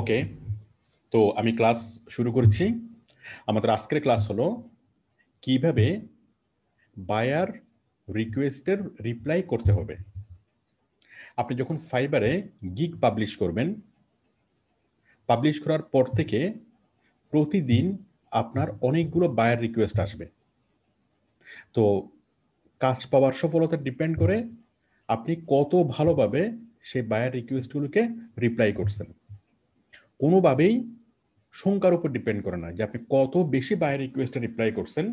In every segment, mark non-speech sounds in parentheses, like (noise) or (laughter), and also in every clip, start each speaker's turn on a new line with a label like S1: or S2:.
S1: ওকে তো আমি ক্লাস শুরু করছি আমাদের আজকের ক্লাস হলো কিভাবে বায়ার রিকোয়েস্টের রিপ্লাই করতে হবে আপনি যখন ফাইবারে গিগ পাবলিশ করবেন পাবলিশ করার পর থেকে প্রতিদিন আপনার অনেকগুলো বায়ার রিকোয়েস্ট আসবে তো কাজ পাওয়ার সফলতা ডিপেন্ড করে আপনি কত ভালোভাবে সেই বায়ার রিকোয়েস্টগুলোকে রিপ্লাই করছেন কোনোভাবেই সংখ্যার উপর ডিপেন্ড করে না যে আপনি কত বেশি বাই রিকোয়েস্টে রিপ্লাই করছেন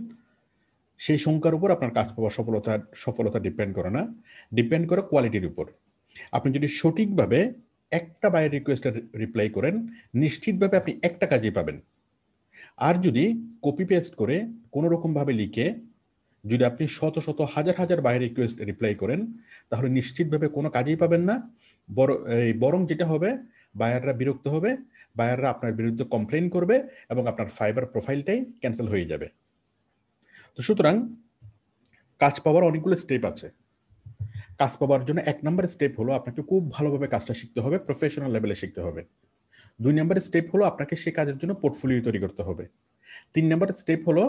S1: সেই সংখ্যার উপর আপনার কাজ পাওয়ার সফলতা সফলতা ডিপেন্ড করে না ডিপেন্ড করে কোয়ালিটির উপর আপনি যদি সঠিকভাবে একটা বাই রিকোয়েস্টে রিপ্লাই করেন নিশ্চিতভাবে আপনি একটা কাজই পাবেন আর যদি কপি পেস্ট করে কোনো রকমভাবে লিখে যদি আপনি শত শত হাজার হাজার বাই রিকোয়েস্ট রিপ্লাই করেন তাহলে নিশ্চিতভাবে কোনো কাজেই পাবেন না বরং যেটা হবে বায়াররা বিরক্ত হবে বায়াররা আপনার বিরুদ্ধে কমপ্লেন করবে এবং আপনার ফাইবার প্রোফাইলটাই ক্যান্সেল হয়ে যাবে তো সুতরাং কাজ পাওয়ার অনেকগুলো স্টেপ আছে কাজ পাওয়ার জন্য এক নম্বর স্টেপ হলো আপনাকে খুব ভালোভাবে কাজটা শিখতে হবে প্রফেশনাল লেভেলে শিখতে হবে দুই নম্বর স্টেপ হলো আপনাকে সে কাজের জন্য পোর্টফোলিও তৈরি করতে হবে তিন নম্বর স্টেপ হলো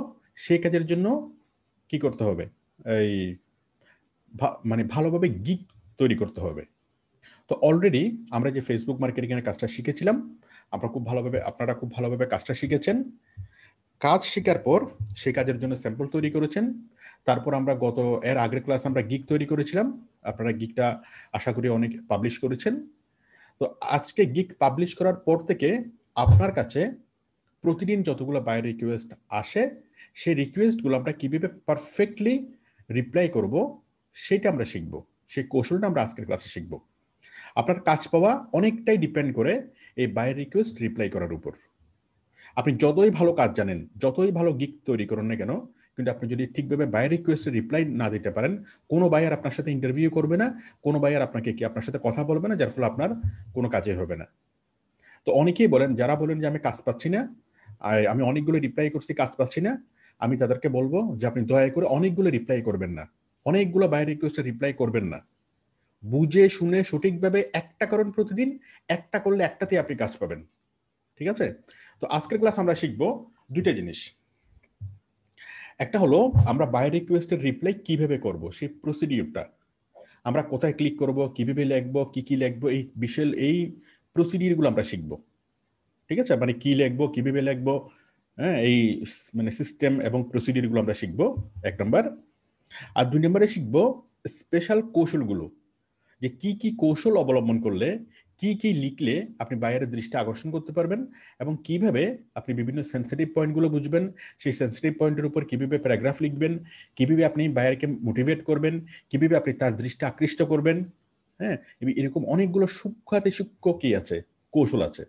S1: সে কাজের জন্য কি করতে হবে এই মানে ভালোভাবে গিক তৈরি করতে হবে তো অলরেডি আমরা যে ফেসবুক মার্কেটিংয়ের কাজটা শিখেছিলাম আমরা খুব ভালোভাবে আপনারা খুব ভালোভাবে কাজটা শিখেছেন কাজ শেখার পর সেই কাজের জন্য স্যাম্পল তৈরি করেছেন তারপর আমরা গত এর আগের ক্লাস আমরা গিক তৈরি করেছিলাম আপনারা গিকটা আশা করি অনেক পাবলিশ করেছেন তো আজকে গিক পাবলিশ করার পর থেকে আপনার কাছে প্রতিদিন যতগুলো বাইরে রিকোয়েস্ট আসে সেই রিকোয়েস্টগুলো আমরা কীভাবে পারফেক্টলি রিপ্লাই করব সেটা আমরা শিখব সেই কৌশলটা আমরা আজকের ক্লাসে শিখবো আপনার কাজ পাওয়া অনেকটাই ডিপেন্ড করে এই বাই রিকোয়েস্ট রিপ্লাই করার উপর আপনি যতই ভালো কাজ জানেন যতই ভালো গিক তৈরি করুন না কেন কিন্তু আপনি যদি ঠিকভাবে বাইরে রিকোয়েস্টে রিপ্লাই না দিতে পারেন কোনো বায়ার আপনার সাথে ইন্টারভিউ করবে না কোনো বায়ার আপনাকে কি আপনার সাথে কথা বলবে না যার ফলে আপনার কোনো কাজে হবে না তো অনেকেই বলেন যারা বলেন যে আমি কাজ পাচ্ছি না আমি অনেকগুলো রিপ্লাই করছি কাজ পাচ্ছি না আমি তাদেরকে বলবো যে আপনি দয়া করে অনেকগুলো রিপ্লাই করবেন না অনেকগুলো বায়ার রিকোয়েস্টে রিপ্লাই করবেন না বুঝে শুনে সঠিকভাবে একটা কারণ প্রতিদিন একটা করলে একটাতে আপনি কাজ পাবেন ঠিক আছে তো আজকের ক্লাস আমরা শিখবো দুইটা জিনিস একটা হলো আমরা বাই রিকোয়েস্টের রিপ্লাই কিভাবে করব সেই প্রসিডিউরটা আমরা কোথায় ক্লিক করব কিভাবে লিখব কি কি লিখব এই বিশাল এই প্রসিডিউরগুলো আমরা শিখব ঠিক আছে মানে কি লিখব কিভাবে লিখব হ্যাঁ এই মানে সিস্টেম এবং প্রসিডিউরগুলো আমরা শিখব এক নম্বর আর দুই নম্বরে শিখব স্পেশাল কৌশলগুলো যে কি কি কৌশল অবলম্বন করলে কি কি লিখলে আপনি বাইরের দৃষ্টি আকর্ষণ করতে পারবেন এবং কিভাবে আপনি বিভিন্ন সেন্সিটিভ পয়েন্টগুলো বুঝবেন সেই সেন্সিটিভ পয়েন্টের উপর কীভাবে প্যারাগ্রাফ লিখবেন কীভাবে আপনি বাইরেকে মোটিভেট করবেন কীভাবে আপনি তার দৃষ্টি আকৃষ্ট করবেন হ্যাঁ এরকম অনেকগুলো সূক্ষ্মাতে সূক্ষ্ম কি আছে কৌশল আছে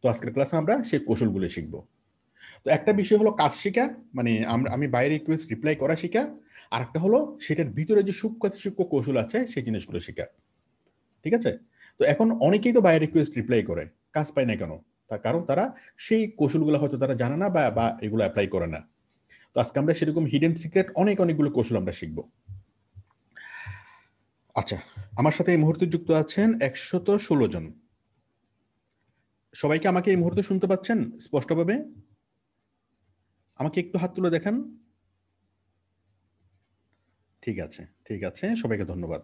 S1: তো আজকের ক্লাসে আমরা সেই কৌশলগুলো শিখবো তো একটা বিষয় হলো কাজ শিখা মানে আমরা আমি বাইরে রিকোয়েস্ট রিপ্লাই করা শিখা আর একটা হলো সেটার ভিতরে যে সূক্ষ্ম সূক্ষ্ম কৌশল আছে সেই জিনিসগুলো শিখা ঠিক আছে তো এখন অনেকেই তো বাইরে রিকোয়েস্ট রিপ্লাই করে কাজ পায় না কেন তার কারণ তারা সেই কৌশলগুলো হয়তো তারা জানে না বা বা এগুলো অ্যাপ্লাই করে না তো আজকে আমরা সেরকম হিডেন সিক্রেট অনেক অনেকগুলো কৌশল আমরা শিখবো আচ্ছা আমার সাথে এই মুহূর্তে যুক্ত আছেন একশত ষোলো জন সবাইকে আমাকে এই মুহূর্তে শুনতে পাচ্ছেন স্পষ্টভাবে আমাকে একটু হাত তুলে দেখেন ঠিক আছে ঠিক আছে সবাইকে ধন্যবাদ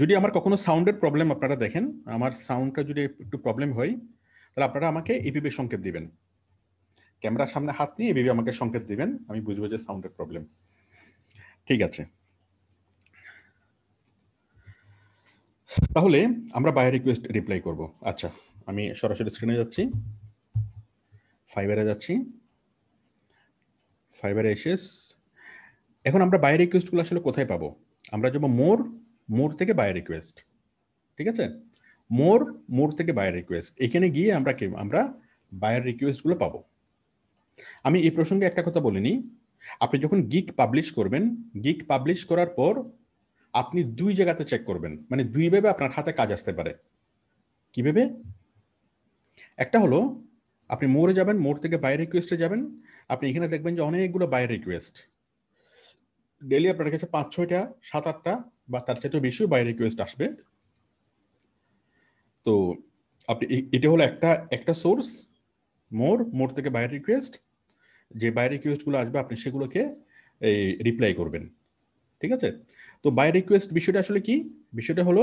S1: যদি আমার কখনো সাউন্ডের প্রবলেম আপনারা দেখেন আমার সাউন্ডটা যদি একটু প্রবলেম হয় তাহলে আপনারা আমাকে এপিবি সংকেত দিবেন ক্যামেরার সামনে হাত নিয়ে এপিবি আমাকে সংকেত দিবেন আমি বুঝবো যে সাউন্ডের প্রবলেম ঠিক আছে তাহলে আমরা বাই রিকোয়েস্ট রিপ্লাই করব আচ্ছা আমি সরাসরি স্ক্রিনে যাচ্ছি ফাইবারে যাচ্ছি ফাইবার এসেস এখন আমরা বাই রিকোয়েস্টগুলো আসলে কোথায় পাবো আমরা যাবো মোর মোর থেকে বাই রিকোয়েস্ট ঠিক আছে মোর মোর থেকে বাই রিকোয়েস্ট এখানে গিয়ে আমরা কি আমরা বায়ার রিকোয়েস্টগুলো পাবো আমি এই প্রসঙ্গে একটা কথা বলিনি আপনি যখন গিক পাবলিশ করবেন গিক পাবলিশ করার পর আপনি দুই জায়গাতে চেক করবেন মানে দুই ভেবে আপনার হাতে কাজ আসতে পারে কি ভেবে একটা হলো আপনি মোরে যাবেন মোর থেকে বাই রিকোয়েস্টে যাবেন আপনি এখানে দেখবেন যে অনেকগুলো বাই রিকোয়েস্ট ডেলি আপনার কাছে পাঁচ ছয়টা সাত আটটা বা তার চাইতে বেশি বাই রিকোয়েস্ট আসবে তো আপনি এটা হলো একটা একটা সোর্স মোর মোর থেকে বাই রিকোয়েস্ট যে বাই রিকোয়েস্টগুলো আসবে আপনি সেগুলোকে এই রিপ্লাই করবেন ঠিক আছে তো বাই রিকোয়েস্ট বিষয়টা আসলে কি বিষয়টা হলো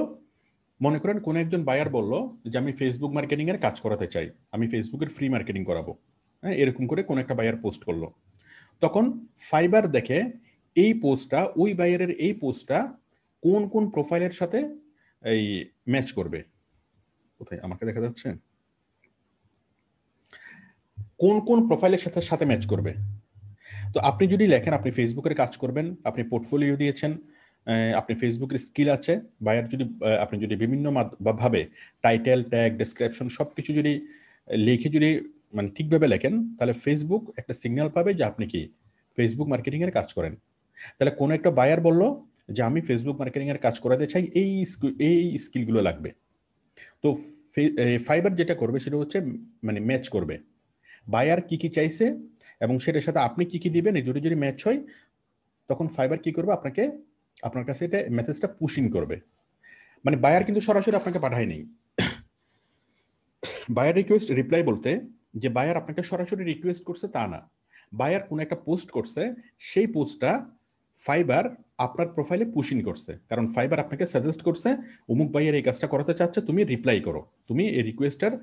S1: মনে করেন কোনো একজন বায়ার বলল যে আমি ফেসবুক মার্কেটিংয়ের কাজ করাতে চাই আমি ফেসবুকের ফ্রি মার্কেটিং করাবো হ্যাঁ এরকম করে কোনো একটা বায়ার পোস্ট করলো তখন ফাইবার দেখে এই পোস্টটা ওই বায়ারের এই পোস্টটা কোন কোন প্রোফাইলের সাথে এই ম্যাচ করবে কোথায় আমাকে দেখা যাচ্ছে কোন কোন প্রোফাইলের সাথে সাথে ম্যাচ করবে তো আপনি যদি লেখেন আপনি ফেসবুকের কাজ করবেন আপনি পোর্টফোলিও দিয়েছেন আপনি ফেসবুকের স্কিল আছে বায়ার যদি আপনি যদি বিভিন্ন ভাবে টাইটেল ট্যাগ ডিসক্রিপশন সব কিছু যদি লিখে যদি মানে ঠিকভাবে লেখেন তাহলে ফেসবুক একটা সিগন্যাল পাবে যে আপনি কি ফেসবুক মার্কেটিংয়ের কাজ করেন তাহলে কোনো একটা বায়ার বলল যে আমি ফেসবুক মার্কেটিংয়ের কাজ করাতে চাই এই এই স্কিলগুলো লাগবে তো ফাইবার যেটা করবে সেটা হচ্ছে মানে ম্যাচ করবে বায়ার কি কি চাইছে এবং সেটার সাথে আপনি কি কি দিবেন এই দুটো যদি ম্যাচ হয় তখন ফাইবার কি করবে আপনাকে আপনার কাছে এটা মেসেজটা পুশিং করবে মানে বায়ার কিন্তু সরাসরি আপনাকে পাঠায় নেই বায়ার রিকোয়েস্ট রিপ্লাই বলতে যে বায়ার আপনাকে সরাসরি রিকোয়েস্ট করছে তা না বায়ার কোনো একটা পোস্ট করছে সেই পোস্টটা ফাইবার আপনার প্রোফাইলে পুশিং করছে কারণ ফাইবার আপনাকে সাজেস্ট করছে অমুক ভাইয়ের এই কাজটা করাতে চাচ্ছে তুমি রিপ্লাই করো তুমি এই রিকোয়েস্টের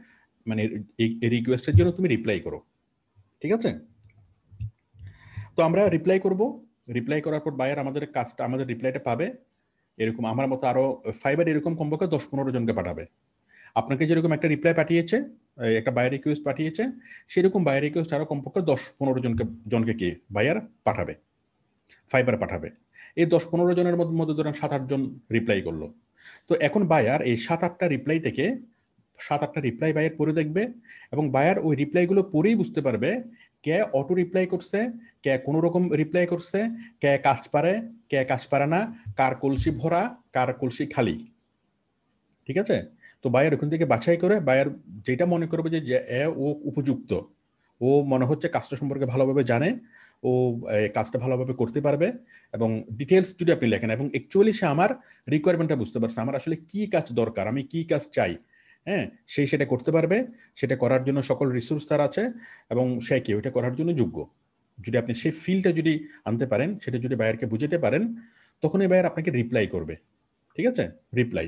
S1: মানে এই রিকোয়েস্টের জন্য তুমি রিপ্লাই করো ঠিক আছে তো আমরা রিপ্লাই করব রিপ্লাই করার পর বায়ার আমাদের কাজটা আমাদের রিপ্লাইটা পাবে এরকম আমার মতো আরও ফাইবার এরকম কমপক্ষে দশ পনেরো জনকে পাঠাবে আপনাকে যেরকম একটা রিপ্লাই পাঠিয়েছে একটা বায়ার রিকোয়েস্ট পাঠিয়েছে সেরকম বায়ার রিকোয়েস্ট আরও কমপক্ষে দশ পনেরো জনকে জনকে কি বায়ার পাঠাবে ফাইবার পাঠাবে এই দশ পনেরো জনের মধ্যে ধরেন সাত আটজন রিপ্লাই করলো তো এখন বায়ার এই সাত আটটা রিপ্লাই থেকে সাত আটটা রিপ্লাই বায়ার পরে দেখবে এবং বায়ার ওই রিপ্লাইগুলো পরেই বুঝতে পারবে কে অটো রিপ্লাই করছে কে কোনো রকম রিপ্লাই করছে কে কাজ পারে কে কাজ পারে না কার কলসি ভরা কার কলসি খালি ঠিক আছে তো বায়ার ওখান থেকে বাছাই করে বায়ার যেটা মনে করবে যে ও উপযুক্ত ও মনে হচ্ছে কাজটা সম্পর্কে ভালোভাবে জানে ও কাজটা ভালোভাবে করতে পারবে এবং ডিটেলস যদি আপনি লেখেন এবং অ্যাকচুয়ালি সে আমার রিকোয়ারমেন্টটা বুঝতে পারছে আমার আসলে কি কাজ দরকার আমি কি কাজ চাই হ্যাঁ সেই সেটা করতে পারবে সেটা করার জন্য সকল রিসোর্স তার আছে এবং সে কি ওইটা করার জন্য যোগ্য যদি আপনি সেই ফিলটা যদি আনতে পারেন সেটা যদি বায়ারকে বুঝাতে পারেন তখনই বায়ার আপনাকে রিপ্লাই করবে ঠিক আছে রিপ্লাই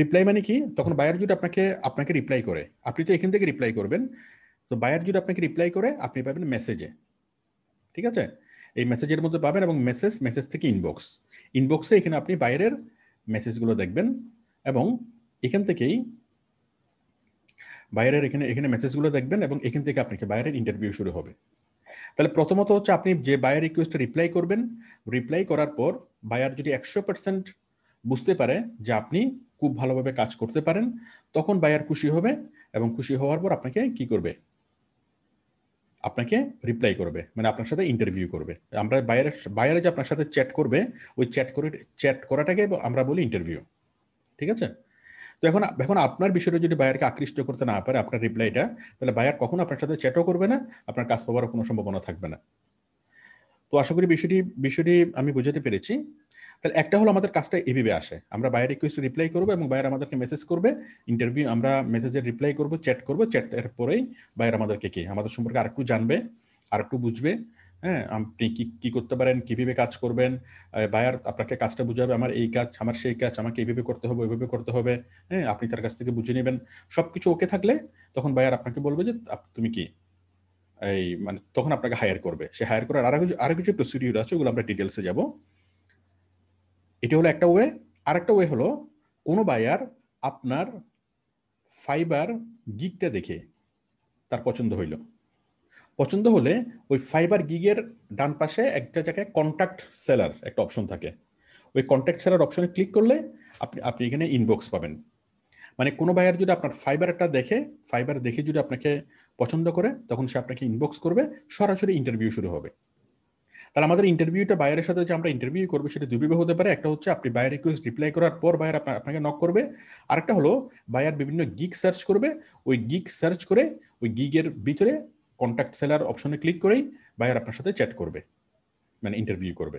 S1: রিপ্লাই মানে কি তখন বায়ার যদি আপনাকে আপনাকে রিপ্লাই করে আপনি তো এখান থেকে রিপ্লাই করবেন তো বায়ার যদি আপনাকে রিপ্লাই করে আপনি পাবেন মেসেজে ঠিক আছে এই মেসেজের মধ্যে পাবেন এবং মেসেজ মেসেজ থেকে ইনবক্স ইনবক্সে এখানে আপনি বাইরের মেসেজগুলো দেখবেন এবং এখান থেকেই বাইরের এখানে এখানে মেসেজগুলো দেখবেন এবং এখান থেকে আপনাকে বাইরের ইন্টারভিউ শুরু হবে তাহলে প্রথমত হচ্ছে আপনি যে বায়ার রিকোয়েস্টে রিপ্লাই করবেন রিপ্লাই করার পর বায়ার যদি একশো পার্সেন্ট বুঝতে পারে যে আপনি খুব ভালোভাবে কাজ করতে পারেন তখন বায়ার খুশি হবে এবং খুশি হওয়ার পর আপনাকে কি করবে আপনাকে রিপ্লাই করবে মানে আপনার সাথে ইন্টারভিউ করবে আমরা বাইরে বাইরে যে আপনার সাথে চ্যাট করবে ওই চ্যাট করে চ্যাট করাটাকে আমরা বলি ইন্টারভিউ ঠিক আছে তো এখন এখন আপনার বিষয়টা যদি বায়ারকে আকৃষ্ট করতে না পারে আপনার রিপ্লাইটা তাহলে বায়ার কখনো আপনার সাথে চ্যাটও করবে না আপনার কাজ পাওয়ারও কোনো সম্ভাবনা থাকবে না তো আশা করি বিষয়টি বিষয়টি আমি বোঝাতে পেরেছি তাহলে একটা হলো আমাদের কাজটা এভাবে আসে আমরা বাইরে রিকোয়েস্ট রিপ্লাই করবো এবং বাইরে আমাদেরকে মেসেজ করবে ইন্টারভিউ আমরা মেসেজের রিপ্লাই করবো চ্যাট করবো চ্যাট পরেই বাইরে আমাদেরকে কে আমাদের সম্পর্কে আরেকটু জানবে আরেকটু বুঝবে হ্যাঁ আপনি কি কি করতে পারেন কিভাবে কাজ করবেন বায়ার আপনাকে কাজটা বুঝাবে আমার এই কাজ আমার সেই কাজ আমাকে এইভাবে করতে হবে ওইভাবে করতে হবে হ্যাঁ আপনি তার কাছ থেকে বুঝে নেবেন সব কিছু ওকে থাকলে তখন বায়ার আপনাকে বলবে যে তুমি কি এই মানে তখন আপনাকে হায়ার করবে সে হায়ার করার আরো কিছু আরো কিছু প্রসিডিউর আছে ওগুলো আমরা ডিটেলসে যাবো এটা হলো একটা ওয়ে আরেকটা ওয়ে হলো কোনো বায়ার আপনার ফাইবার গিগটা দেখে তার পছন্দ হইল পছন্দ হলে ওই ফাইবার গিগের ডান পাশে একটা জায়গায় কন্ট্যাক্ট সেলার একটা অপশন থাকে ওই কন্ট্যাক্ট সেলার অপশনে ক্লিক করলে আপনি আপনি এখানে ইনবক্স পাবেন মানে কোনো বায়ার যদি আপনার ফাইবারটা দেখে ফাইবার দেখে যদি আপনাকে পছন্দ করে তখন সে আপনাকে ইনবক্স করবে সরাসরি ইন্টারভিউ শুরু হবে তাহলে আমাদের ইন্টারভিউটা বাইরের সাথে যে আমরা ইন্টারভিউ করবো সেটা দুইভাবে হতে পারে একটা হচ্ছে আপনি বায়ার রিকোয়েস্ট রিপ্লাই করার পর বায়ার আপনাকে নক করবে আরেকটা হলো বায়ার বিভিন্ন গিগ সার্চ করবে ওই গিগ সার্চ করে ওই গিগের ভিতরে কন্ট্যাক্ট সেলার অপশনে ক্লিক করেই বায়ার আপনার সাথে চ্যাট করবে মানে ইন্টারভিউ করবে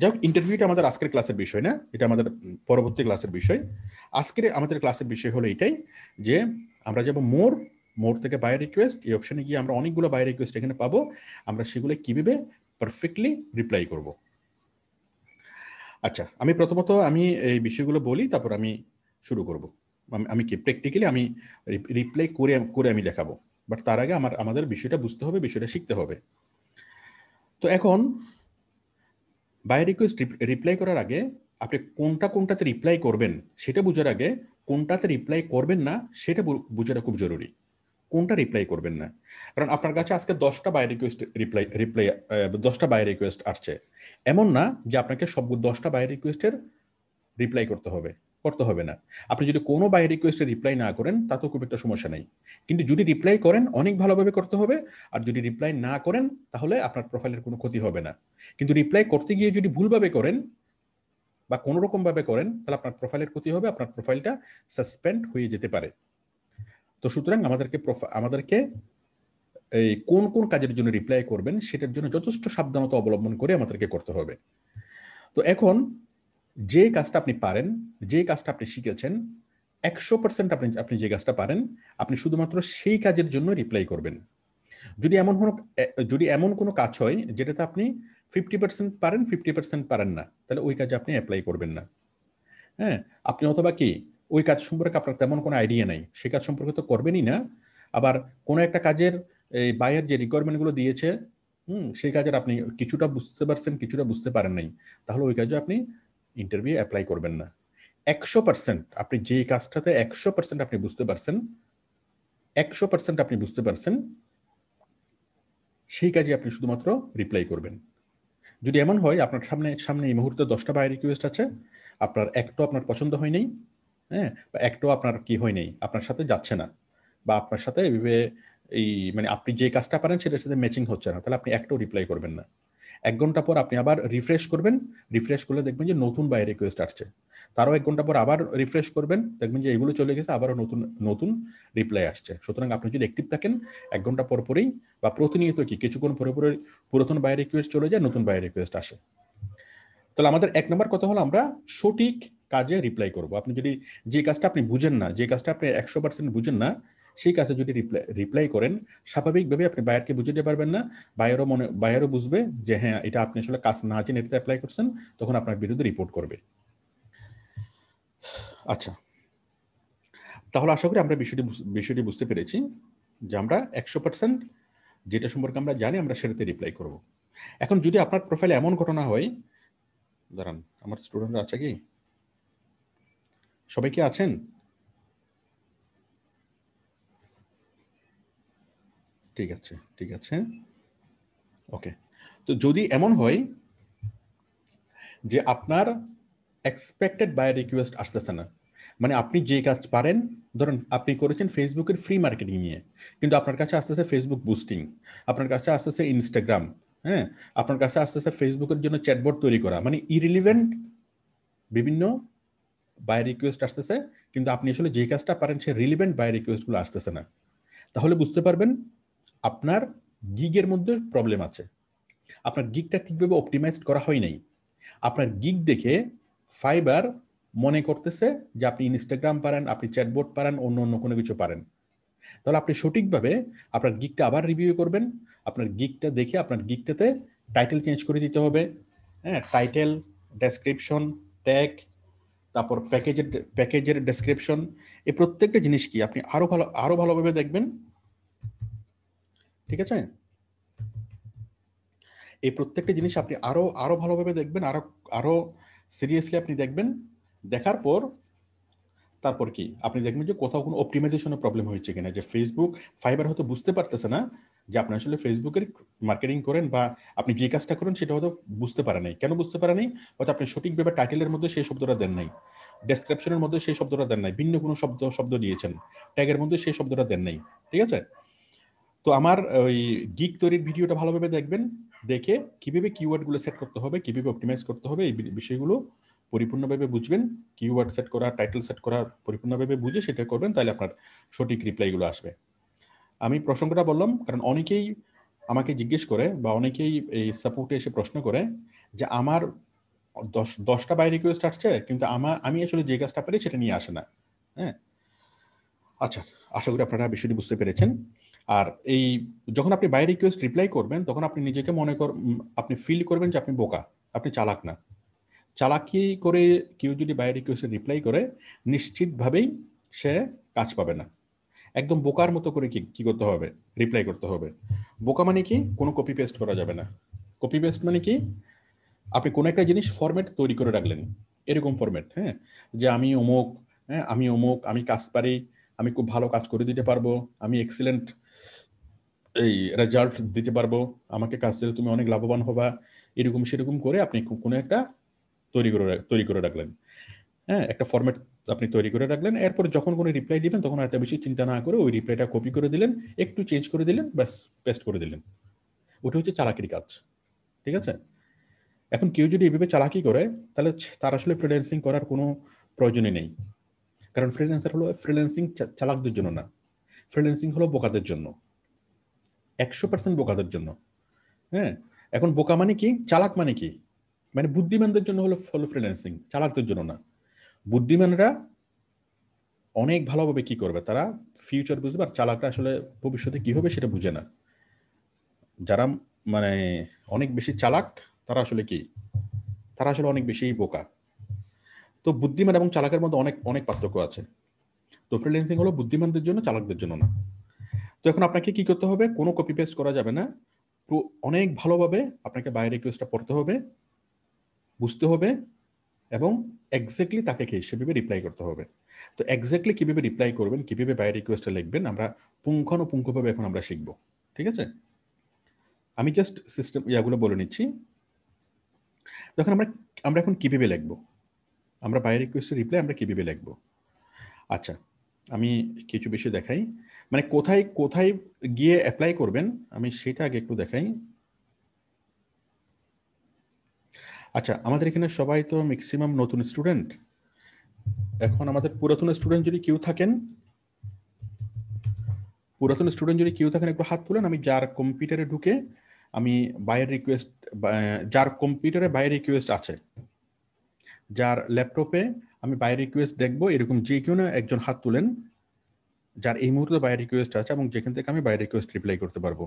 S1: যাই হোক ইন্টারভিউটা আমাদের আজকের ক্লাসের বিষয় না এটা আমাদের পরবর্তী ক্লাসের বিষয় আজকের আমাদের ক্লাসের বিষয় হলো এটাই যে আমরা যাবো মোর মোর থেকে বাইরে রিকোয়েস্ট এই অপশনে গিয়ে আমরা অনেকগুলো বাই রিকোয়েস্ট এখানে পাবো আমরা সেগুলো কীভাবে পারফেক্টলি রিপ্লাই করব আচ্ছা আমি প্রথমত আমি এই বিষয়গুলো বলি তারপর আমি শুরু করব আমি কি প্র্যাকটিক্যালি আমি রিপ্লাই করে করে আমি দেখাবো বাট তার আগে আমার আমাদের বিষয়টা বুঝতে হবে বিষয়টা শিখতে হবে তো এখন বাই রিকোয়েস্ট রিপ্লাই করার আগে আপনি কোনটা কোনটাতে রিপ্লাই করবেন সেটা বোঝার আগে কোনটাতে রিপ্লাই করবেন না সেটা বোঝাটা খুব জরুরি কোনটা রিপ্লাই করবেন না কারণ আপনার কাছে আজকে দশটা বাই রিকোয়েস্ট রিপ্লাই রিপ্লাই দশটা বাই রিকোয়েস্ট আসছে এমন না যে আপনাকে সব দশটা বাই রিকোয়েস্টের রিপ্লাই করতে হবে করতে হবে না আপনি যদি কোনো বাই রিকোয়েস্টে রিপ্লাই না করেন তাতেও খুব একটা সমস্যা নেই কিন্তু যদি রিপ্লাই করেন অনেক ভালোভাবে করতে হবে আর যদি রিপ্লাই না করেন তাহলে আপনার প্রোফাইলের কোনো ক্ষতি হবে না কিন্তু রিপ্লাই করতে গিয়ে যদি ভুলভাবে করেন বা কোনো রকমভাবে করেন তাহলে আপনার প্রোফাইলের ক্ষতি হবে আপনার প্রোফাইলটা সাসপেন্ড হয়ে যেতে পারে তো সুতরাং আমাদেরকে আমাদেরকে এই কোন কোন কাজের জন্য রিপ্লাই করবেন সেটার জন্য যথেষ্ট সাবধানতা অবলম্বন করে আমাদেরকে করতে হবে তো এখন যে কাজটা আপনি পারেন যে কাজটা আপনি শিখেছেন একশো পার্সেন্ট আপনি আপনি যে কাজটা পারেন আপনি শুধুমাত্র সেই কাজের জন্য রিপ্লাই করবেন যদি এমন কোনো যদি এমন কোনো কাজ হয় যেটাতে আপনি ফিফটি পার্সেন্ট পারেন ফিফটি পার্সেন্ট পারেন না তাহলে ওই কাজে আপনি অ্যাপ্লাই করবেন না হ্যাঁ আপনি অথবা কি ওই কাজ সম্পর্কে আপনার তেমন কোনো আইডিয়া নাই সে কাজ সম্পর্কে তো করবেনই না আবার কোনো একটা কাজের এই বায়ের যে রিকোয়ারমেন্টগুলো দিয়েছে হুম সেই কাজের আপনি কিছুটা বুঝতে পারছেন কিছুটা বুঝতে পারেন নাই তাহলে ওই কাজে আপনি ইন্টারভিউ অ্যাপ্লাই করবেন না একশো পার্সেন্ট আপনি যেই কাজটাতে একশো পার্সেন্ট আপনি বুঝতে পারছেন একশো পার্সেন্ট আপনি বুঝতে পারছেন সেই কাজে আপনি শুধুমাত্র রিপ্লাই করবেন যদি এমন হয় আপনার সামনে সামনে এই মুহূর্তে দশটা বাই রিকোয়েস্ট আছে আপনার একটা আপনার পছন্দ হয়নি হ্যাঁ বা একটাও আপনার কি হয় নাই আপনার সাথে যাচ্ছে না বা আপনার সাথে এইভাবে এই মানে আপনি যে কাজটা পারেন সেটার সাথে ম্যাচিং হচ্ছে না তাহলে আপনি একটাও রিপ্লাই করবেন না এক ঘন্টা পর আপনি আবার রিফ্রেশ করবেন রিফ্রেশ করলে দেখবেন যে নতুন বাই রিকোয়েস্ট আসছে তারও এক ঘন্টা পর আবার রিফ্রেশ করবেন দেখবেন যে এগুলো চলে গেছে আবারও নতুন নতুন রিপ্লাই আসছে সুতরাং আপনি যদি অ্যাক্টিভ থাকেন এক ঘন্টা পর পরেই বা প্রতিনিয়ত কি কিছুক্ষণ পরে পরে পুরাতন বাই রিকোয়েস্ট চলে যায় নতুন বাই রিকোয়েস্ট আসে তাহলে আমাদের এক নম্বর কথা হলো আমরা সঠিক কাজে রিপ্লাই করব আপনি যদি যে কাজটা আপনি বুঝেন না যে কাজটা আপনি একশো পার্সেন্ট বুঝেন না সেই কাজে যদি রিপ্লাই রিপ্লাই করেন স্বাভাবিকভাবে আপনি বায়ারকে বুঝে দিতে পারবেন না বায়ারও মনে বায়ারও বুঝবে যে হ্যাঁ এটা আপনি আসলে কাজ না জেনে এটাতে অ্যাপ্লাই করছেন তখন আপনার বিরুদ্ধে রিপোর্ট করবে আচ্ছা তাহলে আশা করি আমরা বিষয়টি বিষয়টি বুঝতে পেরেছি যে আমরা একশো পার্সেন্ট যেটা সম্পর্কে আমরা জানি আমরা সেটাতে রিপ্লাই করব এখন যদি আপনার প্রোফাইলে এমন ঘটনা হয় দাঁড়ান আমার স্টুডেন্টরা আছে কি সবাই কি আছেন ঠিক আছে ঠিক আছে ওকে তো যদি এমন হয় যে আপনার এক্সপেক্টেড বাই রিকোয়েস্ট আসতেছে না মানে আপনি যে কাজ পারেন ধরুন আপনি করেছেন ফেসবুকের ফ্রি মার্কেটিং নিয়ে কিন্তু আপনার কাছে আসতেছে ফেসবুক বুস্টিং আপনার কাছে আসতেছে ইনস্টাগ্রাম হ্যাঁ আপনার কাছে আসতেছে ফেসবুকের জন্য চ্যাটবোর্ড তৈরি করা মানে ইরিলিভেন্ট বিভিন্ন বাই রিকোয়েস্ট আসতেছে কিন্তু আপনি আসলে যে কাজটা পারেন সে রিলিভেন্ট বাই রিকোয়েস্টগুলো আসতেছে না তাহলে বুঝতে পারবেন আপনার গিগের মধ্যে প্রবলেম আছে আপনার গিগটা ঠিকভাবে অপটিমাইজ করা হয় নাই আপনার গিগ দেখে ফাইবার মনে করতেছে যে আপনি ইনস্টাগ্রাম পারেন আপনি চ্যাটবোর্ড পারেন অন্য অন্য কোনো কিছু পারেন তাহলে আপনি সঠিকভাবে আপনার গিকটা আবার রিভিউ করবেন আপনার গিকটা দেখে আপনার গিকটাতে টাইটেল চেঞ্জ করে দিতে হবে হ্যাঁ টাইটেল ডেসক্রিপশন ট্যাগ তারপর প্যাকেজের প্যাকেজের ডেসক্রিপশন এই প্রত্যেকটা জিনিস কি আপনি আরো ভালো আরও ভালোভাবে দেখবেন ঠিক আছে এই প্রত্যেকটা জিনিস আপনি আরও আরো ভালোভাবে দেখবেন আরও আরও সিরিয়াসলি আপনি দেখবেন দেখার পর তারপর কি আপনি দেখবেন যে কোথাও কোনো অপটিমাইজেশনের প্রবলেম হয়েছে কিনা যে ফেসবুক ফাইবার হয়তো বুঝতে পারতেছে না যে আপনি আসলে ফেসবুকের মার্কেটিং করেন বা আপনি যে কাজটা করেন সেটা হয়তো বুঝতে পারে নাই কেন বুঝতে পারে নাই হয়তো আপনি সঠিকভাবে টাইটেলের মধ্যে সেই শব্দটা দেন নাই ডেসক্রিপশনের মধ্যে সেই শব্দটা দেন নাই ভিন্ন কোনো শব্দ শব্দ দিয়েছেন ট্যাগের মধ্যে সেই শব্দটা দেন নাই ঠিক আছে তো আমার ওই গিক তৈরির ভিডিওটা ভালোভাবে দেখবেন দেখে কীভাবে কিওয়ার্ডগুলো সেট করতে হবে কীভাবে অপটিমাইজ করতে হবে এই বিষয়গুলো পরিপূর্ণভাবে বুঝবেন কিওয়ার্ড সেট করা টাইটেল সেট করা পরিপূর্ণভাবে বুঝে সেটা করবেন তাহলে আপনার সঠিক রিপ্লাইগুলো আসবে আমি প্রসঙ্গটা বললাম কারণ অনেকেই আমাকে জিজ্ঞেস করে বা অনেকেই এই সাপোর্টে এসে প্রশ্ন করে যে আমার দশ দশটা বাইরে কেউ আসছে কিন্তু আমার আমি আসলে যে কাজটা পারি সেটা নিয়ে আসে না হ্যাঁ আচ্ছা আশা করি আপনারা বিষয়টি বুঝতে পেরেছেন আর এই যখন আপনি বাইরে কেউ রিপ্লাই করবেন তখন আপনি নিজেকে মনে কর আপনি ফিল করবেন যে আপনি বোকা আপনি চালাক না চালাকি করে কেউ যদি বাইরে কেউ রিপ্লাই করে নিশ্চিতভাবেই সে কাজ পাবে না একদম বোকার মতো করে কি কি করতে হবে রিপ্লাই করতে হবে বোকা মানে কি কোনো কপি পেস্ট করা যাবে না কপি পেস্ট মানে কি আপনি কোনো একটা জিনিস ফরম্যাট তৈরি করে রাখলেন এরকম ফরম্যাট হ্যাঁ যে আমি অমুক হ্যাঁ আমি অমুক আমি কাজ পারি আমি খুব ভালো কাজ করে দিতে পারবো আমি এক্সিলেন্ট এই রেজাল্ট দিতে পারবো আমাকে কাজ দিলে তুমি অনেক লাভবান হবা এরকম সেরকম করে আপনি কোনো একটা তৈরি করে তৈরি করে রাখলেন হ্যাঁ একটা ফরম্যাট আপনি তৈরি করে রাখলেন এরপর যখন কোনো রিপ্লাই দিবেন তখন এত বেশি চিন্তা না করে ওই রিপ্লাইটা কপি করে দিলেন একটু চেঞ্জ করে দিলেন ব্যাস পেস্ট করে দিলেন ওটা হচ্ছে চালাকির কাজ ঠিক আছে এখন কেউ যদি এভাবে চালাকি করে তাহলে তার আসলে ফ্রিল্যান্সিং করার কোনো প্রয়োজনই নেই কারণ ফ্রিল্যান্সার হলো ফ্রিল্যান্সিং চালাকদের জন্য না ফ্রিল্যান্সিং হলো বোকাদের জন্য একশো পার্সেন্ট বোকাদের জন্য হ্যাঁ এখন বোকা মানে কি চালাক মানে কি মানে বুদ্ধিমানদের জন্য হলো হলো ফ্রিল্যান্সিং চালাকদের জন্য না বুদ্ধিমানরা অনেক ভালোভাবে কি করবে তারা ফিউচার বুঝবে আর চালাকরা আসলে ভবিষ্যতে কি হবে সেটা বুঝে না যারা মানে অনেক বেশি চালাক তারা আসলে কি তারা আসলে অনেক বেশি বোকা তো বুদ্ধিমান এবং চালাকের মধ্যে অনেক অনেক পার্থক্য আছে তো ফ্রিল্যান্সিং হলো বুদ্ধিমানদের জন্য চালাকদের জন্য না তো এখন আপনাকে কি করতে হবে কোনো কপি পেস্ট করা যাবে না অনেক ভালোভাবে আপনাকে বাইরে রিকোয়েস্টটা পড়তে হবে বুঝতে হবে এবং এক্সাক্টলি তাকে কি সেভাবে রিপ্লাই করতে হবে তো এক্সাক্টলি কীভাবে রিপ্লাই করবেন কীভাবে বাই রিকোয়েস্টটা লিখবেন আমরা পুঙ্খানুপুঙ্খভাবে এখন আমরা শিখব ঠিক আছে আমি জাস্ট সিস্টেম ইয়াগুলো বলে নিচ্ছি দেখুন আমরা আমরা এখন কীভাবে লিখব আমরা বাই রিকোয়েস্টের রিপ্লাই আমরা কীভাবে লিখব আচ্ছা আমি কিছু বিষয় দেখাই মানে কোথায় কোথায় গিয়ে অ্যাপ্লাই করবেন আমি সেটা আগে একটু দেখাই আচ্ছা আমাদের এখানে সবাই তো ম্যাক্সিমাম নতুন স্টুডেন্ট এখন আমাদের পুরাতন স্টুডেন্ট যদি কেউ থাকেন পুরাতন স্টুডেন্ট যদি কেউ থাকেন একটু হাত তুলেন আমি যার কম্পিউটারে ঢুকে আমি বাইরের রিকোয়েস্ট যার কম্পিউটারে বাইরের রিকোয়েস্ট আছে যার ল্যাপটপে আমি বাইরের রিকোয়েস্ট দেখব এরকম যে কেউ না একজন হাত তুলেন যার এই মুহূর্তে বাইরের রিকোয়েস্ট আছে এবং যেখান থেকে আমি বাইরের রিকোয়েস্ট রিপ্লাই করতে পারবো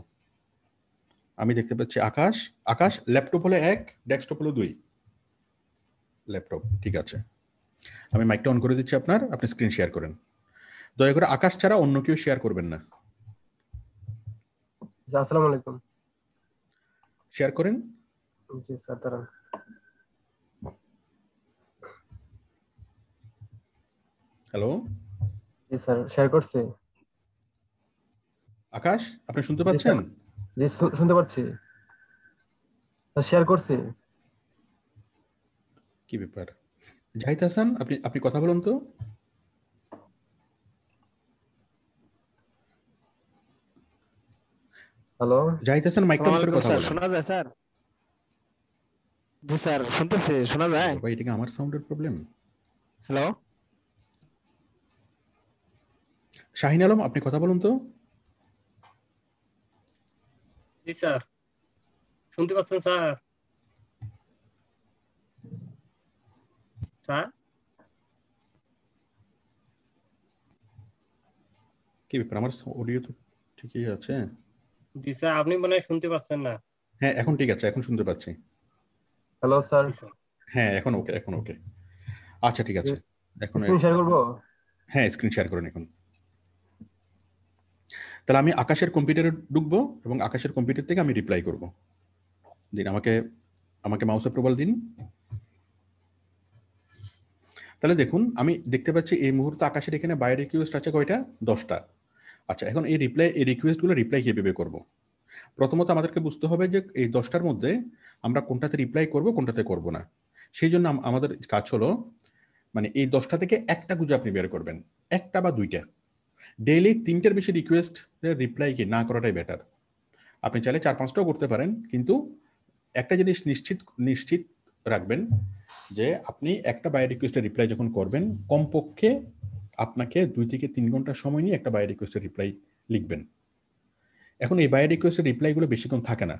S1: আমি দেখতে পাচ্ছি আকাশ আকাশ ল্যাপটপ হলো এক ডেস্কটপ হলো দুই ল্যাপটপ ঠিক আছে আমি মাইকটা অন করে দিচ্ছি আপনার আপনি স্ক্রিন শেয়ার করেন দয়া করে আকাশ ছাড়া অন্য কেউ শেয়ার করবেন না
S2: আসসালামু আলাইকুম শেয়ার করেন জি স্যার
S1: হ্যালো জি স্যার শেয়ার করছি আকাশ আপনি শুনতে পাচ্ছেন জি শুনতে পাচ্ছি শেয়ার করছি কি ব্যাপার জাহিদ হাসান আপনি আপনি কথা বলুন তো হ্যালো জাহিদ হাসান মাইকটা ভিতরে কথা শোনা যায় স্যার জি স্যার শুনতেছে শোনা যায় ভাই এটা কি আমার সাউন্ডের প্রবলেম হ্যালো শাহিন আলম আপনি কথা বলুন তো
S2: জি স্যার শুনতে পাচ্ছেন স্যার স্যার
S1: কি ব্যাপার আমার অডিও তো ঠিকই আছে
S2: জি স্যার আপনি মানে শুনতে পাচ্ছেন না
S1: হ্যাঁ এখন ঠিক আছে এখন শুনতে পাচ্ছি হ্যালো স্যার হ্যাঁ এখন ওকে এখন ওকে আচ্ছা ঠিক আছে এখন স্ক্রিন শেয়ার করব হ্যাঁ স্ক্রিন শেয়ার করেন এখন তাহলে আমি আকাশের কম্পিউটারে ঢুকবো এবং আকাশের কম্পিউটার থেকে আমি রিপ্লাই করব দিন আমাকে আমাকে মাউস অ্যাপ্রুভাল দিন তাহলে দেখুন আমি দেখতে পাচ্ছি এই মুহূর্তে আকাশের এখানে বাই রিকোয়েস্ট আছে কয়টা দশটা আচ্ছা এখন এই রিপ্লাই এই রিকোয়েস্টগুলো রিপ্লাই কীভাবে করব প্রথমত আমাদেরকে বুঝতে হবে যে এই দশটার মধ্যে আমরা কোনটাতে রিপ্লাই করব কোনটাতে করব না সেই জন্য আমাদের কাজ হলো মানে এই দশটা থেকে একটা গুজে আপনি বের করবেন একটা বা দুইটা ডেইলি তিনটার বেশি রিকোয়েস্টের রিপ্লাই কি না করাটাই বেটার আপনি চাইলে চার পাঁচটাও করতে পারেন কিন্তু একটা জিনিস নিশ্চিত নিশ্চিত রাখবেন যে আপনি একটা বাই রিকোয়েস্টের রিপ্লাই যখন করবেন কমপক্ষে আপনাকে দুই থেকে তিন ঘন্টা সময় নিয়ে একটা বায়ো রিকোয়েস্টের রিপ্লাই লিখবেন এখন এই বাই রিকোয়েস্টের রিপ্লাইগুলো বেশিক্ষণ থাকে না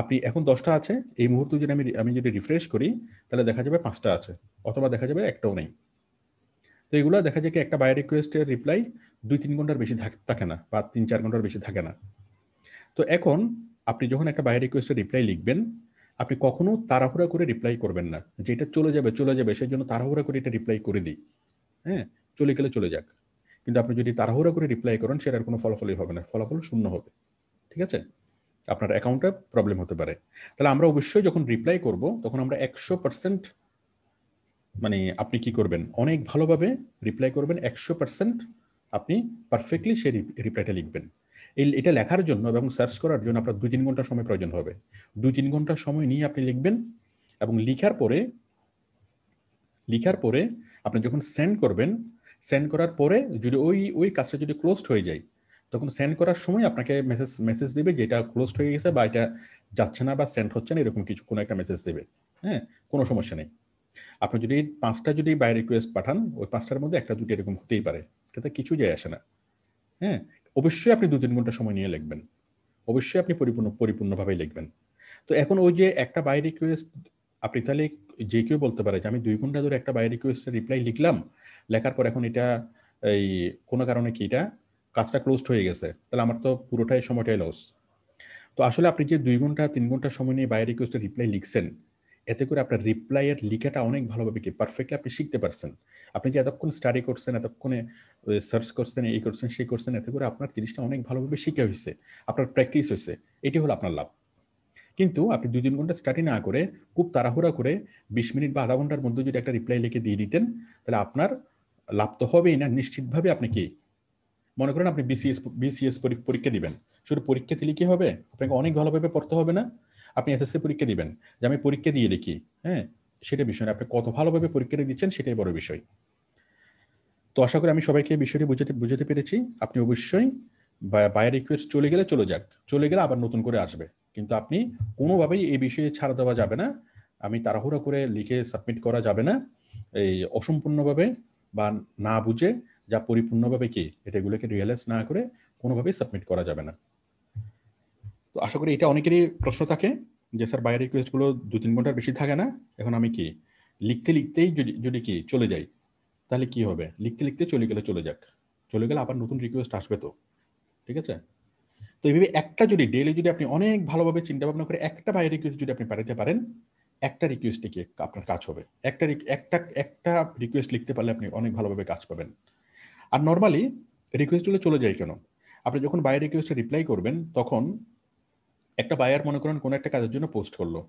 S1: আপনি এখন দশটা আছে এই মুহূর্তে যদি আমি আমি যদি রিফ্রেশ করি তাহলে দেখা যাবে পাঁচটা আছে অথবা দেখা যাবে একটাও নেই তো এগুলো দেখা যায় কি একটা বাই রিকোয়েস্টের রিপ্লাই দুই তিন ঘন্টার বেশি থাকে না বা তিন চার ঘন্টার বেশি থাকে না তো এখন আপনি যখন একটা বাই রিকোয়েস্টের রিপ্লাই লিখবেন আপনি কখনো তাড়াহুড়া করে রিপ্লাই করবেন না যে এটা চলে যাবে চলে যাবে সেই জন্য তাড়াহুড়া করে এটা রিপ্লাই করে দিই হ্যাঁ চলে গেলে চলে যাক কিন্তু আপনি যদি তাড়াহুড়া করে রিপ্লাই করেন সেটার কোনো ফলাফলই হবে না ফলাফল শূন্য হবে ঠিক আছে আপনার অ্যাকাউন্টে প্রবলেম হতে পারে তাহলে আমরা অবশ্যই যখন রিপ্লাই করব তখন আমরা একশো পার্সেন্ট মানে আপনি কি করবেন অনেক ভালোভাবে রিপ্লাই করবেন একশো পার্সেন্ট আপনি পারফেক্টলি সেই রিপ্লাইটা লিখবেন এই এটা লেখার জন্য এবং সার্চ করার জন্য আপনার দু তিন ঘন্টা সময় প্রয়োজন হবে দু তিন ঘন্টা সময় নিয়ে আপনি লিখবেন এবং লিখার পরে লিখার পরে আপনি যখন সেন্ড করবেন সেন্ড করার পরে যদি ওই ওই কাজটা যদি ক্লোজড হয়ে যায় তখন সেন্ড করার সময় আপনাকে মেসেজ মেসেজ দেবে যে এটা ক্লোজড হয়ে গেছে বা এটা যাচ্ছে না বা সেন্ড হচ্ছে না এরকম কিছু কোনো একটা মেসেজ দেবে হ্যাঁ কোনো সমস্যা নেই আপনি যদি পাঁচটা যদি বাই রিকোয়েস্ট পাঠান ওই পাঁচটার মধ্যে একটা দুটো এরকম হতেই পারে তাতে কিছু যায় আসে না হ্যাঁ অবশ্যই আপনি দু তিন ঘন্টা সময় নিয়ে লিখবেন অবশ্যই আপনি পরিপূর্ণ পরিপূর্ণভাবে লিখবেন তো এখন ওই যে একটা বাই রিকোয়েস্ট আপনি তাহলে যে কেউ বলতে পারে যে আমি দুই ঘন্টা ধরে একটা বাই রিকোয়েস্টের রিপ্লাই লিখলাম লেখার পর এখন এটা এই কোনো কারণে কি এটা কাজটা ক্লোজড হয়ে গেছে তাহলে আমার তো পুরোটাই সময়টাই লস তো আসলে আপনি যে দুই ঘন্টা তিন ঘন্টা সময় নিয়ে বাই রিকোয়েস্টের রিপ্লাই লিখছেন এতে করে আপনার রিপ্লাইয়ের লিখাটা অনেক ভালোভাবে কি পারফেক্টলি আপনি শিখতে পারছেন আপনি যে এতক্ষণ স্টাডি করছেন এতক্ষণে সার্চ করছেন এই করছেন সেই করছেন এতে করে আপনার জিনিসটা অনেক ভালোভাবে শিখে হয়েছে আপনার প্র্যাকটিস হয়েছে এটি হলো আপনার লাভ কিন্তু আপনি দুই তিন ঘন্টা স্টাডি না করে খুব তাড়াহুড়া করে বিশ মিনিট বা আধা ঘন্টার মধ্যে যদি একটা রিপ্লাই লিখে দিয়ে দিতেন তাহলে আপনার লাভ তো হবেই না নিশ্চিতভাবে আপনি কি মনে করেন আপনি বিসিএস বিসিএস পরীক্ষা দিবেন শুধু পরীক্ষা দিলে কি হবে আপনাকে অনেক ভালোভাবে পড়তে হবে না আপনি এসএসসি পরীক্ষা দিবেন যে আমি পরীক্ষা দিয়ে লিখি হ্যাঁ সেটা বিষয় আপনি কত ভালোভাবে পরীক্ষাটা দিচ্ছেন সেটাই বড় বিষয় তো আশা করি আমি সবাইকে বিষয়টি বুঝাতে বুঝাতে পেরেছি আপনি অবশ্যই বায়ার রিকোয়েস্ট চলে গেলে চলে যাক চলে গেলে আবার নতুন করে আসবে কিন্তু আপনি কোনোভাবেই এই বিষয়ে ছাড় দেওয়া যাবে না আমি তাড়াহুড়া করে লিখে সাবমিট করা যাবে না এই অসম্পূর্ণভাবে বা না বুঝে যা পরিপূর্ণভাবে কি এটাগুলোকে রিয়েলাইজ না করে কোনোভাবেই সাবমিট করা যাবে না তো আশা করি এটা অনেকেরই প্রশ্ন থাকে যে স্যার বাইরে রিকোয়েস্টগুলো দু তিন ঘন্টার বেশি থাকে না এখন আমি কি লিখতে লিখতেই যদি যদি কি চলে যাই তাহলে কি হবে লিখতে লিখতে চলে গেলে চলে যাক চলে গেলে আবার নতুন রিকোয়েস্ট আসবে তো ঠিক আছে তো এইভাবে একটা যদি ডেলি যদি আপনি অনেক ভালোভাবে চিন্তা ভাবনা করে একটা বাইরে রিকোয়েস্ট যদি আপনি পাঠাতে পারেন একটা রিকোয়েস্টে কি আপনার কাজ হবে একটা একটা একটা রিকোয়েস্ট লিখতে পারলে আপনি অনেক ভালোভাবে কাজ পাবেন আর নর্মালি রিকোয়েস্টগুলো চলে যায় কেন আপনি যখন বাইরে রিকোয়েস্টে রিপ্লাই করবেন তখন একটা বায়ার মনে করেন কোনো একটা কাজের জন্য পোস্ট করলো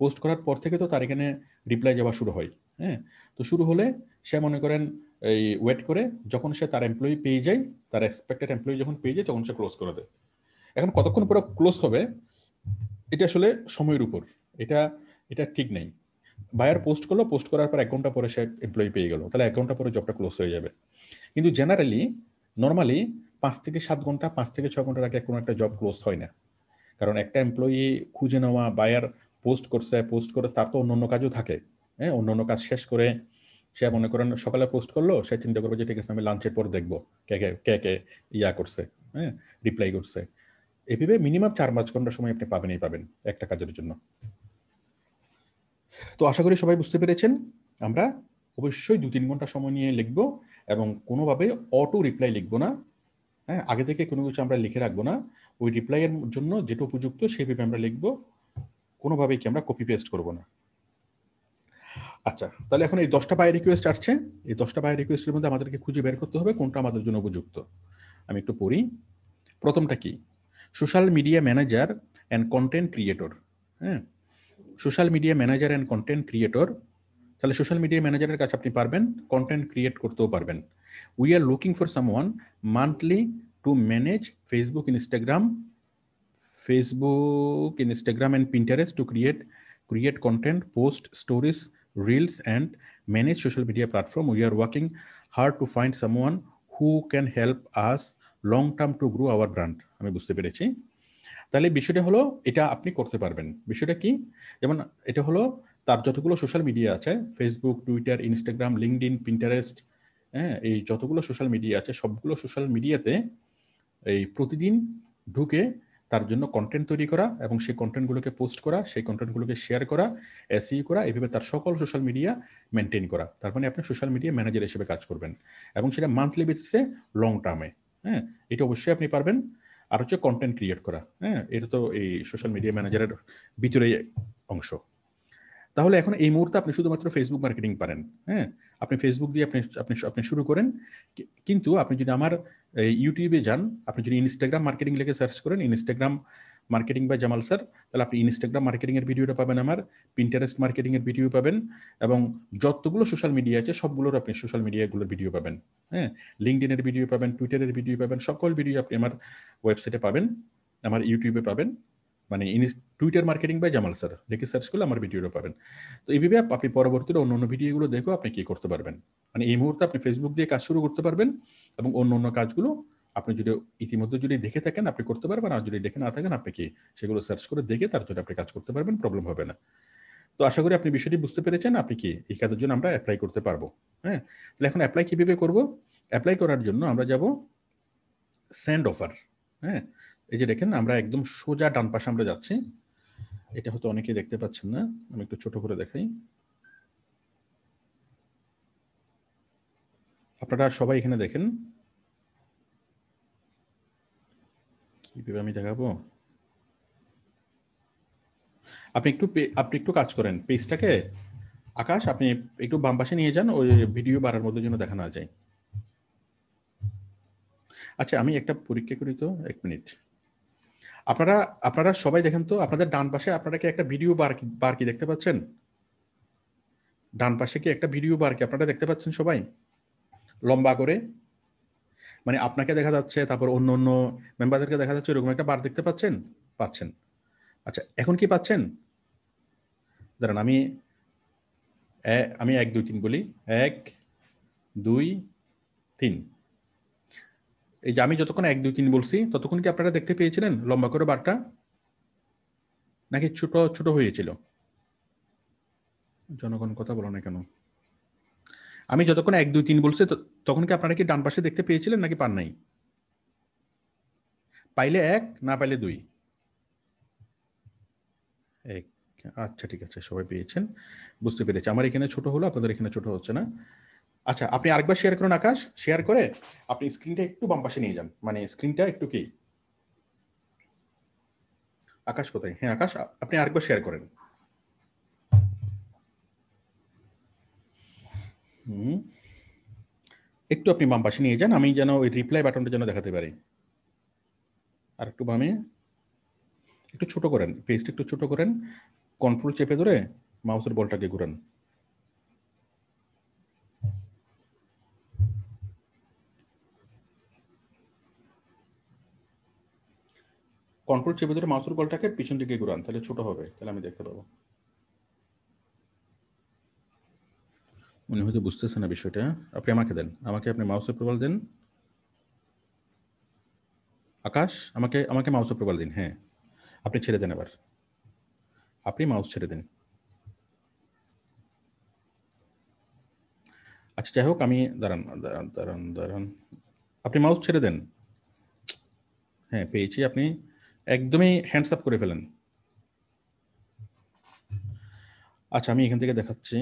S1: পোস্ট করার পর থেকে তো তার এখানে রিপ্লাই যাওয়া শুরু হয় হ্যাঁ তো শুরু হলে সে মনে করেন এই ওয়েট করে যখন সে তার এমপ্লয়ি পেয়ে যায় তার এক্সপেক্টেড এমপ্লয়ি যখন পেয়ে যায় তখন সে ক্লোজ করে দেয় এখন কতক্ষণ পরে ক্লোজ হবে এটা আসলে সময়ের উপর এটা এটা ঠিক নেই বায়ার পোস্ট করলো পোস্ট করার পর এক ঘন্টা পরে সে এমপ্লয়ি পেয়ে গেল তাহলে এক ঘন্টা পরে জবটা ক্লোজ হয়ে যাবে কিন্তু জেনারেলি নর্মালি পাঁচ থেকে সাত ঘন্টা পাঁচ থেকে ছয় ঘন্টার আগে কোনো একটা জব ক্লোজ হয় না কারণ একটা এমপ্লয়ি খুঁজে নেওয়া বায়ার পোস্ট করছে পোস্ট করে তার তো অন্য কাজও থাকে হ্যাঁ অন্য কাজ শেষ করে সে মনে করেন সকালে পোস্ট করলো সে চিন্তা করবে যে ঠিক আছে আমি লাঞ্চের পর দেখবো কে কে কে কে ইয়া করছে হ্যাঁ রিপ্লাই করছে এভাবে মিনিমাম চার পাঁচ ঘন্টা সময় আপনি পাবেনই পাবেন একটা কাজের জন্য তো আশা করি সবাই বুঝতে পেরেছেন আমরা অবশ্যই দু তিন ঘন্টা সময় নিয়ে লিখব এবং কোনোভাবে অটো রিপ্লাই লিখব না হ্যাঁ আগে থেকে কোনো কিছু আমরা লিখে রাখবো না ওই রিপ্লাইয়ের জন্য যেটা উপযুক্ত সেভাবে আমরা লিখবো কোনোভাবেই কি আমরা কপি পেস্ট করবো না আচ্ছা তাহলে এখন এই দশটা বাই রিকোয়েস্ট আসছে এই দশটা বাই রিকোয়েস্টের মধ্যে আমাদেরকে খুঁজে বের করতে হবে কোনটা আমাদের জন্য উপযুক্ত আমি একটু পড়ি প্রথমটা কি social media manager and content creator হ্যাঁ social media manager and content creator তাহলে সোশ্যাল মিডিয়া ম্যানেজারের কাছে আপনি পারবেন কন্টেন্ট ক্রিয়েট করতেও পারবেন We are looking for someone monthly to manage Facebook, Instagram, Facebook, Instagram, and Pinterest to create create content, post stories, reels, and manage social media platform. We are working hard to find someone who can help us long term to grow our brand. আমি বুঝতে পেরেছি তাহলে বিষয়টা হলো এটা আপনি করতে পারবেন বিষয়টা কি যেমন এটা হলো তার যতগুলো সোশ্যাল মিডিয়া আছে Facebook Twitter Instagram LinkedIn Pinterest হ্যাঁ এই যতগুলো সোশ্যাল মিডিয়া আছে সবগুলো সোশ্যাল মিডিয়াতে এই প্রতিদিন ঢুকে তার জন্য কন্টেন্ট তৈরি করা এবং সেই কন্টেন্টগুলোকে পোস্ট করা সেই কন্টেন্টগুলোকে শেয়ার করা এসইউ করা এইভাবে তার সকল সোশ্যাল মিডিয়া মেনটেন করা তার মানে আপনি সোশ্যাল মিডিয়া ম্যানেজার হিসেবে কাজ করবেন এবং সেটা মান্থলি বেসিসে লং টার্মে হ্যাঁ এটা অবশ্যই আপনি পারবেন আর হচ্ছে কন্টেন্ট ক্রিয়েট করা হ্যাঁ এটা তো এই সোশ্যাল মিডিয়া ম্যানেজারের ভিতরেই অংশ তাহলে এখন এই মুহূর্তে আপনি শুধুমাত্র ফেসবুক মার্কেটিং পারেন হ্যাঁ আপনি ফেসবুক দিয়ে আপনি আপনি আপনি শুরু করেন কিন্তু আপনি যদি আমার ইউটিউবে যান আপনি যদি ইনস্টাগ্রাম মার্কেটিং লিখে সার্চ করেন ইনস্টাগ্রাম মার্কেটিং বা জামাল স্যার তাহলে আপনি ইনস্টাগ্রাম মার্কেটিংয়ের ভিডিওটা পাবেন আমার পিন্টারেস্ট মার্কেটিংয়ের ভিডিও পাবেন এবং যতগুলো সোশ্যাল মিডিয়া আছে সবগুলোর আপনি সোশ্যাল মিডিয়াগুলোর ভিডিও পাবেন হ্যাঁ লিঙ্কডিনের ভিডিও পাবেন টুইটারের ভিডিও পাবেন সকল ভিডিও আপনি আমার ওয়েবসাইটে পাবেন আমার ইউটিউবে পাবেন মানে ইনি Twitter marketing by Jamal sir লিখে সার্চ করলে আমার ভিডিওটা পাবেন তো এইভাবে আপনি পরবর্তীতে অন্য অন্য ভিডিওগুলো দেখেও আপনি কি করতে পারবেন মানে এই মুহূর্তে আপনি ফেসবুক দিয়ে কাজ শুরু করতে পারবেন এবং অন্য অন্য কাজগুলো আপনি যদি ইতিমধ্যে যদি দেখে থাকেন আপনি করতে পারবেন আর যদি দেখে না থাকেন আপনি কি সেগুলো সার্চ করে দেখে তার জন্য আপনি কাজ করতে পারবেন প্রবলেম হবে না তো আশা করি আপনি বিষয়টি বুঝতে পেরেছেন আপনি কি এই কাজের জন্য আমরা অ্যাপ্লাই করতে পারবো হ্যাঁ তাহলে এখন অ্যাপ্লাই কীভাবে করবো অ্যাপ্লাই করার জন্য আমরা যাব স্যান্ড অফার হ্যাঁ এই যে দেখেন আমরা একদম সোজা ডান পাশে আমরা যাচ্ছি এটা হয়তো অনেকে দেখতে পাচ্ছেন না আমি একটু ছোট করে দেখাই আপনারা সবাই এখানে দেখেন কিভাবে আমি দেখাবো আপনি একটু আপনি একটু কাজ করেন পেজটাকে আকাশ আপনি একটু বাম পাশে নিয়ে যান ওই ভিডিও বাড়ার মধ্যে যেন দেখানো যায় আচ্ছা আমি একটা পরীক্ষা করি তো এক মিনিট আপনারা আপনারা সবাই দেখেন তো আপনাদের ডান পাশে আপনারা কি একটা ভিডিও বার কি বার কি দেখতে পাচ্ছেন ডান পাশে কি একটা ভিডিও বার কি আপনারা দেখতে পাচ্ছেন সবাই লম্বা করে মানে আপনাকে দেখা যাচ্ছে তারপর অন্য অন্য মেম্বারদেরকে দেখা যাচ্ছে এরকম একটা বার দেখতে পাচ্ছেন পাচ্ছেন আচ্ছা এখন কি পাচ্ছেন দাঁড়ান আমি আমি এক দুই তিন বলি এক দুই তিন এই যে আমি যতক্ষণ এক দুই তিন বলছি ততক্ষণ কি আপনারা দেখতে পেয়েছিলেন লম্বা করে বারটা নাকি ছোট ছোট হয়েছিল জনগণ কথা বলো না কেন আমি যতক্ষণ এক দুই তিন বলছি তখন কি আপনারা কি ডান পাশে দেখতে পেয়েছিলেন নাকি পান নাই পাইলে এক না পাইলে দুই এক আচ্ছা ঠিক আছে সবাই পেয়েছেন বুঝতে পেরেছি আমার এখানে ছোট হলো আপনাদের এখানে ছোট হচ্ছে না আচ্ছা আপনি আরেকবার শেয়ার করুন আকাশ শেয়ার করে আপনি স্ক্রিনটা একটু বাম পাশে নিয়ে যান মানে স্ক্রিনটা একটু কি আকাশ কোথায় হ্যাঁ আকাশ আপনি আরেকবার শেয়ার করেন হুম একটু আপনি বাম পাশে নিয়ে যান আমি যেন ওই রিপ্লাই বাটনটা যেন দেখাতে পারি আর একটু বামে একটু ছোট করেন পেজটা একটু ছোট করেন কন্ট্রোল চেপে ধরে মাউসের বলটাকে ঘুরান কন্ট্রোল চেপে ধরে মাউসের বলটাকে পিছন দিকে ঘুরান তাহলে ছোট হবে তাহলে আমি দেখতে পাবো উনি হয়তো বুঝতেছে না বিষয়টা আপনি আমাকে দেন আমাকে আপনি মাউস অ্যাপ্রুভাল দেন আকাশ আমাকে আমাকে মাউস অ্যাপ্রুভাল দিন হ্যাঁ আপনি ছেড়ে দেন আবার আপনি মাউস ছেড়ে দিন আচ্ছা যাই হোক আমি দাঁড়ান দাঁড়ান দাঁড়ান দাঁড়ান আপনি মাউস ছেড়ে দেন হ্যাঁ পেয়েছি আপনি একদমই হ্যান্ডস আপ করে ফেলেন আচ্ছা আমি এখান থেকে দেখাচ্ছি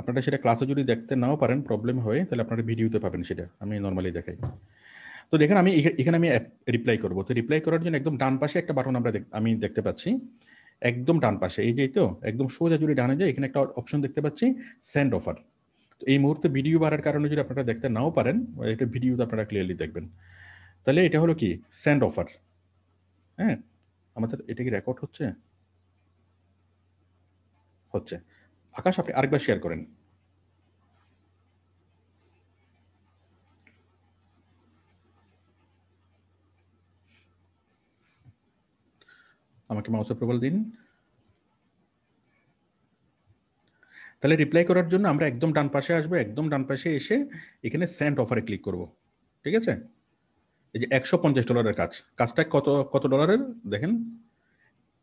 S1: আপনারা সেটা ক্লাসে যদি দেখতে নাও পারেন প্রবলেম হয় তাহলে আপনারা ভিডিওতে পাবেন সেটা আমি নর্মালি দেখাই তো দেখেন আমি এখানে আমি রিপ্লাই করব তো রিপ্লাই করার জন্য একদম ডান পাশে একটা বাটন আমরা আমি দেখতে পাচ্ছি একদম ডান পাশে এই যে তো একদম সোজা যদি ডানে যায় এখানে একটা অপশন দেখতে পাচ্ছি সেন্ড অফার তো এই মুহূর্তে ভিডিও বাড়ার কারণে যদি আপনারা দেখতে নাও পারেন এটা ভিডিওতে আপনারা ক্লিয়ারলি দেখবেন তাহলে এটা হলো কি স্যান্ড অফার হ্যাঁ আমাদের এটা কি রেকর্ড হচ্ছে হচ্ছে আকাশ আপনি আরেকবার শেয়ার করেন আমাকে মাউস অ্যাপ্রুভাল দিন তাহলে রিপ্লাই করার জন্য আমরা একদম ডান পাশে আসবো একদম ডান পাশে এসে এখানে সেন্ট অফারে ক্লিক করব ঠিক আছে এই যে একশো পঞ্চাশ ডলারের কাজ কাজটা কত কত ডলারের দেখেন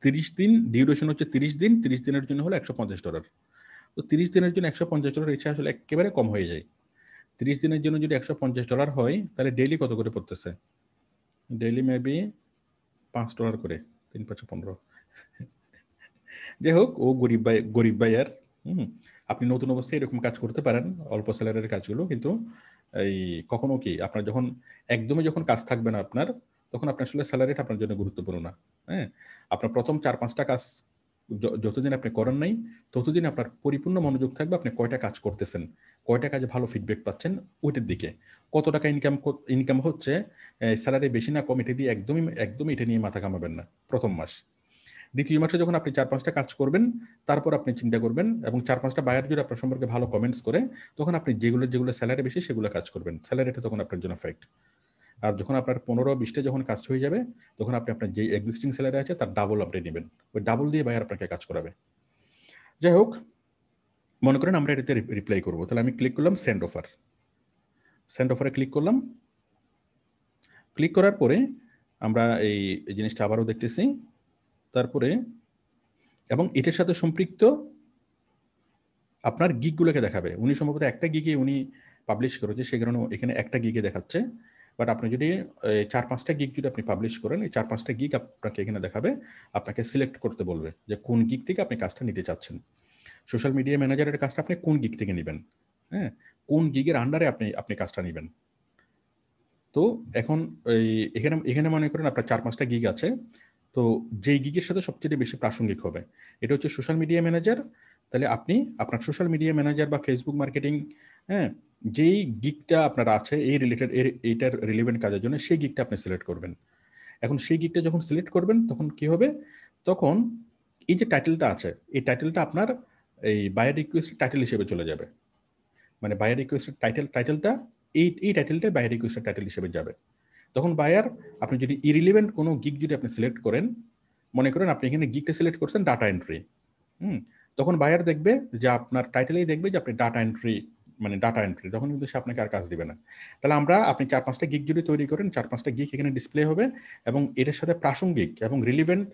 S1: তিরিশ দিন ডিউরেশন হচ্ছে তিরিশ দিন তিরিশ দিনের জন্য হলো একশো পঞ্চাশ ডলার তো তিরিশ দিনের জন্য একশো পঞ্চাশ ডলার ইচ্ছা আসলে একেবারে কম হয়ে যায় তিরিশ দিনের জন্য যদি একশো পঞ্চাশ ডলার হয় তাহলে ডেইলি কত করে পড়তেছে ডেইলি মেবি পাঁচ ডলার করে তিন পাঁচশো পনেরো যাই হোক ও গরিব ভাই গরিব ভাই আর হুম আপনি নতুন অবস্থায় এরকম কাজ করতে পারেন অল্প স্যালারির কাজগুলো কিন্তু এই কখনো কি আপনার যখন একদমই যখন কাজ থাকবে না আপনার তখন আপনার আসলে স্যালারিটা আপনার জন্য গুরুত্বপূর্ণ না হ্যাঁ আপনার প্রথম চার পাঁচটা কাজ যতদিন আপনি করেন নাই ততদিন আপনার পরিপূর্ণ মনোযোগ থাকবে আপনি কয়টা কাজ করতেছেন কয়টা কাজে ভালো ফিডব্যাক পাচ্ছেন ওইটার দিকে কত টাকা ইনকাম ইনকাম হচ্ছে স্যালারি বেশি না কম এটা দিয়ে একদমই একদমই এটা নিয়ে মাথা কামাবেন না প্রথম মাস দ্বিতীয় মাসে যখন আপনি চার পাঁচটা কাজ করবেন তারপর আপনি চিন্তা করবেন এবং চার পাঁচটা বায়ার যদি আপনার সম্পর্কে ভালো কমেন্টস করে তখন আপনি যেগুলো যেগুলো স্যালারি বেশি সেগুলো কাজ করবেন স্যালারিটা তখন আপনার জন্য ফ্যাক্ট আর যখন আপনার পনেরো বিশটা যখন কাজ হয়ে যাবে তখন আপনি আপনার যে এক্সিস্টিং স্যালারি আছে তার ডাবল আপনি নেবেন ওই ডাবল দিয়ে বায়ার আপনাকে কাজ করাবে যাই হোক মনে করেন আমরা এটাতে রিপ্লাই করবো তাহলে আমি ক্লিক করলাম সেন্ড অফার সেন্ড অফারে ক্লিক করলাম ক্লিক করার পরে আমরা এই জিনিসটা আবারও দেখতেছি তারপরে এবং এটার সাথে সম্পৃক্ত আপনার গিকগুলোকে দেখাবে উনি সম্ভবত একটা গিকে উনি পাবলিশ করেছে সে কারণে এখানে একটা গিকে দেখাচ্ছে বাট আপনি যদি চার পাঁচটা গিক যদি আপনি পাবলিশ করেন এই চার পাঁচটা গিক আপনাকে এখানে দেখাবে আপনাকে সিলেক্ট করতে বলবে যে কোন গিক থেকে আপনি কাজটা নিতে চাচ্ছেন সোশ্যাল মিডিয়া ম্যানেজারের কাজটা আপনি কোন গিক থেকে নেবেন হ্যাঁ কোন গিগের আন্ডারে আপনি আপনি কাজটা নেবেন তো এখন এই এখানে এখানে মনে করেন আপনার চার পাঁচটা গিগ আছে তো যেই গিগের সাথে সবচেয়ে বেশি প্রাসঙ্গিক হবে এটা হচ্ছে সোশ্যাল মিডিয়া ম্যানেজার তাহলে আপনি আপনার সোশ্যাল মিডিয়া ম্যানেজার বা ফেসবুক মার্কেটিং হ্যাঁ যেই গিকটা আপনার আছে এই রিলেটেড এর এইটার রিলেভেন্ট কাজের জন্য সেই গিকটা আপনি সিলেক্ট করবেন এখন সেই গিকটা যখন সিলেক্ট করবেন তখন কি হবে তখন এই যে টাইটেলটা আছে এই টাইটেলটা আপনার এই বায়ার রিকোয়েস্ট টাইটেল হিসেবে চলে যাবে মানে বায়ার রিকোয়েস্টের টাইটেল টাইটেলটা এই এই টাইটেলটা বায়ার রিকোয়েস্টের টাইটেল হিসেবে যাবে তখন বায়ার আপনি যদি ইরিলিভেন্ট কোনো গিগ যদি আপনি সিলেক্ট করেন মনে করেন আপনি এখানে গিগটা সিলেক্ট করছেন ডাটা এন্ট্রি হুম তখন বায়ার দেখবে যে আপনার টাইটেলেই দেখবে যে আপনি ডাটা এন্ট্রি মানে ডাটা এন্ট্রি তখন কিন্তু সে আপনাকে আর কাজ দিবে না তাহলে আমরা আপনি চার পাঁচটা গিক যদি তৈরি করেন চার পাঁচটা গিক এখানে ডিসপ্লে হবে এবং এটার সাথে প্রাসঙ্গিক এবং রিলিভেন্ট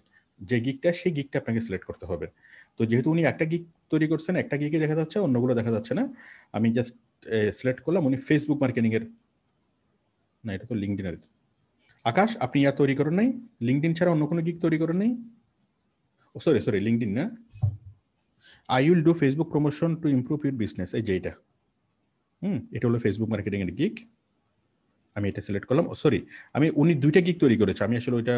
S1: যে গিকটা সেই গিকটা আপনাকে সিলেক্ট করতে হবে তো যেহেতু উনি একটা গিক তৈরি করছেন একটা গিকে দেখা যাচ্ছে অন্যগুলো দেখা যাচ্ছে না আমি জাস্ট সিলেক্ট করলাম উনি ফেসবুক মার্কেটিংয়ের না এটা তো লিঙ্কডিনের আকাশ আপনি আর তৈরি করেন নাই লিঙ্কডিন ছাড়া অন্য কোনো গিক তৈরি করেন নাই ও সরি সরি লিঙ্কডিন না I will do Facebook promotion to improve your business এই যে এটা হুম এটা হলো ফেসবুক মার্কেটিং এর গিক আমি এটা সিলেক্ট করলাম ও সরি আমি উনি দুইটা গিক তৈরি করেছে আমি আসলে ওইটা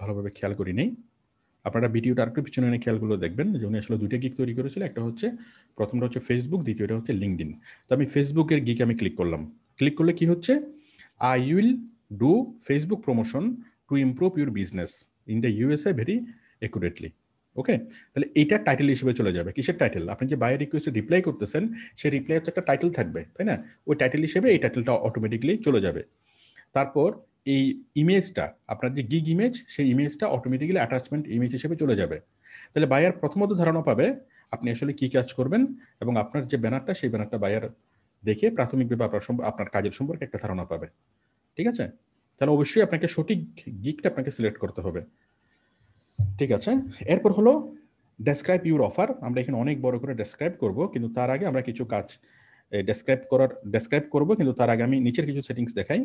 S1: ভালোভাবে খেয়াল করি নাই আপনারা ভিডিওটা একটু পিছনে এনে খেয়ালগুলো দেখবেন যে উনি আসলে দুইটা গিক তৈরি করেছিল একটা হচ্ছে প্রথমটা হচ্ছে ফেসবুক দ্বিতীয়টা হচ্ছে লিঙ্কডিন তো আমি ফেসবুকের গিক আমি ক্লিক করলাম ক্লিক করলে কি হচ্ছে I will do Facebook promotion to improve your business in the USA very accurately. ওকে তাহলে এটা টাইটেল হিসেবে চলে যাবে কিসের টাইটেল আপনি যে বাইরে রিকোয়েস্টে রিপ্লাই করতেছেন সেই রিপ্লাই হচ্ছে একটা টাইটেল থাকবে তাই না ওই টাইটেল হিসেবে এই টাইটেলটা অটোমেটিকলি চলে যাবে তারপর এই ইমেজটা আপনার যে গিগ ইমেজ সেই ইমেজটা অটোমেটিকলি অ্যাটাচমেন্ট ইমেজ হিসেবে চলে যাবে তাহলে বায়ার প্রথমত ধারণা পাবে আপনি আসলে কি কাজ করবেন এবং আপনার যে ব্যানারটা সেই ব্যানারটা বায়ার দেখে প্রাথমিকভাবে আপনার আপনার কাজের সম্পর্কে একটা ধারণা পাবে ঠিক আছে তাহলে অবশ্যই আপনাকে সঠিক গিকটা আপনাকে সিলেক্ট করতে হবে ঠিক আছে এরপর হলো ডেসক্রাইব ইউর অফার আমরা এখানে অনেক বড় করে ডেসক্রাইব করব কিন্তু তার আগে আমরা কিছু কাজ ডেসক্রাইব করার ডেসক্রাইব করব কিন্তু তার আগে আমি নিচের কিছু সেটিংস দেখাই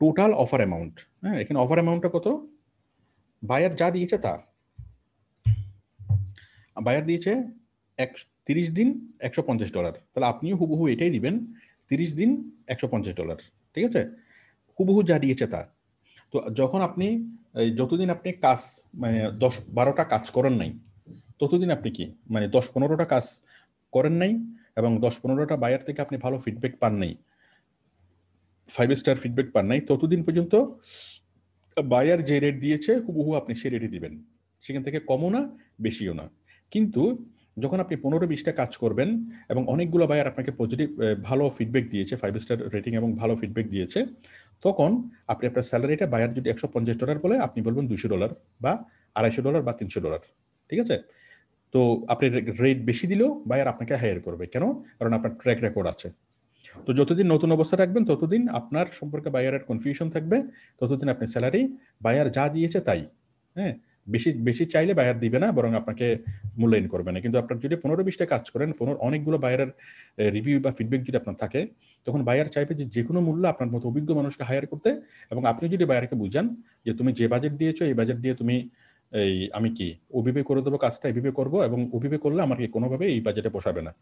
S1: টোটাল অফার অ্যামাউন্ট হ্যাঁ এখানে অফার অ্যামাউন্টটা কত বায়ার যা দিয়েছে তা বায়ার দিয়েছে এক তিরিশ দিন একশো পঞ্চাশ ডলার তাহলে আপনিও হুবহু এটাই দিবেন তিরিশ দিন একশো পঞ্চাশ ডলার ঠিক আছে হুবহু যা দিয়েছে তা তো যখন আপনি যতদিন আপনি কাজ মানে দশ বারোটা কাজ করেন নাই ততদিন আপনি কি মানে দশ পনেরোটা কাজ করেন নাই এবং দশ পনেরোটা বায়ার থেকে আপনি ভালো ফিডব্যাক পান নাই ফাইভ স্টার ফিডব্যাক পান নাই ততদিন পর্যন্ত বায়ার যে রেট দিয়েছে হুবহু আপনি সে রেটই দিবেন সেখান থেকে কমও না বেশিও না কিন্তু যখন আপনি পনেরো বিশটা কাজ করবেন এবং অনেকগুলো বায়ার আপনাকে পজিটিভ ভালো ফিডব্যাক দিয়েছে ফাইভ স্টার রেটিং এবং ভালো ফিডব্যাক দিয়েছে তখন আপনি আপনার স্যালারিটা বায়ার যদি একশো পঞ্চাশ ডলার বলে আপনি বলবেন দুশো ডলার বা আড়াইশো ডলার বা তিনশো ডলার ঠিক আছে তো আপনি রেট বেশি দিলেও বায়ার আপনাকে হায়ার করবে কেন কারণ আপনার ট্র্যাক রেকর্ড আছে তো যতদিন নতুন অবস্থা রাখবেন ততদিন আপনার সম্পর্কে বায়ারের কনফিউশন থাকবে ততদিন আপনি স্যালারি বায়ার যা দিয়েছে তাই হ্যাঁ বেশি বেশি চাইলে বায়ার দিবে না বরং আপনাকে মূল্যায়ন করবে না কিন্তু আপনার যদি পনেরো বিশটা কাজ করেন পনেরো অনেকগুলো বায়ারের রিভিউ বা ফিডব্যাক যদি আপনার থাকে তখন বায়ার চাইবে যে যে কোনো মূল্য আপনার মতো অভিজ্ঞ মানুষকে হায়ার করতে এবং আপনি যদি বায়ারকে বুঝান যে তুমি যে বাজেট দিয়েছো এই বাজেট দিয়ে তুমি এই আমি কি ওবিপে করে দেবো কাজটা এভিবে করবো এবং ওবিপে করলে আমাকে কোনোভাবে এই বাজেটে পোষাবে না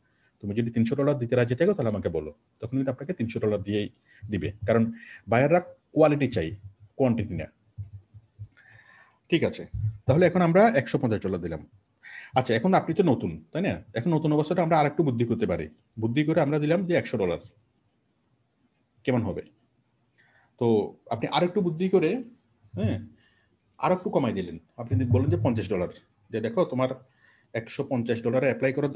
S1: তুমি যদি তিনশো ডলার দিতে রাজি থাকো তাহলে আমাকে বলো তখন কিন্তু আপনাকে তিনশো ডলার দিয়েই দিবে কারণ বায়াররা কোয়ালিটি চাই কোয়ান্টিটি না ঠিক আছে তাহলে এখন আমরা একশো পঞ্চাশ ডলার দিলাম আচ্ছা এখন আপনি তো নতুন তাই না এখন নতুন অবস্থাটা আমরা আর একটু বুদ্ধি করতে পারি বুদ্ধি করে আমরা দিলাম যে একশো ডলার কেমন হবে তো আপনি আর একটু বুদ্ধি করে হ্যাঁ আর একটু কমাই দিলেন আপনি বললেন যে পঞ্চাশ ডলার যে দেখো তোমার একশো পঞ্চাশ ডলারে অ্যাপ্লাই করে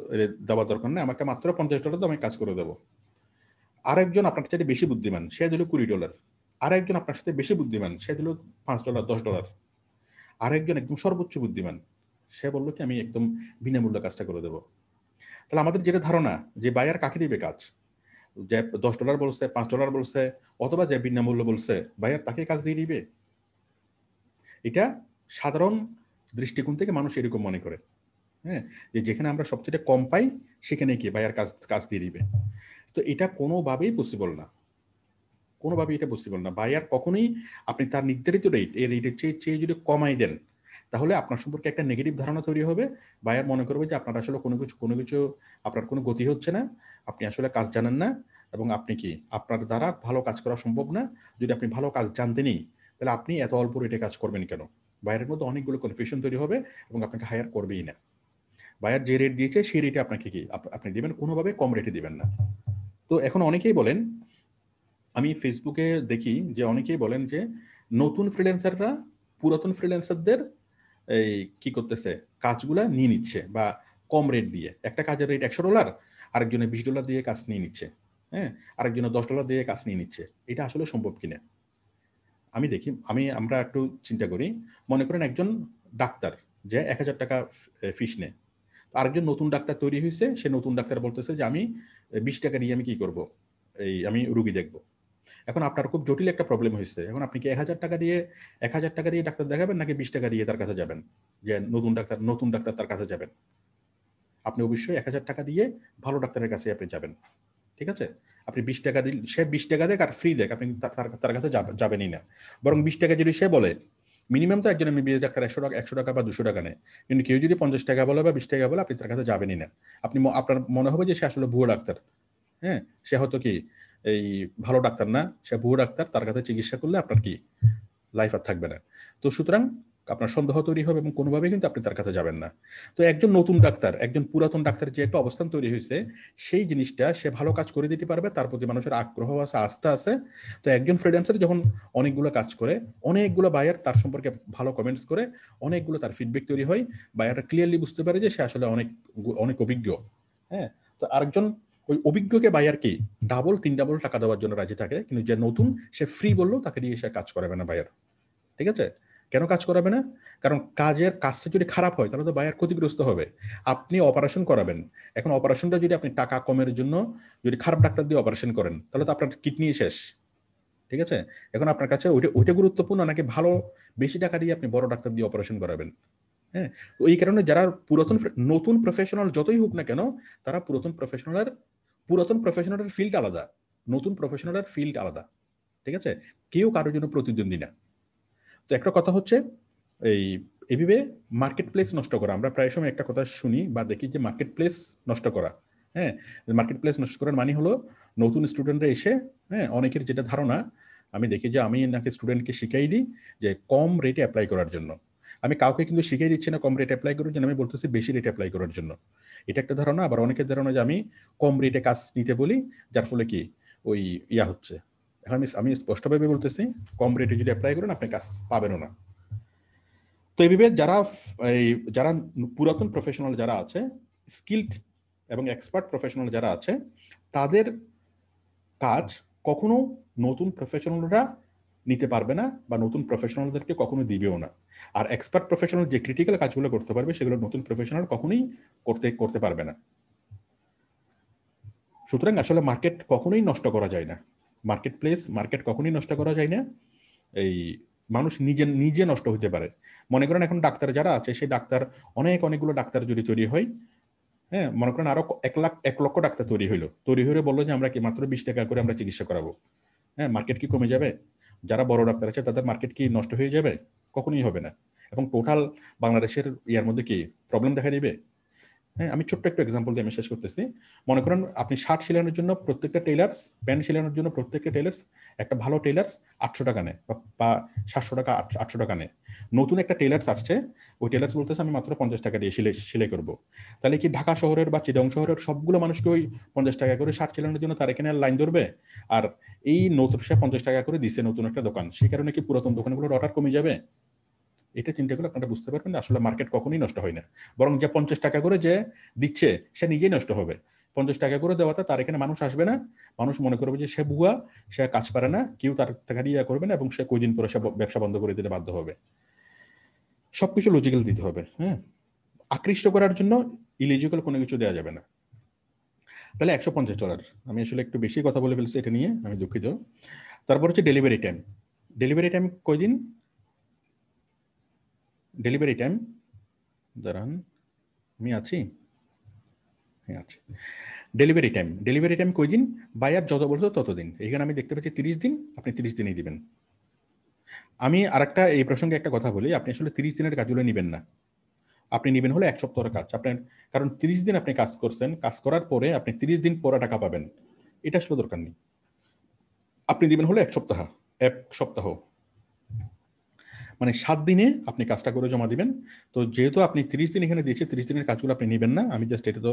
S1: দেওয়া দরকার নেই আমাকে মাত্র পঞ্চাশ ডলার তো আমি কাজ করে দেবো আরেকজন আপনার সাথে বেশি বুদ্ধিমান সে দিল কুড়ি ডলার আরেকজন আপনার সাথে বেশি বুদ্ধিমান সে দিল পাঁচ ডলার দশ ডলার আরেকজন একদম সর্বোচ্চ বুদ্ধিমান সে বললো কি আমি একদম বিনামূল্যে কাজটা করে দেবো তাহলে আমাদের যেটা ধারণা যে বায়ার কাকে দিবে কাজ যে দশ ডলার বলছে পাঁচ ডলার বলছে অথবা যে বিনামূল্য বলছে বায়ার তাকে কাজ দিয়ে দিবে এটা সাধারণ দৃষ্টিকোণ থেকে মানুষ এরকম মনে করে হ্যাঁ যে যেখানে আমরা সবচেয়ে কম পাই সেখানে কি বায়ার কাজ কাজ দিয়ে দিবে তো এটা কোনোভাবেই পসিবল না কোনোভাবেই এটা বুঝতে পারবেন না বায়ার কখনোই আপনি তার নির্ধারিত রেট এই রেটের চেয়ে চেয়ে যদি কমাই দেন তাহলে আপনার সম্পর্কে একটা নেগেটিভ ধারণা তৈরি হবে বায়ার মনে করবে যে আপনার আসলে কোনো কিছু কোনো কিছু আপনার কোনো গতি হচ্ছে না আপনি আসলে কাজ জানেন না এবং আপনি কি আপনার দ্বারা ভালো কাজ করা সম্ভব না যদি আপনি ভালো কাজ জানতেনই তাহলে আপনি এত অল্প রেটে কাজ করবেন কেন বায়ারের মধ্যে অনেকগুলো কনফিউশন তৈরি হবে এবং আপনাকে হায়ার করবেই না বায়ার যে রেট দিয়েছে সেই রেটে আপনাকে কি আপনি দেবেন কোনোভাবে কম রেটে দেবেন না তো এখন অনেকেই বলেন আমি ফেসবুকে দেখি যে অনেকেই বলেন যে নতুন ফ্রিল্যান্সাররা পুরাতন ফ্রিল্যান্সারদের এই কি করতেছে কাজগুলা নিয়ে নিচ্ছে বা কম রেট দিয়ে একটা কাজের রেট একশো ডলার আরেকজনে বিশ ডলার দিয়ে কাজ নিয়ে নিচ্ছে হ্যাঁ আরেকজনে দশ ডলার দিয়ে কাজ নিয়ে নিচ্ছে এটা আসলে সম্ভব কিনা আমি দেখি আমি আমরা একটু চিন্তা করি মনে করেন একজন ডাক্তার যে এক হাজার টাকা ফিস নেয় আরেকজন নতুন ডাক্তার তৈরি হয়েছে সে নতুন ডাক্তার বলতেছে যে আমি বিশ টাকা নিয়ে আমি কি করব এই আমি রুগী দেখবো এখন আপনার খুব জটিল একটা প্রবলেম হয়েছে এখন আপনি কি এক হাজার টাকা দিয়ে এক হাজার টাকা দিয়ে ডাক্তার দেখাবেন নাকি বিশ টাকা দিয়ে তার কাছে যাবেন যে নতুন ডাক্তার নতুন ডাক্তার তার কাছে যাবেন আপনি অবশ্যই এক হাজার টাকা দিয়ে ভালো ডাক্তারের কাছে আপনি যাবেন ঠিক আছে আপনি বিশ টাকা দিন সে বিশ টাকা দেখ আর ফ্রি দেখ আপনি তার কাছে যাবেনই না বরং বিশ টাকা যদি সে বলে মিনিমাম তো একজন আমি বিএস ডাক্তার একশো টাকা একশো টাকা বা দুশো টাকা নেয় কিন্তু কেউ যদি পঞ্চাশ টাকা বলে বা বিশ টাকা বলে আপনি তার কাছে যাবেনই না আপনি আপনার মনে হবে যে সে আসলে ভুয়ো ডাক্তার হ্যাঁ সে হয়তো কি এই ভালো ডাক্তার না সে ভুয়ো ডাক্তার তার কাছে চিকিৎসা করলে আপনার কি লাইফ আর থাকবে না তো সুতরাং আপনার সন্দেহ তৈরি হবে এবং কোনোভাবে কিন্তু আপনি তার কাছে যাবেন না তো একজন নতুন ডাক্তার একজন পুরাতন ডাক্তারের যে একটা অবস্থান তৈরি হয়েছে সেই জিনিসটা সে ভালো কাজ করে দিতে পারবে তার প্রতি মানুষের আগ্রহ আছে আস্থা আছে তো একজন ফ্রিল্যান্সার যখন অনেকগুলো কাজ করে অনেকগুলো বায়ার তার সম্পর্কে ভালো কমেন্টস করে অনেকগুলো তার ফিডব্যাক তৈরি হয় বায়াররা ক্লিয়ারলি বুঝতে পারে যে সে আসলে অনেক অনেক অভিজ্ঞ হ্যাঁ তো আরেকজন ওই অভিজ্ঞকে কি ডাবল তিন ডাবল টাকা দেওয়ার জন্য রাজি থাকে কিন্তু যে নতুন সে ফ্রি বললো তাকে দিয়ে সে কাজ করাবে না বায়ার ঠিক আছে কেন কাজ করাবে না কারণ কাজের কাজটা যদি খারাপ হয় তাহলে তো বায়ার ক্ষতিগ্রস্ত হবে আপনি অপারেশন করাবেন এখন অপারেশনটা যদি আপনি টাকা কমের জন্য যদি খারাপ ডাক্তার দিয়ে অপারেশন করেন তাহলে তো আপনার কিডনি শেষ ঠিক আছে এখন আপনার কাছে ওইটা ওইটা গুরুত্বপূর্ণ নাকি ভালো বেশি টাকা দিয়ে আপনি বড় ডাক্তার দিয়ে অপারেশন করাবেন হ্যাঁ তো এই কারণে যারা পুরাতন নতুন প্রফেশনাল যতই হোক না কেন তারা পুরাতন প্রফেশনালের পুরাতন প্রফেশনালের ফিল্ড আলাদা নতুন প্রফেশনালের ফিল্ড আলাদা ঠিক আছে কেউ কারোর জন্য প্রতিদ্বন্দ্বী না তো একটা কথা হচ্ছে এই এভাবে মার্কেট প্লেস নষ্ট করা আমরা প্রায় সময় একটা কথা শুনি বা দেখি যে মার্কেট প্লেস নষ্ট করা হ্যাঁ মার্কেট প্লেস নষ্ট করার মানে হলো নতুন স্টুডেন্টরা এসে হ্যাঁ অনেকের যেটা ধারণা আমি দেখি যে আমি নাকি স্টুডেন্টকে শিখাই দিই যে কম রেটে অ্যাপ্লাই করার জন্য আমি কাউকে কিন্তু শিখিয়ে দিচ্ছি না কম রেট অ্যাপ্লাই করার জন্য আমি বলতেছি বেশি রেট অ্যাপ্লাই করার জন্য এটা একটা ধারণা আবার অনেকের ধারণা যে আমি কম রেটে কাজ নিতে বলি যার ফলে কি ওই ইয়া হচ্ছে এখন আমি আমি স্পষ্টভাবে বলতেছি কম রেটে যদি অ্যাপ্লাই করেন আপনি কাজ পাবেনও না তো এইভাবে যারা এই যারা পুরাতন প্রফেশনাল যারা আছে স্কিল্ড এবং এক্সপার্ট প্রফেশনাল যারা আছে তাদের কাজ কখনো নতুন প্রফেশনালরা নিতে পারবে না বা নতুন প্রফেশনালদেরকে কখনো দিবেও না আর এক্সপার্ট প্রফেশনাল যে ক্রিটিক্যাল কাজগুলো করতে পারবে সেগুলো নতুন প্রফেশনাল কখনোই করতে করতে পারবে না সুতরাং আসলে মার্কেট কখনোই নষ্ট করা যায় না মার্কেট প্লেস মার্কেট কখনোই নষ্ট করা যায় না এই মানুষ নিজে নিজে নষ্ট হতে পারে মনে করেন এখন ডাক্তার যারা আছে সেই ডাক্তার অনেক অনেকগুলো ডাক্তার যদি তৈরি হয় হ্যাঁ মনে করেন আরো এক লাখ এক লক্ষ ডাক্তার তৈরি হইলো তৈরি হয়ে বললো যে আমরা কি মাত্র বিশ টাকা করে আমরা চিকিৎসা করাবো হ্যাঁ মার্কেট কি কমে যাবে যারা বড় ডাক্তার আছে তাদের মার্কেট কি নষ্ট হয়ে যাবে কখনোই হবে না এবং টোটাল বাংলাদেশের ইয়ার মধ্যে কি প্রবলেম দেখা দিবে হ্যাঁ আমি ছোট্ট একটু এক্সাম্পল দিয়ে আমি শেষ করতেছি মনে করেন আপনি শার্ট সিলানোর জন্য প্রত্যেকটা টেলার্স প্যান্ট সিলানোর জন্য প্রত্যেকটা টেলার্স একটা ভালো টেলার্স আটশো টাকা নেয় বা সাতশো টাকা আটশো টাকা নেয় নতুন একটা টেলার্স আসছে ওই টেলার্স বলতেছে আমি মাত্র পঞ্চাশ টাকা দিয়ে সেলাই সেলাই করবো তাহলে কি ঢাকা শহরের বা চিটং শহরের সবগুলো মানুষকে ওই পঞ্চাশ টাকা করে শার্ট সেলানোর জন্য তার এখানে লাইন ধরবে আর এই নতুন সে পঞ্চাশ টাকা করে দিছে নতুন একটা দোকান সেই কারণে কি পুরাতন দোকানগুলোর অর্ডার কমে যাবে এটা চিন্তা করলে আপনারা বুঝতে পারবেন আসলে মার্কেট কখনোই নষ্ট হয় না বরং যে পঞ্চাশ টাকা করে যে দিচ্ছে সে নিজেই নষ্ট হবে পঞ্চাশ টাকা করে দেওয়াতে তার এখানে মানুষ আসবে না মানুষ মনে করবে যে সে ভুয়া সে কাজ পারে না কেউ তার টাকা দিয়ে করবে না এবং সে কয়দিন পরে সে ব্যবসা বন্ধ করে দিতে বাধ্য হবে সবকিছু লজিক্যাল দিতে হবে হ্যাঁ আকৃষ্ট করার জন্য ইলিজিক্যাল কোনো কিছু দেওয়া যাবে না তাহলে একশো পঞ্চাশ ডলার আমি আসলে একটু বেশি কথা বলে ফেলছি এটা নিয়ে আমি দুঃখিত তারপর হচ্ছে ডেলিভারি টাইম ডেলিভারি টাইম কয়দিন ডেলিভারি টাইম দাঁড়ান আমি আছি হ্যাঁ আছি ডেলিভারি টাইম ডেলিভারি টাইম কই দিন বায়ার যত বলছো তত দিন এখানে আমি দেখতে পাচ্ছি তিরিশ দিন আপনি তিরিশ দিনই দিবেন আমি আর একটা এই প্রসঙ্গে একটা কথা বলি আপনি আসলে তিরিশ দিনের কাজগুলো নেবেন না আপনি নেবেন হলে এক সপ্তাহের কাজ আপনার কারণ তিরিশ দিন আপনি কাজ করছেন কাজ করার পরে আপনি তিরিশ দিন পরে টাকা পাবেন এটা আসলে দরকার নেই আপনি দিবেন হলে এক সপ্তাহ এক সপ্তাহ মানে সাত দিনে আপনি কাজটা করে জমা দিবেন তো যেহেতু আপনি তিরিশ দিন এখানে দিয়েছে তিরিশ দিনের কাজগুলো আপনি নেবেন না আমি জাস্ট এটা তো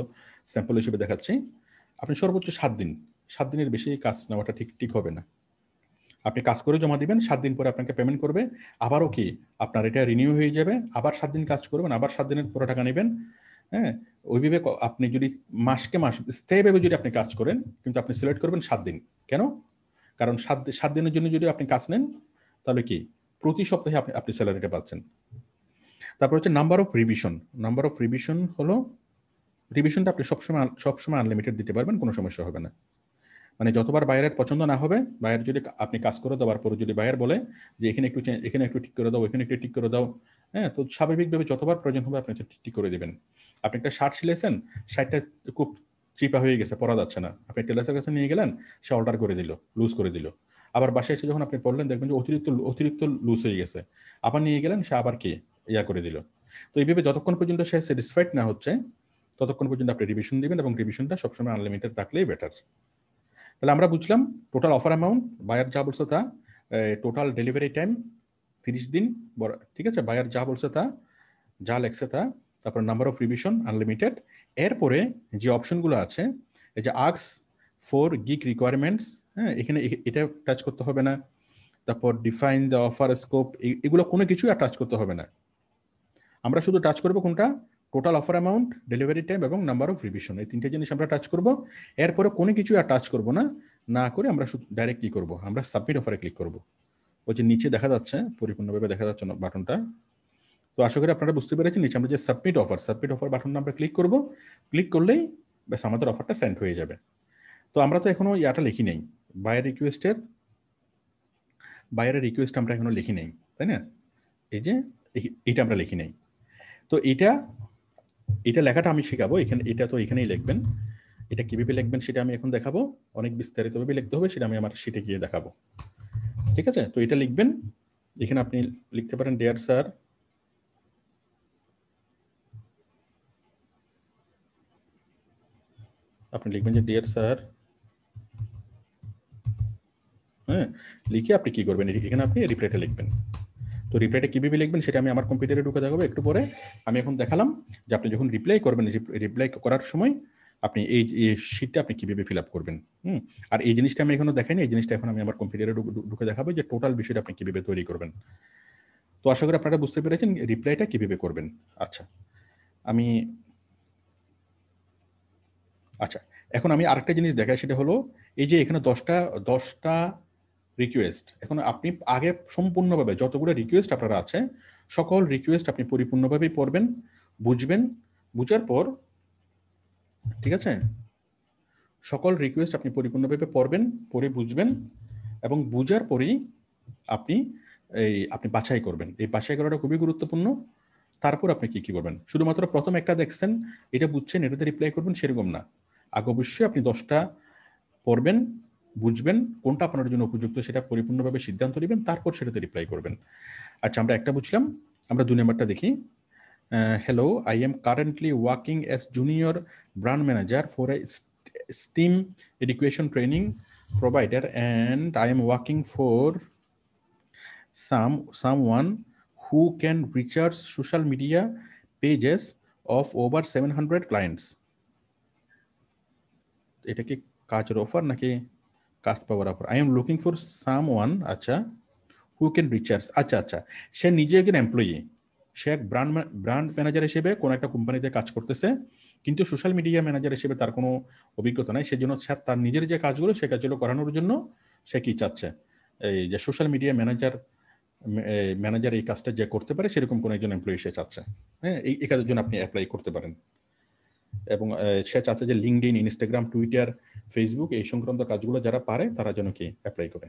S1: স্যাম্পল হিসেবে দেখাচ্ছি আপনি সর্বোচ্চ সাত দিন সাত দিনের বেশি কাজ নেওয়াটা ঠিক ঠিক হবে না আপনি কাজ করে জমা দিবেন সাত দিন পরে আপনাকে পেমেন্ট করবে আবারও কি আপনার এটা রিনিউ হয়ে যাবে আবার সাত দিন কাজ করবেন আবার সাত দিনের পরে টাকা নেবেন হ্যাঁ ওইভাবে আপনি যদি মাসকে মাস স্থায়ীভাবে যদি আপনি কাজ করেন কিন্তু আপনি সিলেক্ট করবেন সাত দিন কেন কারণ সাত সাত দিনের জন্য যদি আপনি কাজ নেন তাহলে কি প্রতি সপ্তাহে আপনি আপনি স্যালারিটা পাচ্ছেন তারপর হচ্ছে number of revision number of revision হলো রিভিশনটা আপনি সবসময় সবসময় আনলিমিটেড দিতে পারবেন কোনো সমস্যা হবে না মানে যতবার বাইরের পছন্দ না হবে বায়ার যদি আপনি কাজ করে দেওয়ার পরে যদি বাইরের বলে যে এখানে একটু এখানে একটু ঠিক করে দাও এখানে একটু ঠিক করে দাও হ্যাঁ তো স্বাভাবিকভাবে যতবার প্রয়োজন হবে আপনি ঠিক করে দেবেন আপনি একটা শার্ট সিলেছেন শার্টটা খুব চিপা হয়ে গেছে পরা যাচ্ছে না আপনি টেলার্সের কাছে নিয়ে গেলেন সে অল্টার করে দিল লুজ করে দিল আবার বাসায় এসে যখন আপনি পড়লেন দেখবেন যে অতিরিক্ত অতিরিক্ত লুজ হয়ে গেছে আবার নিয়ে গেলেন সে আবার কি ইয়া করে দিল তো এইভাবে যতক্ষণ পর্যন্ত সে স্যাটিসফাইড না হচ্ছে ততক্ষণ পর্যন্ত আপনি রিভিশন দিবেন এবং রিভিশনটা সবসময় আনলিমিটেড রাখলেই বেটার তাহলে আমরা বুঝলাম টোটাল অফার অ্যামাউন্ট বায়ার যা বলছে তা টোটাল ডেলিভারি টাইম তিরিশ দিন ঠিক আছে বায়ার যা বলছে তা যা লেখছে তা তারপর নাম্বার অফ রিভিশন আনলিমিটেড এরপরে যে অপশনগুলো আছে এই যে আক্স ফোর গিক রিকোয়ারমেন্টস হ্যাঁ এখানে এটা টাচ করতে হবে না তারপর ডিফাইন দ্য অফার স্কোপ এগুলো কোনো কিছুই আর টাচ করতে হবে না আমরা শুধু টাচ করবো কোনটা total offer amount delivery time এবং নাম্বার অফ রিভিশন এই তিনটে জিনিস আমরা টাচ করবো এরপরে কোনো কিছু আর টাচ করবো না না করে আমরা শুধু ডাইরেক্ট কী করবো আমরা সাবমিট অফারে ক্লিক করবো ওই যে নিচে দেখা যাচ্ছে পরিপূর্ণভাবে দেখা যাচ্ছে বাটনটা তো আশা করি আপনারা বুঝতে পেরেছেন নিচে আমরা যে সাবমিট অফার সাবমিট অফার বাটনটা আমরা ক্লিক করবো ক্লিক করলেই ব্যাস আমাদের অফারটা সেন্ড হয়ে যাবে তো আমরা তো এখনো ইয়াটা লিখি নেই বায়ের রিকোয়েস্টের বায়ারের রিকোয়েস্ট আমরা এখনো লিখি নেই তাই না এই যে এটা আমরা লিখি নেই তো এটা এটা লেখাটা আমি শেখাবো এখানে এটা তো এখানেই লিখবেন এটা কীভাবে লিখবেন সেটা আমি এখন দেখাবো অনেক বিস্তারিতভাবে লিখতে হবে সেটা আমি আমার সিটে গিয়ে দেখাবো ঠিক আছে তো এটা লিখবেন এখানে আপনি লিখতে পারেন ডেয়ার স্যার আপনি লিখবেন যে ডিয়ার স্যার হ্যাঁ লিখে আপনি কি করবেন এখানে আপনি রিপ্লেটে লিখবেন তো রিপ্লাইটা কীভাবে লিখবেন সেটা আমি আমার কম্পিউটারে ঢুকে দেখাবো একটু পরে আমি এখন দেখালাম যে আপনি যখন রিপ্লাই করবেন রিপ্লাই করার সময় আপনি এই শিটটা আপনি কিভাবে ফিল আপ করবেন হুম আর এই জিনিসটা আমি এখনো দেখাইনি এই জিনিসটা এখন আমি আমার কম্পিউটারে ঢুকে দেখাবো যে টোটাল বিষয়টা আপনি কিভাবে তৈরি করবেন তো আশা করি আপনারা বুঝতে পেরেছেন রিপ্লাইটা কিভাবে করবেন আচ্ছা আমি আচ্ছা এখন আমি আরেকটা জিনিস দেখাই সেটা হলো এই যে এখানে দশটা দশটা রিকোয়েস্ট এখন আপনি আগে সম্পূর্ণভাবে যতগুলো রিকোয়েস্ট আপনার আছে সকল রিকোয়েস্ট আপনি পরিপূর্ণভাবেই পড়বেন বুঝবেন বুঝার পর ঠিক আছে সকল রিকোয়েস্ট আপনি পরিপূর্ণভাবে পড়বেন পড়ে বুঝবেন এবং বুঝার পরেই আপনি এই আপনি বাছাই করবেন এই বাছাই করাটা খুবই গুরুত্বপূর্ণ তারপর আপনি কি কি করবেন শুধুমাত্র প্রথম একটা দেখছেন এটা বুঝছেন এটাতে রিপ্লাই করবেন সেরকম না আগে অবশ্যই আপনি দশটা পড়বেন বুঝবেন কোনটা আপনার জন্য উপযুক্ত সেটা পরিপূর্ণভাবে সিদ্ধান্ত নেবেন তারপর সেটাতে রিপ্লাই করবেন আচ্ছা আমরা একটা বুঝলাম আমরা দু নম্বরটা দেখি hello I am currently working as junior brand manager for a STEM education training provider and I am working for some some one who can recharge social media pages of over seven hundred clients এটা কি কাজের offer নাকি কাস্ট power offer I am looking for some one আচ্ছা who can recharge আচ্ছা আচ্ছা সে নিজে একজন এমপ্লয়ি সে এক ব্র্যান্ড ব্র্যান্ড ম্যানেজার হিসেবে কোনো একটা কোম্পানিতে কাজ করতেছে কিন্তু সোশ্যাল মিডিয়া ম্যানেজার হিসেবে তার কোনো অভিজ্ঞতা নাই সেজন্য তার নিজের যে কাজগুলো সে কাজগুলো করানোর জন্য সে কি চাচ্ছে এই যে সোশ্যাল মিডিয়া ম্যানেজার ম্যানেজার এই কাজটা যে করতে পারে সেরকম কোনো একজন এমপ্লয়ি সে চাচ্ছে হ্যাঁ এই কাজের জন্য আপনি অ্যাপ্লাই করতে পারেন এবং সে চাচ্ছে যে লিঙ্কড ইনস্টাগ্রাম টুইটার ফেসবুক এই সংক্রান্ত কাজগুলো যারা পারে তারা যেন কি অ্যাপ্লাই করে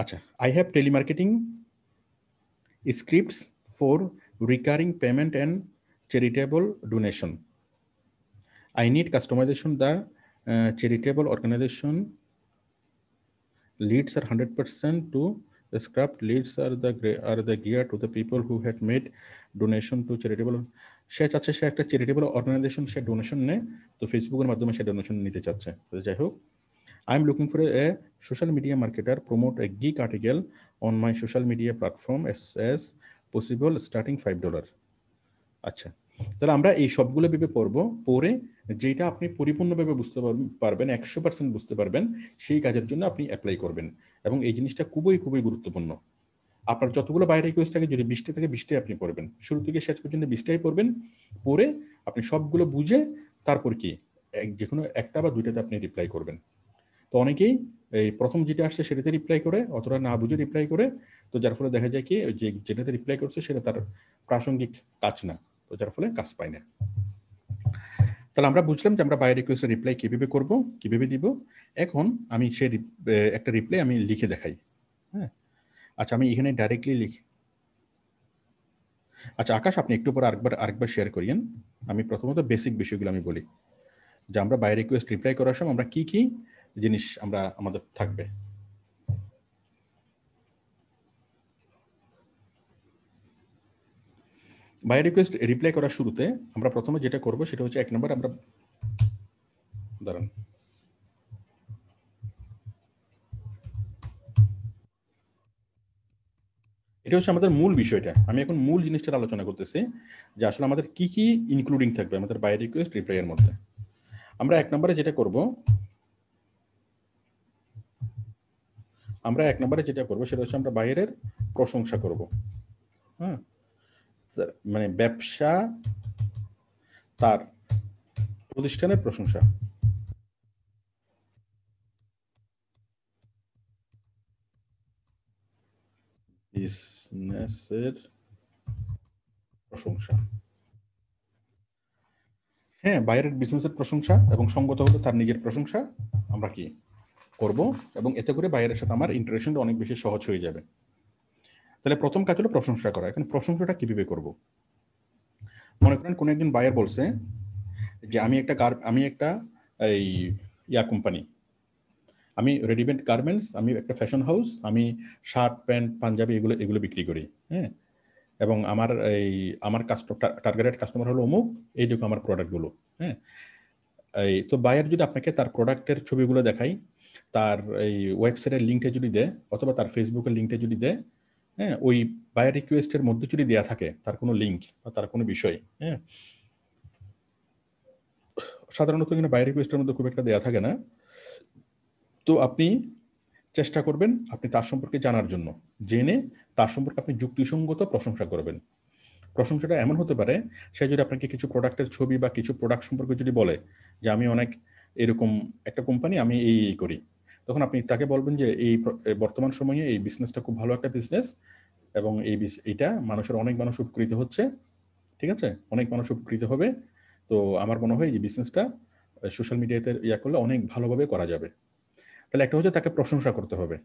S1: আচ্ছা I have telemarketing scripts for recurring payment and charitable donation I need customization the charitable organization leads are hundred to two স্ক্রাফ্ট leads are the are the gear to the people who had made donation to charitable সে চাচ্ছে সে একটা charitable organisation সে donation নেয় তো ফেসবুকের মাধ্যমে সে donation নিতে চাচ্ছে যাই হোক I am looking for a social media marketer promote a geek article on my social media platform as as possible starting five dollar আচ্ছা তাহলে আমরা এই সবগুলো ভেবে পড়ব পড়ে যেটা আপনি পরিপূর্ণভাবে বুঝতে পারবেন একশো পার্সেন্ট বুঝতে পারবেন সেই কাজের জন্য আপনি অ্যাপ্লাই করবেন এবং এই জিনিসটা খুবই খুবই গুরুত্বপূর্ণ আপনার যতগুলো বাইরে রিকোয়েস্ট থাকে যদি বৃষ্টি থেকে বৃষ্টি আপনি পড়বেন শুরু থেকে শেষ পর্যন্ত বৃষ্টিটাই পড়বেন পড়ে আপনি সবগুলো বুঝে তারপর কি যে কোনো একটা বা দুইটাতে আপনি রিপ্লাই করবেন তো অনেকেই এই প্রথম যেটা আসছে সেটাতে রিপ্লাই করে অতটা না বুঝে রিপ্লাই করে তো যার ফলে দেখা যায় কি যে যেটাতে রিপ্লাই করছে সেটা তার প্রাসঙ্গিক কাজ না তো যার ফলে কাজ পায় না তাহলে আমরা বুঝলাম যে আমরা বাই রিকোয়েস্টের রিপ্লাই কীভাবে করবো কীভাবে দিব এখন আমি সে একটা রিপ্লাই আমি লিখে দেখাই হ্যাঁ আচ্ছা আমি এখানে ডাইরেক্টলি লিখি আচ্ছা আকাশ আপনি একটু পর আরেকবার আরেকবার শেয়ার করিয়েন আমি প্রথমত বেসিক বিষয়গুলো আমি বলি যে আমরা বাই রিকোয়েস্ট রিপ্লাই করার সময় আমরা কি কি জিনিস আমরা আমাদের থাকবে বাই রিকোয়েস্ট রিপ্লাই করার শুরুতে আমরা প্রথমে যেটা করব সেটা হচ্ছে এক নম্বর আমরা দাঁড়ান এটা হচ্ছে আমাদের মূল বিষয়টা আমি এখন মূল জিনিসটার আলোচনা করতেছি যে আসলে আমাদের কি কি ইনক্লুডিং থাকবে আমাদের বাই রিকোয়েস্ট রিপ্লাইয়ের মধ্যে আমরা এক নম্বরে যেটা করব আমরা এক নম্বরে যেটা করব সেটা হচ্ছে আমরা বাইরের প্রশংসা করব হ্যাঁ মানে ব্যবসা তার প্রতিষ্ঠানের প্রশংসা বিজনেসের প্রশংসা হ্যাঁ বাইরের বিজনেসের প্রশংসা এবং সঙ্গত হলো তার নিজের প্রশংসা আমরা কি করব এবং এতে করে বাইরের সাথে আমার ইন্টারেকশনটা অনেক বেশি সহজ হয়ে যাবে তাহলে প্রথম কাজ হলো প্রশংসা করা এখন প্রশংসাটা কিভাবে করব মনে করেন কোনো একজন বায়ার বলছে যে আমি একটা আমি একটা এই ইয়া কোম্পানি আমি রেডিমেড গার্মেন্টস আমি একটা ফ্যাশন হাউস আমি শার্ট প্যান্ট পাঞ্জাবি এগুলো এগুলো বিক্রি করি হ্যাঁ এবং আমার এই আমার কাস্টমার টার্গেটেড কাস্টমার হলো অমুক দেখো আমার প্রোডাক্টগুলো হ্যাঁ এই তো বায়ার যদি আপনাকে তার প্রোডাক্টের ছবিগুলো দেখাই তার এই ওয়েবসাইটের লিঙ্কটা যদি দেয় অথবা তার ফেসবুকের লিঙ্কটা যদি দেয় হ্যাঁ ওই বায়ার রিকোয়েস্টের মধ্যে যদি দেওয়া থাকে তার কোনো লিঙ্ক বা তার কোনো বিষয় হ্যাঁ সাধারণত কিন্তু বায়ার রিকোয়েস্টের মধ্যে খুব একটা দেওয়া থাকে না তো আপনি চেষ্টা করবেন আপনি তার সম্পর্কে জানার জন্য জেনে তার সম্পর্কে আপনি যুক্তিসঙ্গত প্রশংসা করবেন প্রশংসাটা এমন হতে পারে সে যদি আপনাকে কিছু প্রোডাক্টের ছবি বা কিছু প্রোডাক্ট সম্পর্কে যদি বলে যে আমি অনেক এরকম একটা কোম্পানি আমি এই এই করি তখন আপনি তাকে বলবেন যে এই বর্তমান সময়ে এই বিজনেসটা খুব ভালো একটা বিজনেস এবং এই এইটা মানুষের অনেক মানুষ উপকৃত হচ্ছে ঠিক আছে অনেক মানুষ উপকৃত হবে তো আমার মনে হয় এই বিজনেসটা সোশ্যাল মিডিয়াতে ইয়া করলে অনেক ভালোভাবে করা যাবে তাহলে একটা হচ্ছে তাকে প্রশংসা করতে হবে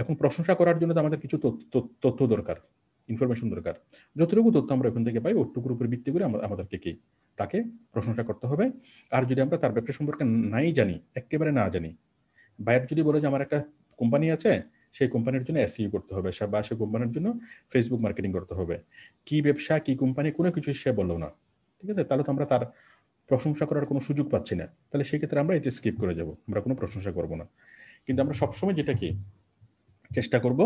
S1: এখন প্রশংসা করার জন্য তো আমাদের কিছু তথ্য দরকার ইনফরমেশন দরকার যতটুকু তথ্য আমরা ওখান থেকে পাই ওটুকুর উপর ভিত্তি করে আমাদেরকে কি তাকে প্রশংসা করতে হবে আর যদি আমরা তার ব্যবসা সম্পর্কে নাই জানি একেবারে না জানি বাইরে যদি বলে যে আমার একটা কোম্পানি আছে সেই কোম্পানির জন্য এসইউ e করতে হবে বা সেই কোম্পানির জন্য ফেসবুক মার্কেটিং করতে হবে কি ব্যবসা কি কোম্পানি কোনো কিছু সে বললো না ঠিক আছে তাহলে তো আমরা তার প্রশংসা করার কোনো সুযোগ পাচ্ছি না তাহলে সেক্ষেত্রে আমরা এটা স্কিপ করে যাব আমরা কোনো প্রশংসা করব না কিন্তু আমরা সবসময় যেটা কি চেষ্টা করব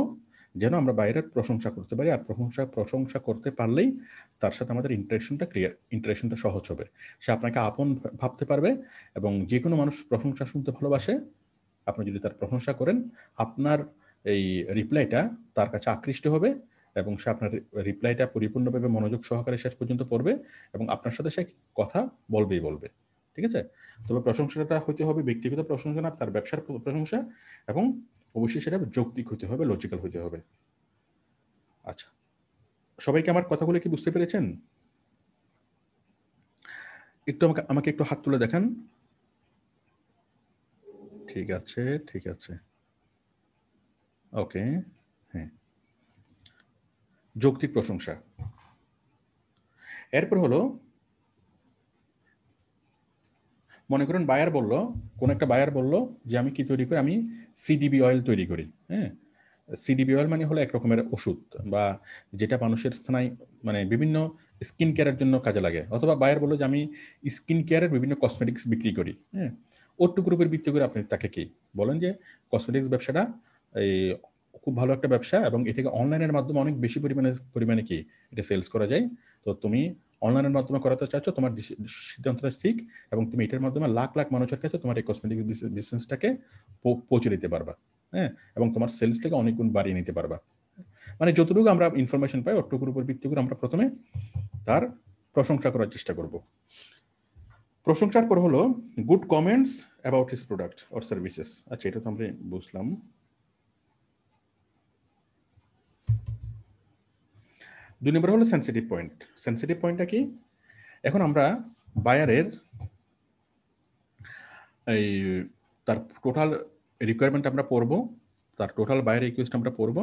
S1: যেন আমরা বাইরের প্রশংসা করতে পারি আর প্রশংসা প্রশংসা করতে পারলেই তার সাথে আমাদের ইন্টারেকশনটা ক্লিয়ার ইন্টারেকশনটা সহজ হবে সে আপনাকে আপন ভাবতে পারবে এবং যে কোনো মানুষ প্রশংসা শুনতে ভালোবাসে আপনি যদি তার প্রশংসা করেন আপনার এই রিপ্লাইটা তার কাছে আকৃষ্ট হবে এবং সে আপনার রিপ্লাইটা পরিপূর্ণভাবে মনোযোগ সহকারে শেষ পর্যন্ত পড়বে এবং আপনার সাথে সে কথা বলবেই বলবে ঠিক আছে তবে প্রশংসাটা হইতে হবে ব্যক্তিগত প্রশংসা না তার ব্যবসার প্রশংসা এবং অবশ্যই সেটা যৌক্তিক হতে হবে লজিক্যাল হতে হবে আচ্ছা সবাইকে আমার কথাগুলো কি বুঝতে পেরেছেন একটু আমাকে আমাকে একটু হাত তুলে দেখান ঠিক আছে ঠিক আছে ওকে যৌক্তিক প্রশংসা এরপর হলো মনে করেন বায়ার বলল কোন একটা বায়ার বলল যে আমি কি তৈরি করি আমি সিডিবি অয়েল তৈরি করি হ্যাঁ সিডিবি অয়েল মানে হলো এক রকমের ওষুধ বা যেটা মানুষের স্নায়ু মানে বিভিন্ন স্কিন কেয়ারের জন্য কাজে লাগে অথবা বায়ার বললো যে আমি স্কিন কেয়ারের বিভিন্ন কসমেটিক্স বিক্রি করি হ্যাঁ ওটু গ্রুপের বিক্রি করে আপনি তাকে কি বলেন যে কসমেটিক্স ব্যবসাটা এই খুব ভালো একটা ব্যবসা এবং এটাকে অনলাইনের মাধ্যমে অনেক বেশি পরিমাণে পরিমাণে কি এটা সেলস করা যায় তো তুমি অনলাইনের মাধ্যমে করাতে চাচ্ছ তোমার সিদ্ধান্তটা ঠিক এবং তুমি এটার মাধ্যমে লাখ লাখ মানুষের কাছে তোমার এই কসমেটিক বিজনেসটাকে পৌঁছে দিতে পারবা হ্যাঁ এবং তোমার সেলসটাকে অনেক গুণ বাড়িয়ে নিতে পারবা মানে যতটুকু আমরা ইনফরমেশন পাই অটুকুর উপর ভিত্তি করে আমরা প্রথমে তার প্রশংসা করার চেষ্টা করব প্রশংসার পর হলো good comments about his product or services আচ্ছা এটা তো আমরা বুঝলাম দুই নম্বর হলো সেন্সিটিভ পয়েন্ট সেন্সিটিভ পয়েন্টটা কি এখন আমরা বায়ারের এই তার টোটাল রিকোয়ারমেন্ট আমরা পড়ব তার টোটাল বায়ার রিকোয়েস্ট আমরা পড়ব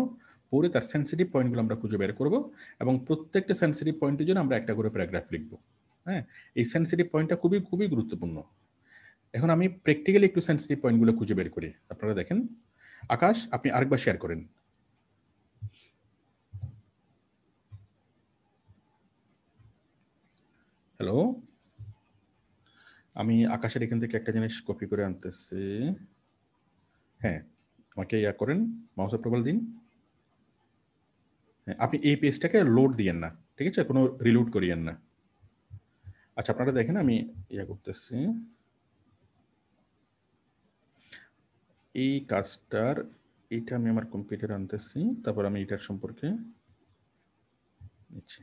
S1: পড়ে তার সেন্সিটিভ পয়েন্টগুলো আমরা খুঁজে বের করব এবং প্রত্যেকটা সেন্সিটিভ পয়েন্টের জন্য আমরা একটা করে প্যারাগ্রাফ লিখব হ্যাঁ এই সেন্সিটিভ পয়েন্টটা খুবই খুবই গুরুত্বপূর্ণ এখন আমি প্র্যাকটিক্যালি একটু সেন্সিটিভ পয়েন্টগুলো খুঁজে বের করি আপনারা দেখেন আকাশ আপনি আরেকবার শেয়ার করেন হ্যালো আমি আকাশের এখান থেকে একটা জিনিস কপি করে আনতেছি হ্যাঁ আমাকে ইয়া করেন মাউস অ্যাপ্রুভাল দিন হ্যাঁ আপনি এই পেজটাকে লোড দিয়েন না ঠিক আছে কোনো রিলোড করিয়েন না আচ্ছা আপনারা দেখেন আমি ইয়া করতেছি এই কাজটার এটা আমি আমার কম্পিউটার আনতেছি তারপর আমি এটার সম্পর্কে নিচ্ছি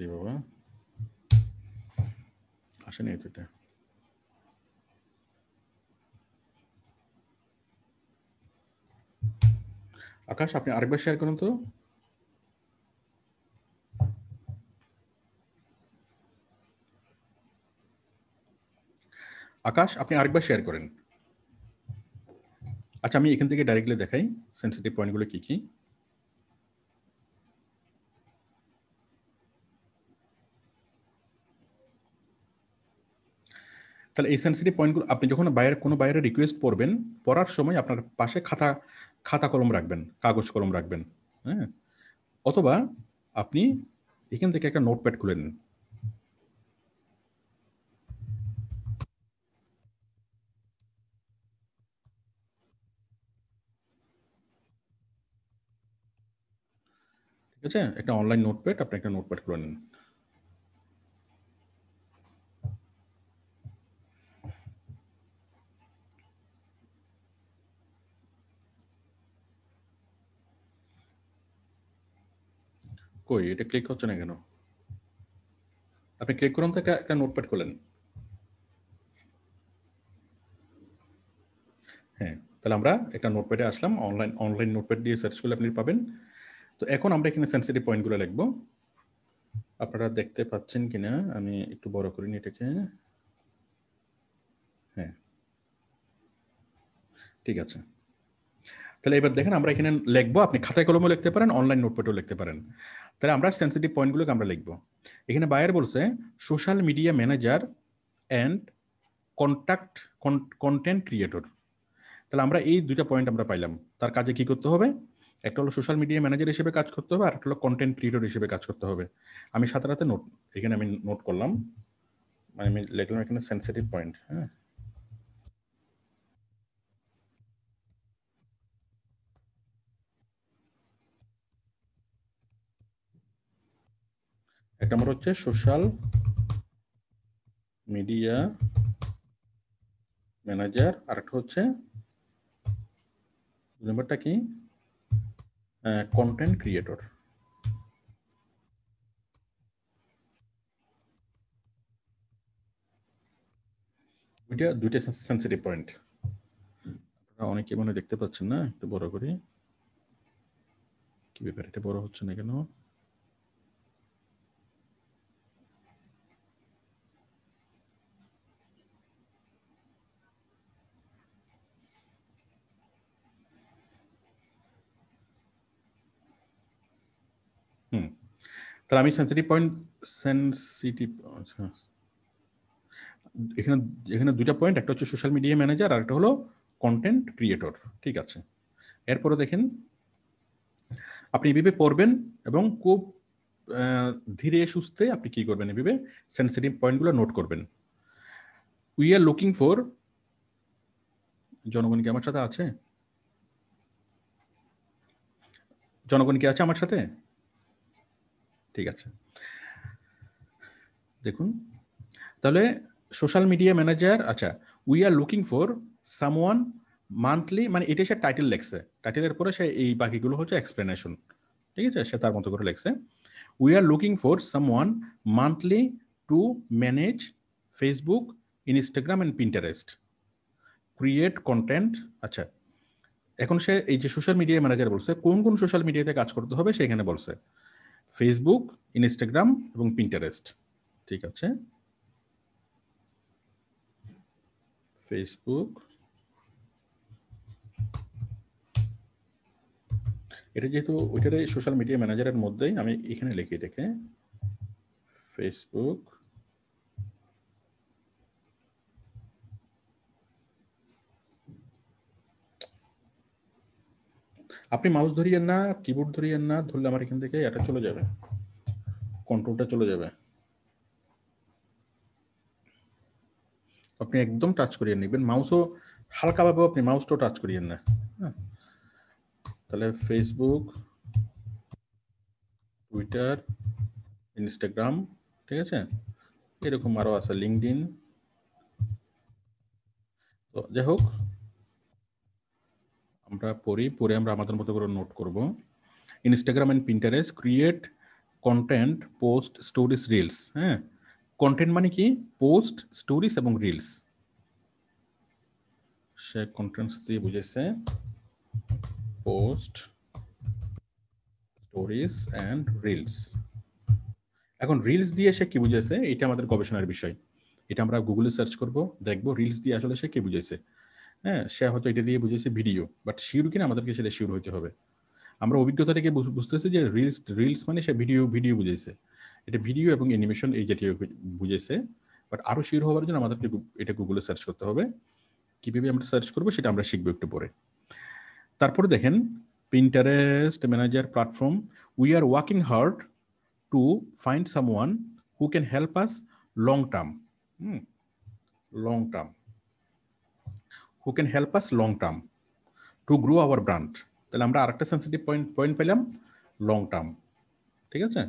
S1: কিরে বাবা হ্যাঁ? আসেনি তো আকাশ আপনি আরেকবার শেয়ার করুন তো আকাশ আপনি আরেকবার শেয়ার করেন আচ্ছা আমি এখান থেকে ডাইরেক্টলি দেখাই সেন্সিটিভ পয়েন্টগুলো কি কি তাহলে এই সেন্সিটিভ পয়েন্টগুলো আপনি যখন বাইরের কোনো বাইরে রিকোয়েস্ট পড়বেন পড়ার সময় আপনার পাশে খাতা খাতা কলম রাখবেন কাগজ কলম রাখবেন হ্যাঁ অথবা আপনি এখান থেকে একটা নোটপ্যাড খুলে নিন ঠিক আছে একটা অনলাইন নোটপ্যাড আপনি একটা নোটপ্যাড খুলে নিন কই এটা ক্লিক হচ্ছে না কেন আপনি ক্লিক করুন তো একটা নোটপ্যাড করলেন হ্যাঁ তাহলে আমরা একটা নোটপ্যাডে আসলাম অনলাইন অনলাইন নোটপ্যাড দিয়ে সার্চ করলে আপনি পাবেন তো এখন আমরা এখানে সেন্সিটিভ পয়েন্টগুলো লিখব আপনারা দেখতে পাচ্ছেন কি না আমি একটু বড় করি নি এটাকে হ্যাঁ ঠিক আছে তাহলে এবার দেখেন আমরা এখানে লিখবো আপনি খাতায় কলমও লিখতে পারেন অনলাইন নোটপ্যাডও লিখতে পারেন তাহলে আমরা সেন্সিটিভ পয়েন্টগুলোকে আমরা লিখবো এখানে বায়ার বলছে social media manager and contact content creator তাহলে আমরা এই দুটা পয়েন্ট আমরা পাইলাম তার কাজে কি করতে হবে একটা হলো সোশ্যাল মিডিয়া ম্যানেজার হিসেবে কাজ করতে হবে আর একটা হলো কন্টেন্ট ক্রিয়েটর হিসেবে কাজ করতে হবে আমি সাথে সাথে নোট এখানে আমি নোট করলাম আমি লিখলাম এখানে সেন্সিটিভ পয়েন্ট হ্যাঁ এক নম্বর হচ্ছে সোশ্যাল মিডিয়া ম্যানেজার আর একটা হচ্ছে নম্বরটা কি কন্টেন্ট ক্রিয়েটর দুইটা দুইটা সেন্সিটিভ পয়েন্ট আপনারা অনেকে মানে দেখতে পাচ্ছেন না একটু বড় করে কি ব্যাপার এটা বড় হচ্ছে না কেন তাহলে আমি সেন্সিটিভ পয়েন্ট সেন্সিটিভ আচ্ছা এখানে এখানে দুইটা পয়েন্ট একটা হচ্ছে সোশ্যাল মিডিয়া ম্যানেজার আর একটা হলো কন্টেন্ট ক্রিয়েটর ঠিক আছে এরপরে দেখেন আপনি এভাবে পড়বেন এবং খুব ধীরে সুস্থে আপনি কি করবেন এভাবে সেন্সিটিভ পয়েন্টগুলো নোট করবেন উই আর লুকিং ফর জনগণ কি আমার সাথে আছে জনগণ কি আছে আমার সাথে ঠিক আছে দেখুন তাহলে সোশ্যাল মিডিয়া ম্যানেজার আচ্ছা we are looking for one monthly মানে এটা সে টাইটেল লেখছে টাইটেলের পরে সে এই বাকিগুলো হচ্ছে এক্সপ্লেনেশন ঠিক আছে সে তার মতো করে লেখছে we are looking for one monthly to manage Facebook Instagram and Pinterest create content আচ্ছা এখন সে এই যে সোশ্যাল মিডিয়া ম্যানেজার বলছে কোন কোন সোশ্যাল মিডিয়াতে কাজ করতে হবে সেখানে বলছে ফেসবুক ইনস্টাগ্রাম এবং পিন্টারেস্ট ঠিক আছে ফেসবুক এটা যেহেতু ওইটারে সোশ্যাল মিডিয়া ম্যানেজারের মধ্যেই আমি এখানে লিখে রেখে ফেসবুক আপনি মাউস ধরিয়েন না কিবোর্ড ধরিয়েন না ধরলে আমার এখান থেকে এটা চলে যাবে কন্ট্রোলটা চলে যাবে আপনি একদম টাচ করিয়ে নেবেন মাউসও হালকাভাবে আপনি মাউসটাও টাচ করিয়েন না হ্যাঁ তাহলে ফেসবুক টুইটার ইনস্টাগ্রাম ঠিক আছে এরকম আরও আছে লিঙ্কড ইন তো যাই হোক আমরা পড়ি পরে আমরা আমাদের মতো করে নোট করব Instagram and Pinterest create content post stories reels হ্যাঁ কন্টেন্ট মানে কি পোস্ট স্টোরিজ এবং রিলস সে কন্টেন্টস দিয়ে বুঝেছে পোস্ট স্টোরিজ অ্যান্ড রিলস এখন রিলস দিয়ে সে কি বুঝেছে এটা আমাদের গবেষণার বিষয় এটা আমরা গুগলে সার্চ করব দেখব রিলস দিয়ে আসলে সে কি বুঝেছে হ্যাঁ সে হয়তো এটা দিয়ে বুঝেছে ভিডিও বাট শিওর কিনা আমাদেরকে সেটা শিওর হইতে হবে আমরা অভিজ্ঞতা থেকে বুঝতেছি যে রিলস রিলস মানে সে ভিডিও ভিডিও বুঝেছে এটা ভিডিও এবং অ্যানিমেশন এই জাতীয় বুঝেছে বাট আরও শিওর হওয়ার জন্য আমাদেরকে এটা গুগলে সার্চ করতে হবে কীভাবে আমরা সার্চ করবো সেটা আমরা শিখবো একটু পরে তারপরে দেখেন Pinterest manager platform we are working hard to find some one who can help us long term long term who can help us long term to grow our brand তাহলে আমরা আরেকটা সেন্সিটিভ পয়েন্ট পয়েন্ট পেলাম long term ঠিক আছে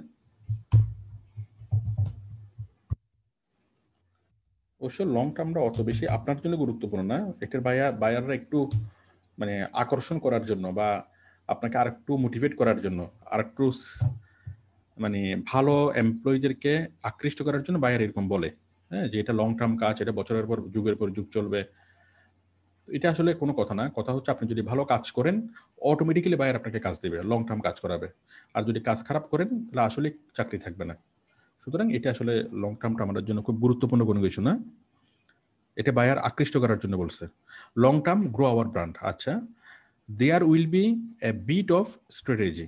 S1: অবশ্য long টার্মটা অত বেশি আপনার জন্য গুরুত্বপূর্ণ না এটার বায়ার বায়াররা একটু মানে আকর্ষণ করার জন্য বা আপনাকে আর একটু মোটিভেট করার জন্য আর একটু মানে ভালো এমপ্লয়ীদেরকে আকৃষ্ট করার জন্য বায়ার এরকম বলে হ্যাঁ যে এটা লং টার্ম কাজ এটা বছরের পর যুগের পর যুগ চলবে এটা আসলে কোনো কথা না কথা হচ্ছে আপনি যদি ভালো কাজ করেন অটোমেটিক্যালি বায়ার আপনাকে কাজ দেবে লং টার্ম কাজ করাবে আর যদি কাজ খারাপ করেন তাহলে আসলে চাকরি থাকবে না সুতরাং এটা আসলে লং টার্মটা আমাদের জন্য খুব গুরুত্বপূর্ণ কোনো কিছু না এটা বায়ার আকৃষ্ট করার জন্য বলছে long term grow our brand আচ্ছা there will be a bit of strategy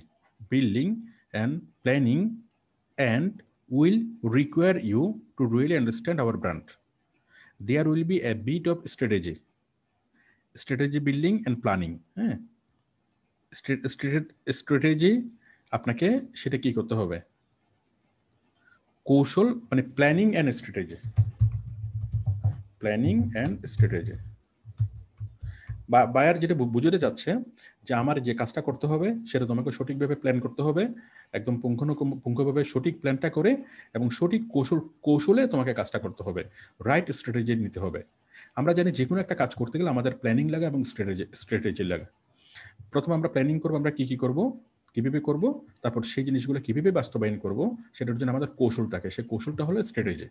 S1: building and planning and will require you to really understand our brand there will be a bit of strategy strategy building and planning হ্যাঁ strategy আপনাকে সেটা কি করতে হবে কৌশল মানে planning and strategy planning and strategy বা buyer যেটা বুঝতে যাচ্ছে যে আমার যে কাজটা করতে হবে সেটা তোমাকে সঠিকভাবে প্ল্যান করতে হবে একদম পুঙ্খানুপুঙ্খ পুঙ্খভাবে সঠিক প্ল্যানটা করে এবং সঠিক কৌশল কৌশলে তোমাকে কাজটা করতে হবে রাইট স্ট্র্যাটেজি নিতে হবে আমরা জানি যে কোনো একটা কাজ করতে গেলে আমাদের প্ল্যানিং লাগে এবং স্ট্র্যাটেজি স্ট্র্যাটেজি লাগে প্রথমে আমরা প্ল্যানিং করবো আমরা কি কি করব কীভাবে করব তারপর সেই জিনিসগুলো কীভাবে বাস্তবায়ন করব সেটার জন্য আমাদের কৌশল থাকে সেই কৌশলটা হলো স্ট্র্যাটেজি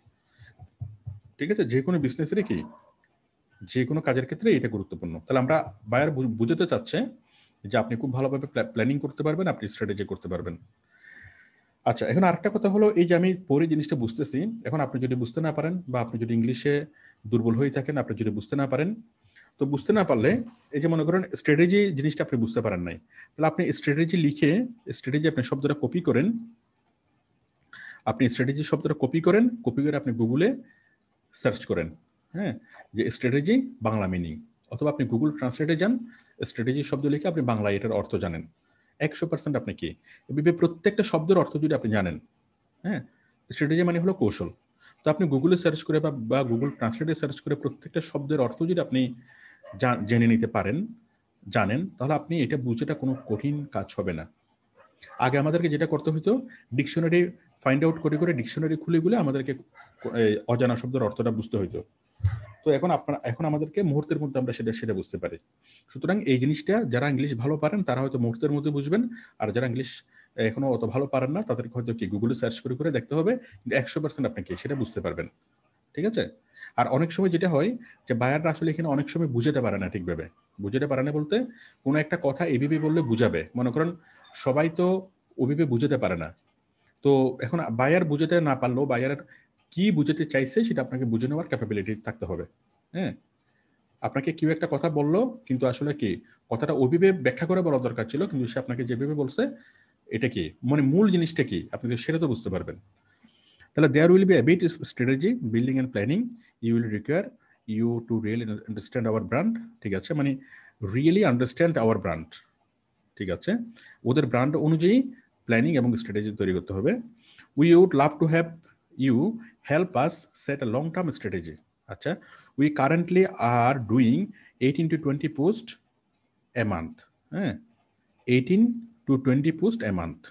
S1: ঠিক আছে যে কোনো বিজনেসেরই কি যে কোনো কাজের ক্ষেত্রে এটা গুরুত্বপূর্ণ তাহলে আমরা বায়ার বুঝতে চাচ্ছে যে আপনি খুব ভালোভাবে প্ল্যানিং করতে পারবেন আপনি স্ট্র্যাটেজি করতে পারবেন আচ্ছা এখন আরেকটা কথা হলো এই যে আমি পরে জিনিসটা বুঝতেছি এখন আপনি যদি বুঝতে না পারেন বা আপনি যদি ইংলিশে দুর্বল হয়ে থাকেন আপনি যদি বুঝতে না পারেন তো বুঝতে না পারলে এই যে মনে করেন স্ট্র্যাটেজি জিনিসটা আপনি বুঝতে পারেন নাই তাহলে আপনি স্ট্র্যাটেজি লিখে স্ট্র্যাটেজি আপনি শব্দটা কপি করেন আপনি স্ট্র্যাটেজি শব্দটা কপি করেন কপি করে আপনি গুগলে সার্চ করেন হ্যাঁ যে স্ট্র্যাটেজি বাংলা মিনিং অথবা আপনি গুগল ট্রান্সলেটে যান স্ট্র্যাটেজি শব্দ লিখে আপনি বাংলায় এটার অর্থ জানেন একশো পার্সেন্ট আপনি কি প্রত্যেকটা শব্দের অর্থ যদি আপনি জানেন হ্যাঁ স্ট্র্যাটেজি মানে হলো কৌশল তো আপনি গুগলে সার্চ করে বা গুগল ট্রান্সলেটে সার্চ করে প্রত্যেকটা শব্দের অর্থ যদি আপনি জেনে নিতে পারেন জানেন তাহলে আপনি এটা বুঝেটা কোনো কঠিন কাজ হবে না আগে আমাদেরকে যেটা করতে হতো ডিকশনারি ফাইন্ড আউট করে করে ডিকশনারি খুলে গুলে আমাদেরকে অজানা শব্দের অর্থটা বুঝতে হইতো তো এখন আপনার এখন আমাদেরকে মুহূর্তের মধ্যে আমরা সেটা সেটা বুঝতে পারি সুতরাং এই জিনিসটা যারা ইংলিশ ভালো পারেন তারা হয়তো মুহূর্তের মধ্যে বুঝবেন আর যারা ইংলিশ এখনো অত ভালো পারেন না তাদেরকে হয়তো কি গুগলে সার্চ করে করে দেখতে হবে একশো পার্সেন্ট আপনি সেটা বুঝতে পারবেন ঠিক আছে আর অনেক সময় যেটা হয় যে বায়াররা আসলে এখানে অনেক সময় বুঝাতে পারে না ঠিকভাবে বুঝাতে পারে না বলতে কোনো একটা কথা এবিবি বললে বুঝাবে মনে করেন সবাই তো ওবিবি বুঝাতে পারে না তো এখন বায়ার বুঝাতে না পারলেও বায়ারের কি বুঝাতে চাইছে সেটা আপনাকে বুঝে নেওয়ার ক্যাপাবিলিটি থাকতে হবে হ্যাঁ আপনাকে কেউ একটা কথা বললো কিন্তু আসলে কি কথাটা ওবিবে ব্যাখ্যা করে বলা দরকার ছিল কিন্তু সে আপনাকে যেভাবে বলছে এটা কি মানে মূল জিনিসটা কি আপনি সেটা তো বুঝতে পারবেন তাহলে there will be a bit strategy building and planning you will require you to really understand our brand ঠিক আছে মানে রিয়েলি আন্ডারস্ট্যান্ড আওয়ার ব্র্যান্ড ঠিক আছে ওদের ব্র্যান্ড অনুযায়ী প্ল্যানিং এবং স্ট্র্যাটেজি তৈরি করতে হবে we would love to have you help us set a long term strategy আচ্ছা we currently are doing eighteen to twenty post a month হ্যাঁ eighteen to 20 posts a month.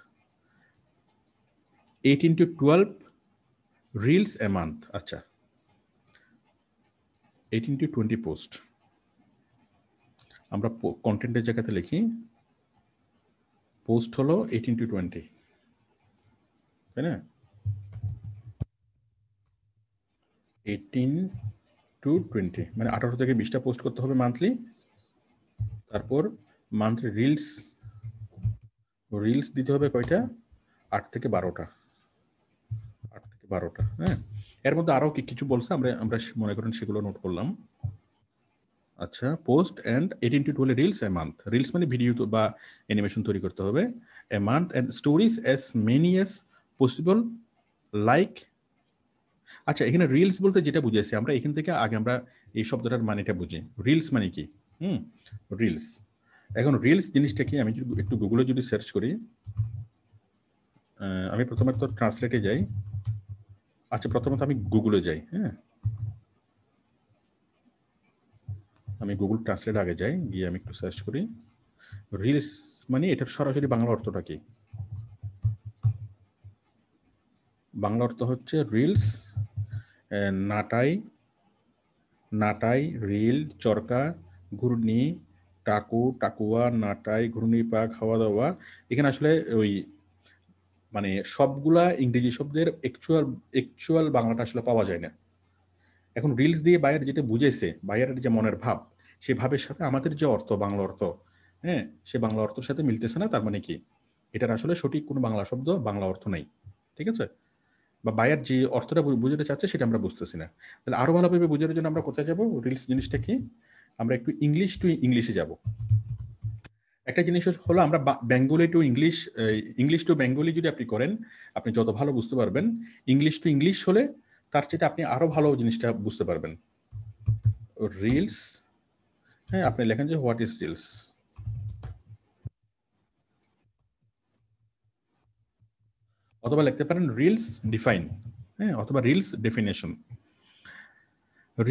S1: 18 to 12 reels a month. Acha. 18 to 20 post আমরা কন্টেন্টের জায়গাতে লিখি post হলো eighteen to twenty তাই না eighteen to twenty মানে আঠারো থেকে বিশটা পোস্ট করতে হবে মান্থলি তারপর মান্থলি রিলস রিলস দিতে হবে কয়টা আট থেকে বারোটা আট থেকে বারোটা হ্যাঁ এর মধ্যে আরও কি কিছু বলছে আমরা আমরা মনে করেন সেগুলো নোট করলাম আচ্ছা post and eighteen to twelve reels a month reels মানে ভিডিও বা অ্যানিমেশন তৈরি করতে হবে a month and stories as many as possible like আচ্ছা এখানে রিলস বলতে যেটা বুঝেছি আমরা এখান থেকে আগে আমরা এই শব্দটার মানেটা বুঝি রিলস মানে কি হুম রিলস এখন রিলস জিনিসটা কি আমি যদি একটু গুগলে যদি সার্চ করি আমি প্রথমে তো ট্রান্সলেটে যাই আচ্ছা প্রথমত আমি গুগলে যাই হ্যাঁ আমি গুগল ট্রান্সলেট আগে যাই গিয়ে আমি একটু সার্চ করি রিলস মানে এটার সরাসরি বাংলা অর্থটা কি বাংলা অর্থ হচ্ছে রিলস নাটাই নাটাই রিল চরকা ঘূর্ণি টাকু টাকুয়া নাটাই ঘূর্ণি পাক খাওয়া দাওয়া এখানে আসলে ওই মানে সবগুলা ইংরেজি শব্দের একচুয়াল অ্যাকচুয়াল বাংলাটা আসলে পাওয়া যায় না এখন রিলস দিয়ে বাইরের যেটা বুঝেছে বাইরের যে মনের ভাব সেই ভাবের সাথে আমাদের যে অর্থ বাংলা অর্থ হ্যাঁ সে বাংলা অর্থের সাথে মিলতেছে না তার মানে কি এটার আসলে সঠিক কোনো বাংলা শব্দ বাংলা অর্থ নাই ঠিক আছে বা বাইরের যে অর্থটা বুঝতে চাচ্ছে সেটা আমরা বুঝতেছি না তাহলে আরো ভালোভাবে বুঝার জন্য আমরা কোথায় যাবো রিলস জিনিসটা কি আমরা একটু ইংলিশ টু ইংলিশে যাব একটা জিনিস হলো আমরা Bengali to English English to Bengali যদি আপনি করেন আপনি যত ভালো বুঝতে পারবেন ইংলিশ টু ইংলিশ হলে তার চেয়ে আপনি আরও ভালো জিনিসটা বুঝতে পারবেন রিলস হ্যাঁ আপনি লেখেন যে হোয়াট ইজ রিলস অথবা লিখতে পারেন রিলস ডিফাইন হ্যাঁ অথবা reels definition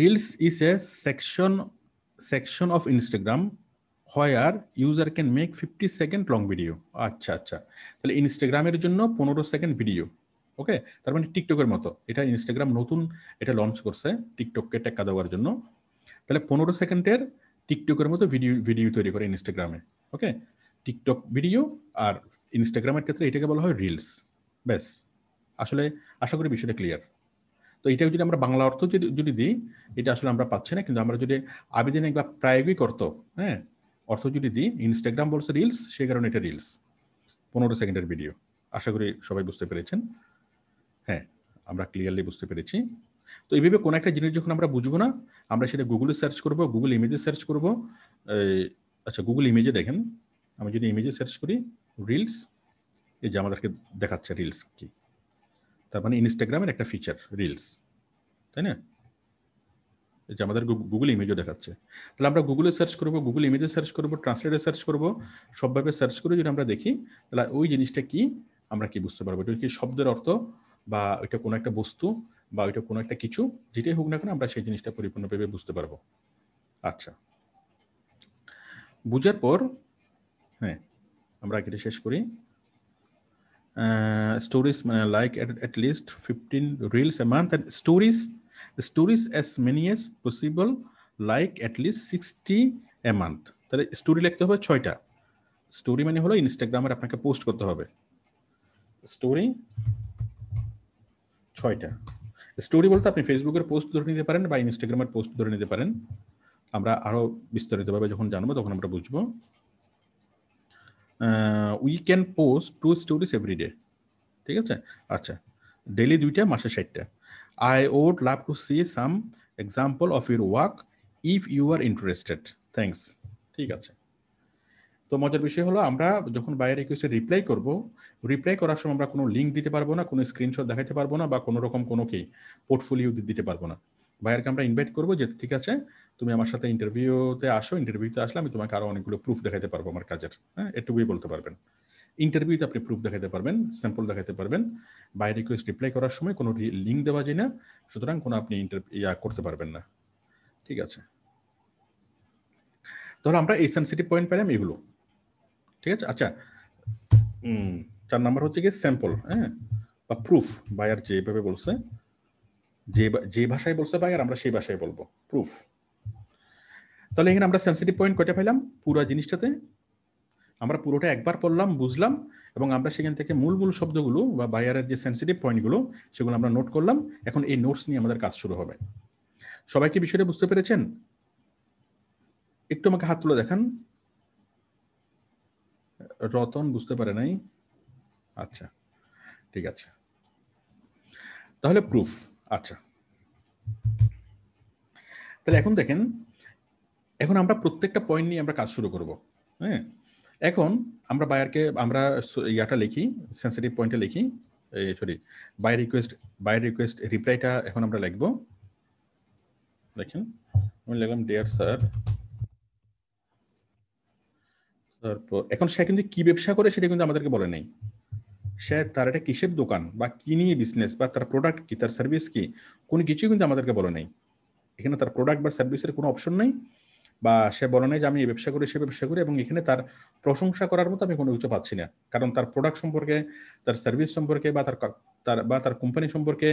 S1: reels is a section section of Instagram where user can make fifty second long video আচ্ছা আচ্ছা তাহলে ইনস্টাগ্রামের জন্য পনেরো সেকেন্ড ভিডিও ওকে তার মানে টিকটকের মতো এটা ইনস্টাগ্রাম নতুন এটা লঞ্চ করছে টিকটককে টেক্কা দেওয়ার জন্য তাহলে পনেরো সেকেন্ডের টিকটকের মতো ভিডিও ভিডিও তৈরি করে ইনস্টাগ্রামে ওকে টিকটক ভিডিও আর ইনস্টাগ্রামের ক্ষেত্রে এটাকে বলা হয় রিলস ব্যাস আসলে আশা করি বিষয়টা ক্লিয়ার তো এটা যদি আমরা বাংলা অর্থ যদি যদি দিই এটা আসলে আমরা পাচ্ছি না কিন্তু আমরা যদি আবেদনিক বা প্রায়োগিক অর্থ হ্যাঁ অর্থ যদি দিই ইনস্টাগ্রাম বলছে রিলস সেই কারণে এটা রিলস পনেরো সেকেন্ডের ভিডিও আশা করি সবাই বুঝতে পেরেছেন হ্যাঁ আমরা ক্লিয়ারলি বুঝতে পেরেছি তো এইভাবে কোনো একটা জিনিস যখন আমরা বুঝবো না আমরা সেটা গুগলে সার্চ করব গুগল ইমেজে সার্চ করব আচ্ছা গুগল ইমেজে দেখেন আমি যদি ইমেজে সার্চ করি রিলস এই যে আমাদেরকে দেখাচ্ছে রিলস কি তার মানে ইনস্টাগ্রামের একটা ফিচার রিলস তাই না যে আমাদের গুগল ইমেজও দেখাচ্ছে তাহলে আমরা গুগলে সার্চ করবো গুগল ইমেজে সার্চ করবো ট্রান্সলেটে সার্চ করবো সবভাবে সার্চ করে যদি আমরা দেখি তাহলে ওই জিনিসটা কি আমরা কি বুঝতে পারবো এটা কি শব্দের অর্থ বা ওইটা কোনো একটা বস্তু বা ওইটা কোনো একটা কিছু যেটাই হোক না কেন আমরা সেই জিনিসটা পরিপূর্ণভাবে বুঝতে পারবো আচ্ছা বুঝার পর হ্যাঁ আমরা এটা শেষ করি uh, stories uh, like at, at least 15 reels a month and stories stories as many as possible like at least 60 a month তাহলে স্টোরি লিখতে হবে ছয়টা স্টোরি মানে হলো ইনস্টাগ্রামের আপনাকে পোস্ট করতে হবে স্টোরি ছয়টা স্টোরি বলতে আপনি ফেসবুকের পোস্ট ধরে নিতে পারেন বা ইনস্টাগ্রামের পোস্ট ধরে নিতে পারেন আমরা আরও বিস্তারিতভাবে যখন জানবো তখন আমরা বুঝবো we can post two stories every day ঠিক আছে আচ্ছা ডেলি দুইটা মাসে ষাটটা I would love to see some example of your work if you are interested thanks ঠিক আছে তো মজার বিষয় হলো আমরা যখন বাইরে কিছু রিপ্লাই করব রিপ্লাই করার সময় আমরা কোনো লিঙ্ক দিতে পারবো না কোনো স্ক্রিনশট দেখাতে পারবো না বা কোনো রকম কোনো কি পোর্টফোলিও দিতে পারবো না বাইরেকে আমরা ইনভাইট করবো যে ঠিক আছে তুমি আমার সাথে ইন্টারভিউতে আসো ইন্টারভিউতে আসলে আমি তোমাকে আরো অনেকগুলো প্রুফ দেখাতে পারবো আমার কাজের হ্যাঁ এটুকুই বলতে পারবেন ইন্টারভিউতে আপনি প্রুফ দেখাতে পারবেন স্যাম্পল দেখাতে পারবেন বাই রিকোয়েস্ট রিপ্লাই করার সময় কোনো লিঙ্ক দেওয়া যায় না সুতরাং কোনো আপনি ইয়া করতে পারবেন না ঠিক আছে ধরো আমরা এই সেন্সিটিভ পয়েন্ট পেলাম এগুলো ঠিক আছে আচ্ছা চার নাম্বার হচ্ছে গিয়ে স্যাম্পল হ্যাঁ বা প্রুফ বায়ার যেভাবে বলছে যে যে ভাষায় বলছে বায়ার আমরা সেই ভাষায় বলবো প্রুফ তাহলে এখানে আমরা সেন্সিটিভ পয়েন্ট কয়টা পাইলাম পুরো জিনিসটাতে আমরা পুরোটা একবার পড়লাম বুঝলাম এবং আমরা সেখান থেকে মূল মূল শব্দগুলো বা বায়ারের যে সেন্সিটিভ পয়েন্টগুলো সেগুলো আমরা নোট করলাম এখন এই নোটস নিয়ে আমাদের কাজ শুরু হবে সবাই কি বিষয়টা বুঝতে পেরেছেন একটু আমাকে হাত তুলে দেখান রতন বুঝতে পারে নাই আচ্ছা ঠিক আছে তাহলে প্রুফ আচ্ছা তাহলে এখন দেখেন এখন আমরা প্রত্যেকটা পয়েন্ট নিয়ে আমরা কাজ শুরু করব হ্যাঁ এখন আমরা বায়ারকে আমরা ইয়াটা লিখি সেন্সিটিভ পয়েন্টে লিখি sorry by request by request রিপ্লাইটা এখন আমরা লিখব দেখেন আমি লিখলাম ডিয়ার স্যার তারপর এখন সে কিন্তু কি ব্যবসা করে সেটা কিন্তু আমাদেরকে বলে নেই সে তার একটা কিসের দোকান বা কি নিয়ে বিজনেস বা তার প্রোডাক্ট কি তার সার্ভিস কি কোনো কিছুই কিন্তু আমাদেরকে বলে নেই এখানে তার প্রোডাক্ট বা সার্ভিসের কোনো অপশন নেই বা সে বলে নাই যে আমি এই ব্যবসা করি সে ব্যবসা করি এবং এখানে তার প্রশংসা করার মতো আমি কোনো কিছু পাচ্ছি না কারণ তার প্রোডাক্ট সম্পর্কে তার সার্ভিস সম্পর্কে বা তার তার বা তার কোম্পানি সম্পর্কে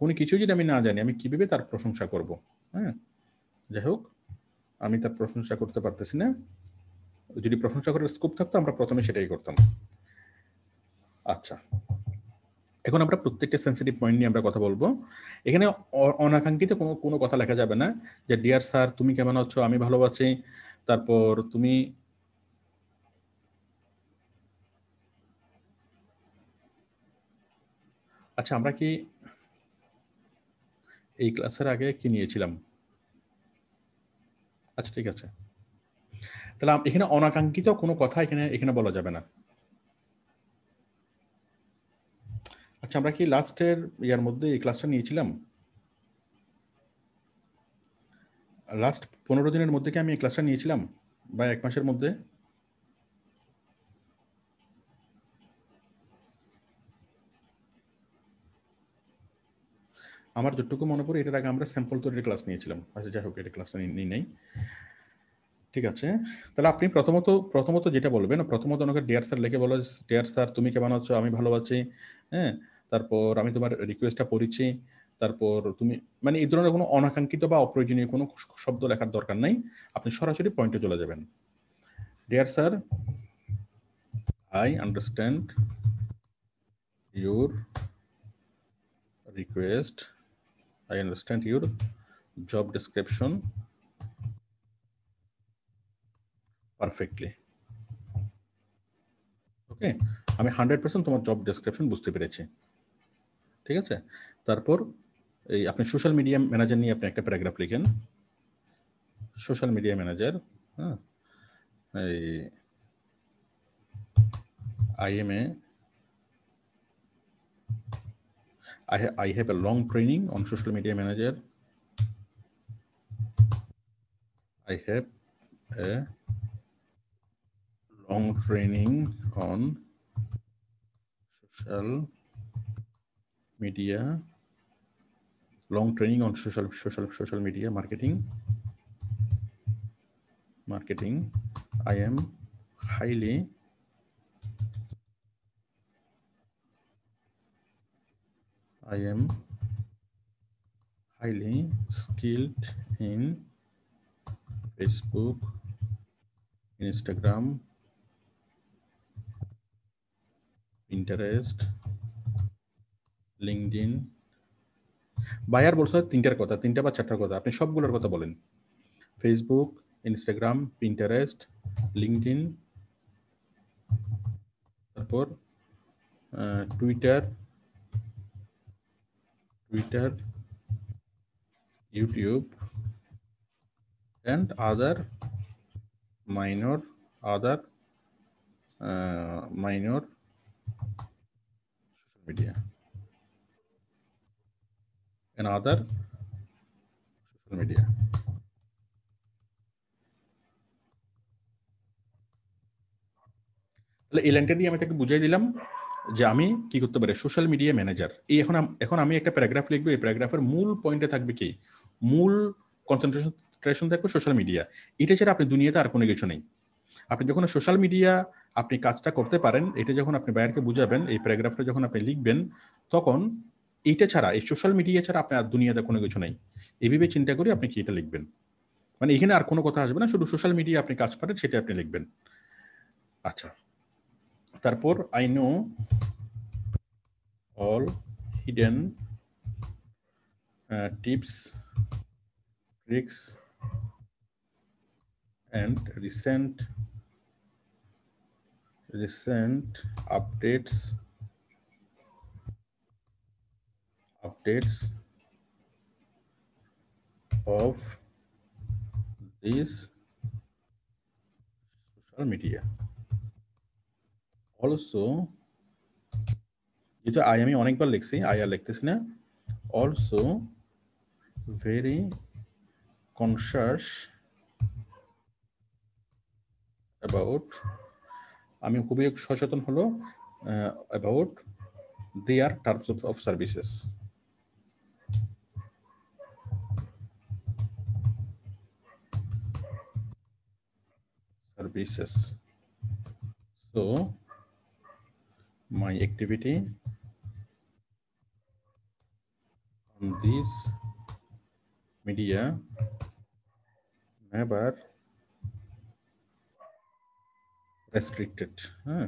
S1: কোনো কিছু যদি আমি না জানি আমি কিভাবে তার প্রশংসা করব হ্যাঁ যাই হোক আমি তার প্রশংসা করতে পারতেছি না যদি প্রশংসা করার স্কোপ থাকতো আমরা প্রথমে সেটাই করতাম আচ্ছা এখন আমরা প্রত্যেকটা সেন্সিটিভ পয়েন্ট নিয়ে আমরা কথা বলবো এখানে অনাকাঙ্ক্ষিত কোনো কোনো কথা লেখা যাবে না যে ডিয়ার স্যার তুমি কেমন আছো আমি ভালো আছি তারপর তুমি আচ্ছা আমরা কি এই ক্লাসের আগে কি নিয়েছিলাম আচ্ছা ঠিক আছে তাহলে এখানে অনাকাঙ্ক্ষিত কোনো কথা এখানে এখানে বলা যাবে না আচ্ছা আমরা কি লাস্টের ইয়ার মধ্যে এই ক্লাসটা নিয়েছিলাম লাস্ট পনেরো দিনের মধ্যে কি আমি এই ক্লাসটা নিয়েছিলাম বা এক মাসের মধ্যে আমার যতটুকু মনে পড়ে এটার আগে আমরা স্যাম্পল তৈরির ক্লাস নিয়েছিলাম আচ্ছা যাই হোক এটা ক্লাসটা নিই নাই ঠিক আছে তাহলে আপনি প্রথমত প্রথমত যেটা বলবেন প্রথমত ওনাকে ডিয়ার স্যার লিখে বলো ডিয়ার স্যার তুমি কেমন আছো আমি ভালো আছি হ্যাঁ তারপর আমি তোমার রিকোয়েস্টটা পড়েছি তারপর তুমি মানে এই ধরনের কোনো অনাকাঙ্ক্ষিত বা অপ্রয়োজনীয় কোনো শব্দ লেখার দরকার নাই আপনি সরাসরি পয়েন্টে চলে যাবেন dear sir I understand your request I understand your job description perfectly okay আমি হান্ড্রেড পার্সেন্ট তোমার জব ডেসক্রিপশন বুঝতে পেরেছি ঠিক আছে তারপর এই আপনি সোশ্যাল মিডিয়া ম্যানেজার নিয়ে আপনি একটা প্যারাগ্রাফ লিখেন সোশ্যাল মিডিয়া ম্যানেজার হ্যাঁ এই I am a I I have a long training on social media manager I have a long training on social media, long training on social, social, social media marketing, marketing. I am highly I am highly skilled in Facebook, Instagram, Pinterest, LinkedIn buyer বলছে তিনটার কথা তিনটা বা চারটার কথা আপনি সবগুলোর কথা বলেন ফেসবুক ইনস্টাগ্রাম পিন্টারেস্ট লিঙ্কডিন তারপর Twitter Twitter YouTube and other minor other minor social media another social media. তাহলে এই লাইনটা দিয়ে আমি তাকে বুঝাই দিলাম যে আমি কি করতে পারি সোশ্যাল মিডিয়া ম্যানেজার এই এখন এখন আমি একটা প্যারাগ্রাফ লিখবো এই প্যারাগ্রাফের মূল পয়েন্টে থাকবে কি মূল কনসেন্ট্রেশন থাকবে সোশ্যাল মিডিয়া এটা ছাড়া আপনি দুনিয়াতে আর কোনো কিছু নেই আপনি যখন সোশ্যাল মিডিয়া আপনি কাজটা করতে পারেন এটা যখন আপনি বাইরকে বুঝাবেন এই প্যারাগ্রাফটা যখন আপনি লিখবেন তখন এইটা ছাড়া এই সোশ্যাল মিডিয়া ছাড়া আপনার দুনিয়াতে কোনো কিছু নাই এভাবে চিন্তা করে আপনি কি এটা লিখবেন মানে এখানে আর কোনো কথা আসবে না শুধু সোশ্যাল মিডিয়া আপনি কাজ পারেন সেটা আপনি লিখবেন আচ্ছা তারপর I know all hidden tips tricks and recent recent updates updates of this social media. Also, যেটা আই আমি অনেকবার লিখছি আই আর লিখতেছি না অলসো ভেরি কনসাস অ্যাবাউট আমি খুবই সচেতন হলো about their terms of services services. So my activity on this media never restricted. Huh?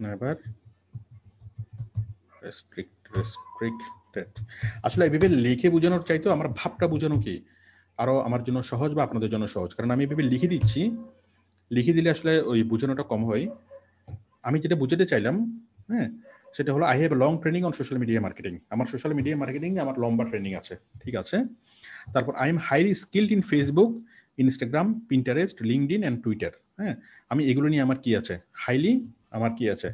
S1: Never restrict restrict আসলে এইভাবে লিখে বোঝানোর চাইতো আমার ভাবটা বোঝানো কি আরো আমার জন্য সহজ বা আপনাদের জন্য সহজ কারণ আমি এইভাবে লিখে দিচ্ছি লিখে দিলে আসলে ওই বোঝানোটা কম হয় আমি যেটা বুঝাতে চাইলাম হ্যাঁ সেটা হলো I have long training on social media marketing আমার সোশ্যাল মিডিয়া মার্কেটিং আমার লম্বা ট্রেনিং আছে ঠিক আছে তারপর I am highly skilled in Facebook Instagram Pinterest LinkedIn and Twitter হ্যাঁ আমি এগুলো নিয়ে আমার কি আছে হাইলি আমার কি আছে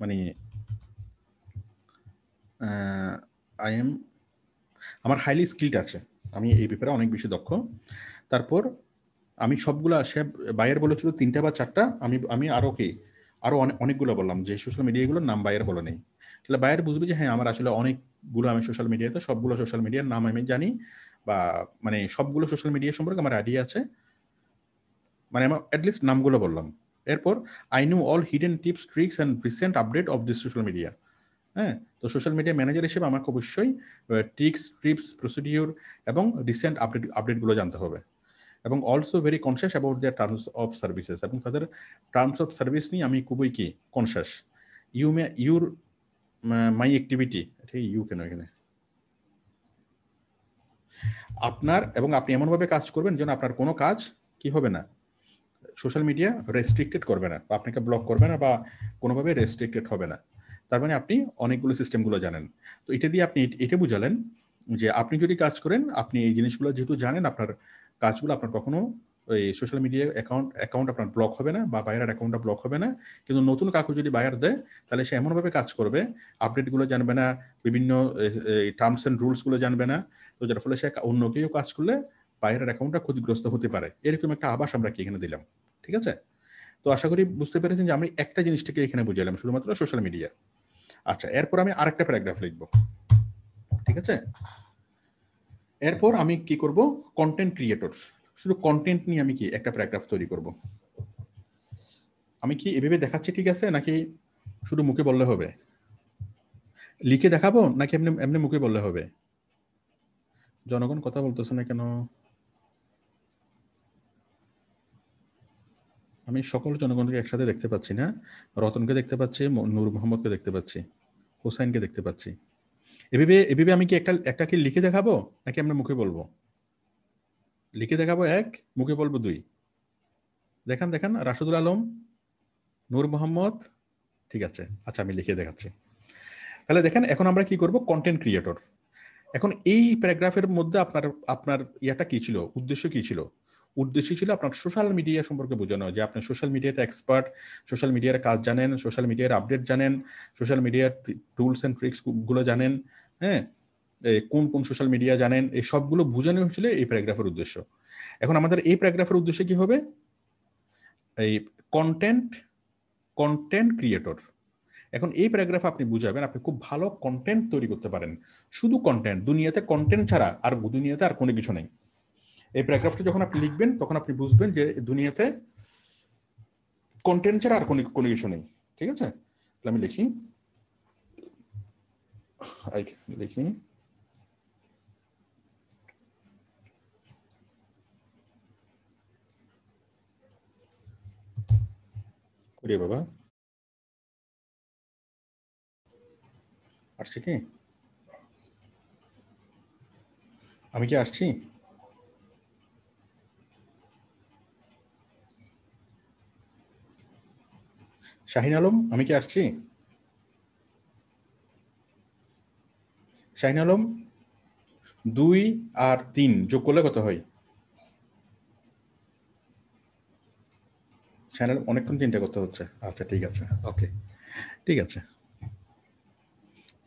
S1: মানে আই এম আমার হাইলি স্কিল্ড আছে আমি এই পেপারে অনেক বেশি দক্ষ তারপর আমি সবগুলো সে বাইয়ের বলেছিল তিনটা বা চারটা আমি আমি আরও কি আরও অনেক অনেকগুলো বললাম যে সোশ্যাল মিডিয়াগুলোর নাম বাইয়ের বলে নেই তাহলে বাইয়ের বুঝবে যে হ্যাঁ আমার আসলে অনেকগুলো আমি সোশ্যাল মিডিয়াতে সবগুলো সোশ্যাল মিডিয়ার নাম আমি জানি বা মানে সবগুলো সোশ্যাল মিডিয়া সম্পর্কে আমার আইডিয়া আছে মানে আমার অ্যাটলিস্ট নামগুলো বললাম এরপর I know all hidden tips tricks and recent update of this social media হ্যাঁ তো সোশ্যাল মিডিয়া ম্যানেজার হিসেবে আমাকে অবশ্যই ট্রিক্স ট্রিপস প্রসিডিউর এবং রিসেন্ট আপডেট আপডেটগুলো জানতে হবে এবং also very conscious about their terms of services এবং তাদের টার্মস অফ সার্ভিস নিয়ে আমি খুবই কি conscious you may your my activity you can এখানে আপনার এবং আপনি এমনভাবে কাজ করবেন যেন আপনার কোনো কাজ কি হবে না সোশ্যাল মিডিয়া রেস্ট্রিক্টেড করবে না বা আপনাকে ব্লক করবে না বা কোনোভাবে রেস্ট্রিক্টেড হবে না তার মানে আপনি অনেকগুলো সিস্টেমগুলো জানেন তো এটা দিয়ে আপনি এটা বুঝালেন যে আপনি যদি কাজ করেন আপনি এই জিনিসগুলো যেহেতু জানেন আপনার কাজগুলো আপনার কখনো এই সোশ্যাল মিডিয়া অ্যাকাউন্ট অ্যাকাউন্ট আপনার ব্লক হবে না বা বাইরের অ্যাকাউন্টটা ব্লক হবে না কিন্তু নতুন কাকু যদি বাইরে দেয় তাহলে সে এমনভাবে কাজ করবে আপডেটগুলো জানবে না বিভিন্ন টার্মস অ্যান্ড রুলসগুলো জানবে না তো যার ফলে সে অন্য কেউ কাজ করলে বাইরের অ্যাকাউন্টটা ক্ষতিগ্রস্ত হতে পারে এরকম একটা আবাস আমরা কি এখানে দিলাম ঠিক আছে তো আশা করি বুঝতে পেরেছেন যে আমি একটা জিনিসটাকে এখানে বুঝালাম শুধুমাত্র সোশ্যাল মিডিয়া আচ্ছা এরপর আমি আরেকটা প্যারাগ্রাফ লিখব ঠিক আছে এরপর আমি কি করব কন্টেন্ট ক্রিয়েটর শুধু কন্টেন্ট নিয়ে আমি কি একটা প্যারাগ্রাফ তৈরি করব আমি কি এভাবে দেখাচ্ছি ঠিক আছে নাকি শুধু মুখে বললে হবে লিখে দেখাবো নাকি এমনি এমনি মুখে বললে হবে জনগণ কথা বলতেছে না কেন আমি সকল জনগণকে একসাথে দেখতে পাচ্ছি না রতনকে দেখতে পাচ্ছি নূর মোহাম্মদকে দেখতে পাচ্ছি হোসাইনকে দেখতে পাচ্ছি এভাবে এভাবে আমি কি একটা একটা কি লিখে দেখাবো নাকি আমরা মুখে বলবো লিখে দেখাবো এক মুখে বলবো দুই দেখান দেখান রাশেদুল আলম নূর মোহাম্মদ ঠিক আছে আচ্ছা আমি লিখে দেখাচ্ছি তাহলে দেখেন এখন আমরা কি করব কন্টেন্ট ক্রিয়েটর এখন এই প্যারাগ্রাফের মধ্যে আপনার আপনার ইয়াটা কি ছিল উদ্দেশ্য কি ছিল উদ্দেশ্য ছিল আপনার সোশ্যাল মিডিয়া সম্পর্কে বোঝানো যে আপনি সোশ্যাল মিডিয়াতে এক্সপার্ট সোশ্যাল মিডিয়ার কাজ জানেন সোশ্যাল মিডিয়ার আপডেট জানেন সোশ্যাল মিডিয়ার টুলস অ্যান্ড ট্রিক্সগুলো জানেন হ্যাঁ কোন কোন সোশ্যাল মিডিয়া জানেন এই সবগুলো বোঝানো হয়েছিল এই প্যারাগ্রাফের উদ্দেশ্য এখন আমাদের এই প্যারাগ্রাফের উদ্দেশ্য কি হবে এই কন্টেন্ট কন্টেন্ট ক্রিয়েটর এখন এই প্যারাগ্রাফ আপনি বুঝাবেন আপনি খুব ভালো কন্টেন্ট তৈরি করতে পারেন শুধু কন্টেন্ট দুনিয়াতে কন্টেন্ট ছাড়া আর দুনিয়াতে আর কোনো কিছু নেই এই প্যারাগ্রাফটা যখন আপনি লিখবেন তখন আপনি বুঝবেন যে দুনিয়াতে কন্টেন্ট ছাড়া আর কোনো কোনো কিছু নেই ঠিক আছে তাহলে আমি লিখি লিখি বাবা আসছে কি আমি কি আসছি শাহিন আলম আমি কি আসছি শাহিন আলম দুই আর তিন যোগ করলে কত হয় শাহিনাল অনেকক্ষণ চিন্তা করতে হচ্ছে আচ্ছা ঠিক আছে ওকে ঠিক আছে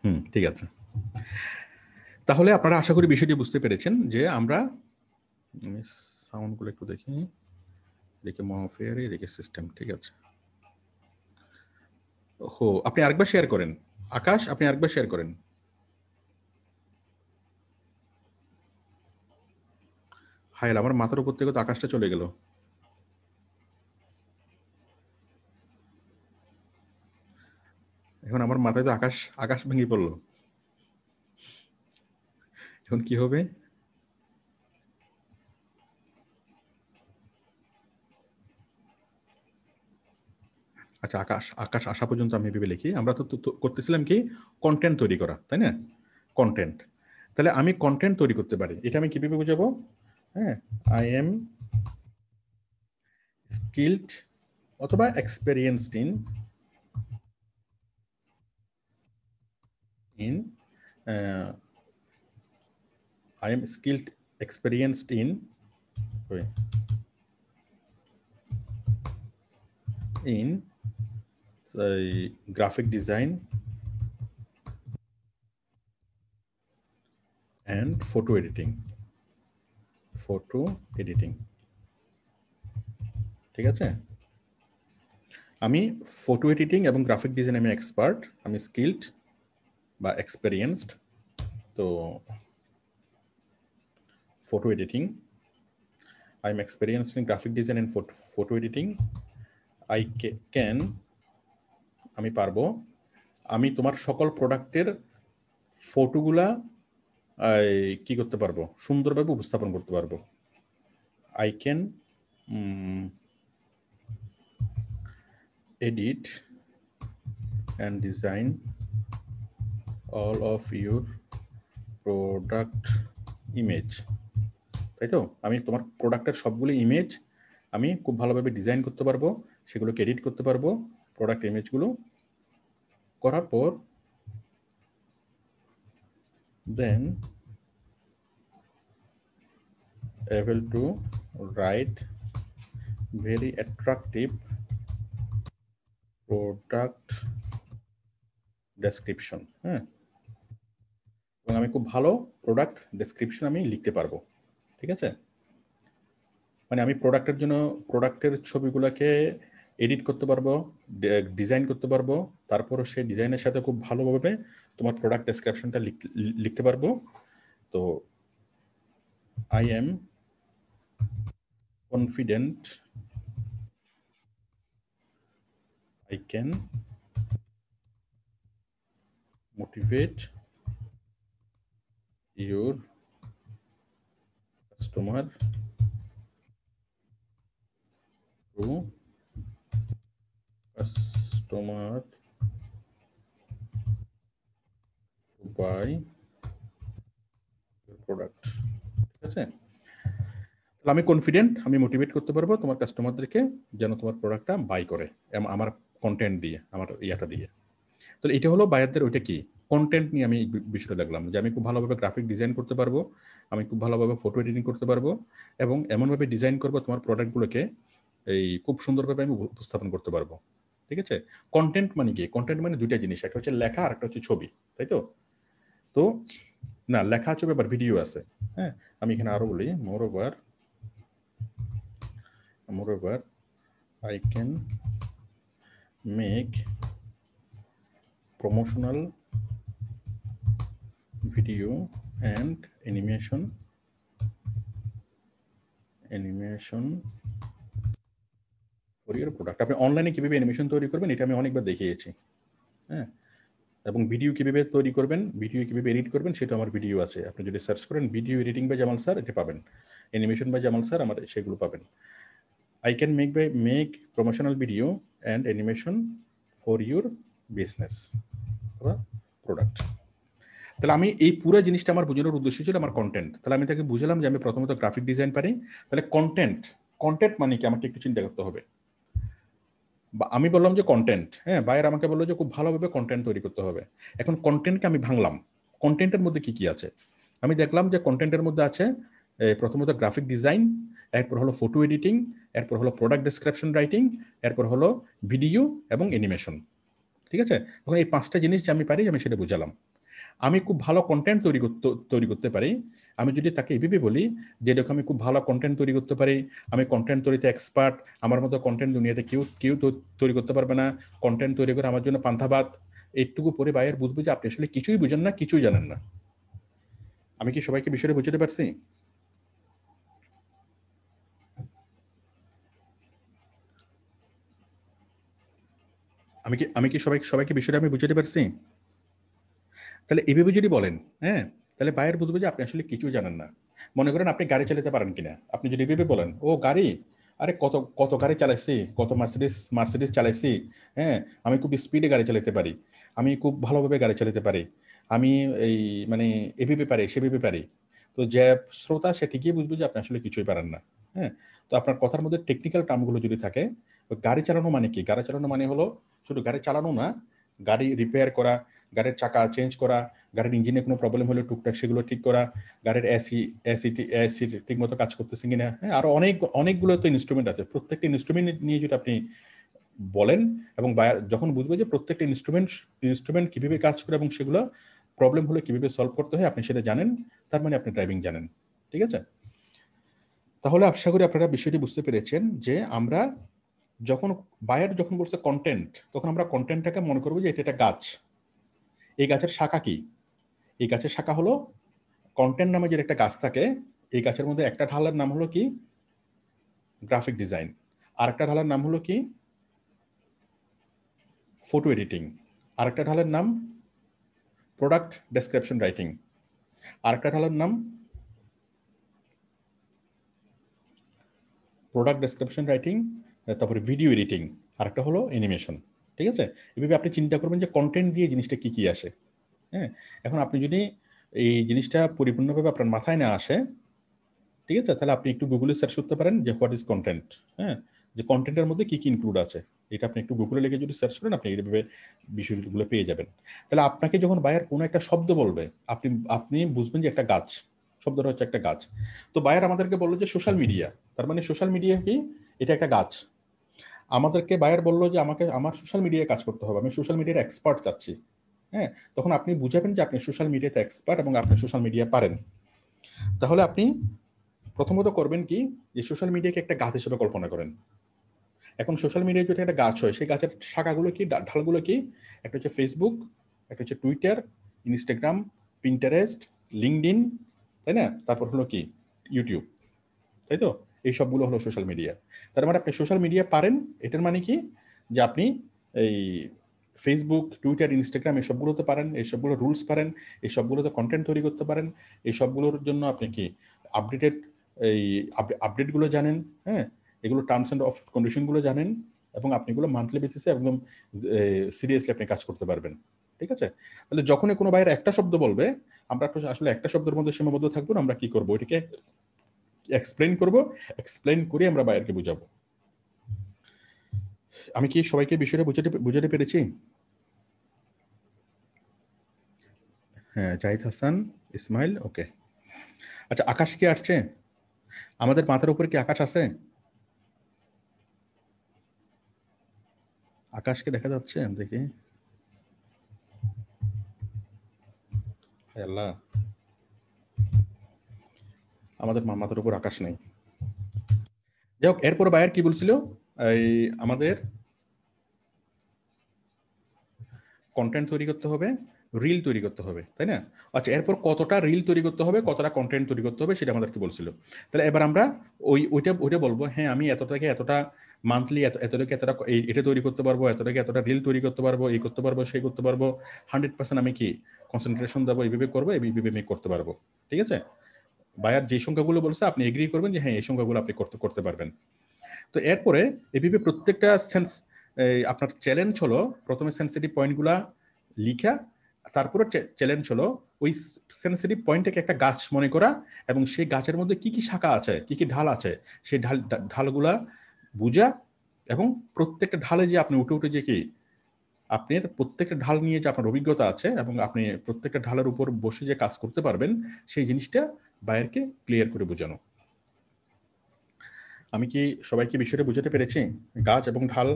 S1: হুম ঠিক আছে তাহলে আপনারা আশা করি বিষয়টি বুঝতে পেরেছেন যে আমরা সাউন্ডগুলো একটু দেখি দেখি মনোফেয়ার এদিকে সিস্টেম ঠিক আছে হো আপনি আরেকবার শেয়ার করেন আকাশ আপনি আরেকবার শেয়ার করেন হায়াল আমার মাথার উপর থেকে তো আকাশটা চলে গেল এখন আমার মাথায় তো আকাশ আকাশ ভেঙে পড়লো এখন কি হবে আচ্ছা আকাশ আকাশ আসা পর্যন্ত আমি ভেবে লিখি আমরা তো করতেছিলাম কি কন্টেন্ট তৈরি করা তাই না কন্টেন্ট তাহলে আমি কন্টেন্ট তৈরি করতে পারি এটা আমি কীভাবে বুঝাবো হ্যাঁ আই এম স্কিল্ড অথবা experienced in in I am skilled experienced in in এই graphic design and photo editing photo editing ঠিক আছে আমি ফটো এডিটিং এবং গ্রাফিক ডিজাইন আমি এক্সপার্ট আমি স্কিলড বা এক্সপেরিয়েন্সড তো photo editing. I'm experienced in graphic design and photo, photo editing. I ca can আমি পারবো আমি তোমার সকল প্রোডাক্টের ফটোগুলা কি করতে পারবো সুন্দরভাবে উপস্থাপন করতে পারবো I can edit and design all of your product image তাই তো আমি তোমার প্রোডাক্টের সবগুলো ইমেজ আমি খুব ভালোভাবে ডিজাইন করতে পারবো সেগুলোকে এডিট করতে পারবো প্রোডাক্ট ইমেজগুলো করার পর then able to write very attractive product description হ্যাঁ এবং আমি খুব ভালো প্রোডাক্ট ডেসক্রিপশন আমি লিখতে পারবো ঠিক আছে মানে আমি প্রোডাক্টের জন্য প্রোডাক্টের ছবিগুলোকে এডিট করতে পারবো ডিজাইন করতে পারবো তারপরও সেই ডিজাইনের সাথে খুব ভালোভাবে তোমার প্রোডাক্ট ডেসক্রিপশনটা লিখতে পারবো তো I am confident I can motivate your customer to customer to buy your product ঠিক আছে তাহলে আমি কনফিডেন্ট আমি মোটিভেট করতে পারবো তোমার কাস্টমারদেরকে যেন তোমার প্রোডাক্টটা বাই করে আমার কন্টেন্ট দিয়ে আমার ইয়াটা দিয়ে তো এটা হলো বায়ারদের ওইটা কি কন্টেন্ট নিয়ে আমি বিষয়টা দেখলাম যে আমি খুব ভালোভাবে গ্রাফিক ডিজাইন করতে পারবো আমি খুব ভালোভাবে ফটো এডিটিং করতে পারবো এবং এমনভাবে ডিজাইন করবো তোমার প্রোডাক্টগুলোকে এই খুব সুন্দরভাবে আমি উপস্থাপন করতে পারবো ঠিক আছে কন্টেন্ট মানে কি কন্টেন্ট মানে দুইটা জিনিস একটা হচ্ছে লেখা আর একটা হচ্ছে ছবি তাই তো তো না লেখা ছবি আবার ভিডিও আছে হ্যাঁ আমি এখানে আরো বলি moreover moreover I can make promotional video and animation animation কোরিয়ার প্রোডাক্ট আপনি অনলাইনে কীভাবে অ্যানিমেশন তৈরি করবেন এটা আমি অনেকবার দেখিয়েছি হ্যাঁ এবং ভিডিও কীভাবে তৈরি করবেন ভিডিও কীভাবে এডিট করবেন সেটা আমার ভিডিও আছে আপনি যদি সার্চ করেন video editing by Jamal sir এটা পাবেন অ্যানিমেশন বাই জামাল স্যার আমার সেগুলো পাবেন I can make by make promotional video and animation for your business বা প্রোডাক্ট তাহলে আমি এই পুরো জিনিসটা আমার বোঝানোর উদ্দেশ্য ছিল আমার কন্টেন্ট তাহলে আমি তাকে বুঝলাম যে আমি প্রথমত গ্রাফিক ডিজাইন পারি তাহলে কন্টেন্ট কন্টেন্ট মানে কি আমাকে একটু চিন্তা করতে হবে আমি বললাম যে কন্টেন্ট হ্যাঁ বাইর আমাকে বললো যে খুব ভালোভাবে কন্টেন্ট তৈরি করতে হবে এখন কন্টেন্টকে আমি ভাঙলাম কন্টেন্টের মধ্যে কি কি আছে আমি দেখলাম যে কন্টেন্টের মধ্যে আছে প্রথমত গ্রাফিক ডিজাইন এরপর হলো ফটো এডিটিং এরপর হলো প্রোডাক্ট ডিসক্রিপশন রাইটিং এরপর হলো ভিডিও এবং অ্যানিমেশন ঠিক আছে এখন এই পাঁচটা জিনিস যে আমি পারি আমি সেটা বুঝালাম আমি খুব ভালো কন্টেন্ট তৈরি করতে তৈরি করতে পারি আমি যদি তাকে এভাবে বলি যে দেখো আমি খুব ভালো কন্টেন্ট তৈরি করতে পারি আমি কন্টেন্ট তৈরিতে এক্সপার্ট আমার মতো কন্টেন্ট দুনিয়াতে কেউ কেউ তৈরি করতে পারবে না কন্টেন্ট তৈরি করে আমার জন্য পান্থাবাদ এইটুকু পরে বাইরের বুঝবো যে আপনি আসলে কিছুই বুঝেন না কিছুই জানেন না আমি কি সবাইকে বিষয়টা বুঝতে পারছি আমি কি আমি কি সবাই সবাইকে বিষয়টা আমি বুঝতে পারছি তাহলে এভাবে যদি বলেন হ্যাঁ তাহলে বাইরে বুঝবে যে আপনি আসলে কিছু জানেন না মনে করেন আপনি গাড়ি চালাতে পারেন কিনা আপনি যদি ভেবে বলেন ও গাড়ি আরে কত কত গাড়ি চালাইছি কত মার্সিডিস মার্সিডিস চালাইছি হ্যাঁ আমি খুব স্পিডে গাড়ি চালাতে পারি আমি খুব ভালোভাবে গাড়ি চালাতে পারি আমি এই মানে ভেবে পারি ভেবে পারি তো যে শ্রোতা সে ঠিকই বুঝবে যে আপনি আসলে কিছুই পারেন না হ্যাঁ তো আপনার কথার মধ্যে টেকনিক্যাল টার্মগুলো যদি থাকে গাড়ি চালানো মানে কি গাড়ি চালানো মানে হলো শুধু গাড়ি চালানো না গাড়ি রিপেয়ার করা গাড়ির চাকা চেঞ্জ করা গাড়ির ইঞ্জিনে কোনো প্রবলেম হলে টুকটাক সেগুলো ঠিক করা গাড়ির এসি এসি এসি মতো কাজ করতেছে কিনা হ্যাঁ আরও অনেক অনেকগুলো তো ইনস্ট্রুমেন্ট আছে প্রত্যেকটা ইনস্ট্রুমেন্ট নিয়ে যদি আপনি বলেন এবং যখন বুঝবে যে প্রত্যেকটা ইনস্ট্রুমেন্ট ইনস্ট্রুমেন্ট কীভাবে কাজ করে এবং সেগুলো প্রবলেম হলে কীভাবে সলভ করতে হয় আপনি সেটা জানেন তার মানে আপনি ড্রাইভিং জানেন ঠিক আছে তাহলে আশা করি আপনারা বিষয়টি বুঝতে পেরেছেন যে আমরা যখন বায়ার যখন বলছে কন্টেন্ট তখন আমরা কন্টেন্টটাকে মনে করবো যে এটা একটা গাছ এই গাছের শাখা কি এই গাছের শাখা হলো কন্টেন্ট নামে যে একটা গাছ থাকে এই গাছের মধ্যে একটা ঢালের নাম হলো কি গ্রাফিক ডিজাইন আর একটা ঢালের নাম হলো কি ফটো এডিটিং আর একটা ঢালের নাম প্রোডাক্ট ডেসক্রিপশন রাইটিং আর একটা ঢালের নাম প্রোডাক্ট ডেসক্রিপশন রাইটিং তারপরে ভিডিও এডিটিং আর একটা হলো অ্যানিমেশন ঠিক আছে এভাবে আপনি চিন্তা করবেন যে কন্টেন্ট দিয়ে জিনিসটা কি কি আসে হ্যাঁ এখন আপনি যদি এই জিনিসটা পরিপূর্ণভাবে আপনার মাথায় না আসে ঠিক আছে তাহলে আপনি একটু গুগলে সার্চ করতে পারেন যে হোয়াট ইজ কন্টেন্ট হ্যাঁ যে কন্টেন্টের মধ্যে কী কী ইনক্লুড আছে এটা আপনি একটু গুগলে লিখে যদি সার্চ করেন আপনি এইভাবে বিষয়গুলো পেয়ে যাবেন তাহলে আপনাকে যখন বায়ার কোনো একটা শব্দ বলবে আপনি আপনি বুঝবেন যে একটা গাছ শব্দটা হচ্ছে একটা গাছ তো বায়ার আমাদেরকে বললো যে সোশ্যাল মিডিয়া তার মানে সোশ্যাল মিডিয়া কি এটা একটা গাছ আমাদেরকে বায়ার বললো যে আমাকে আমার সোশ্যাল মিডিয়ায় কাজ করতে হবে আমি সোশ্যাল মিডিয়ার এক্সপার্ট চাচ্ছি হ্যাঁ তখন আপনি বুঝাবেন যে আপনি সোশ্যাল মিডিয়াতে এক্সপার্ট এবং আপনি সোশ্যাল মিডিয়া পারেন তাহলে আপনি প্রথমত করবেন কি যে সোশ্যাল মিডিয়াকে একটা গাছ হিসেবে কল্পনা করেন এখন সোশ্যাল মিডিয়ায় যদি একটা গাছ হয় সেই গাছের শাখাগুলো কি ঢালগুলো কি একটা হচ্ছে ফেসবুক একটা হচ্ছে টুইটার ইনস্টাগ্রাম পিন্টারেস্ট লিঙ্কড তাই না তারপর হলো কি ইউটিউব তাই তো এই সবগুলো হলো সোশ্যাল মিডিয়া তার মানে আপনি সোশ্যাল মিডিয়া পারেন এটার মানে কি যে আপনি এই ফেসবুক টুইটার ইনস্টাগ্রাম এসবগুলোতে পারেন এইসবগুলো রুলস পারেন এই সবগুলোতে কন্টেন্ট তৈরি করতে পারেন এই সবগুলোর জন্য আপনি কি আপডেটেড এই আপডেটগুলো জানেন হ্যাঁ এগুলো টার্মস অ্যান্ড অফ কন্ডিশনগুলো জানেন এবং আপনি এগুলো মান্থলি বেসিসে একদম সিরিয়াসলি আপনি কাজ করতে পারবেন ঠিক আছে তাহলে যখনই কোনো বাইরে একটা শব্দ বলবে আমরা আসলে একটা শব্দের মধ্যে সীমাবদ্ধ থাকবো আমরা কি করবো এটাকে এক্সপ্লেন করব এক্সপ্লেন করে আমরা বায়ারকে বুঝাবো আমি কি সবাইকে বিষয়টা বুঝাতে বুঝাতে পেরেছি হ্যাঁ জাহিদ হাসান ইসমাইল ওকে আচ্ছা আকাশ কি আসছে আমাদের মাথার উপরে কি আকাশ আছে আকাশকে দেখা যাচ্ছে দেখি আল্লাহ আমাদের মাথার উপর আকাশ নাই যাই হোক এরপর বায়ার কি বলছিল এই আমাদের কন্টেন্ট তৈরি করতে হবে রিল তৈরি করতে হবে তাই না আচ্ছা এরপর কতটা রিল তৈরি করতে হবে কতটা কন্টেন্ট তৈরি করতে হবে সেটা আমাদেরকে বলছিল তাহলে এবার আমরা ওই ওইটা ওইটা বলবো হ্যাঁ আমি এতটাকে এতটা মান্থলি এতটাকে এতটা এটা তৈরি করতে পারবো এতটাকে এতটা রিল তৈরি করতে পারবো এই করতে পারবো সেই করতে পারবো হান্ড্রেড পার্সেন্ট আমি কি কনসেন্ট্রেশন দেবো এইভাবে করবো এইভাবে আমি করতে পারবো ঠিক আছে বায়ার যে সংখ্যাগুলো বলছে আপনি এগ্রি করবেন যে হ্যাঁ এই সংখ্যাগুলো আপনি করতে করতে পারবেন তো এরপরে এভাবে প্রত্যেকটা সেন্স আপনার চ্যালেঞ্জ হলো প্রথমে সেন্সিটিভ পয়েন্টগুলো লিখা তারপরে চ্যালেঞ্জ হলো ওই সেন্সিটিভ পয়েন্টটাকে একটা গাছ মনে করা এবং সেই গাছের মধ্যে কি কি শাখা আছে কি কি ঢাল আছে সেই ঢাল ঢালগুলা বুঝা এবং প্রত্যেকটা ঢালে যে আপনি উঠে উঠে যে কি আপনার প্রত্যেকটা ঢাল নিয়ে যে আপনার অভিজ্ঞতা আছে এবং আপনি প্রত্যেকটা ঢালের উপর বসে যে কাজ করতে পারবেন সেই জিনিসটা বায়ারকে ক্লিয়ার করে বোঝানো আমি কি সবাইকে বিষয়টা বুঝাতে পেরেছি গাছ এবং ঢাল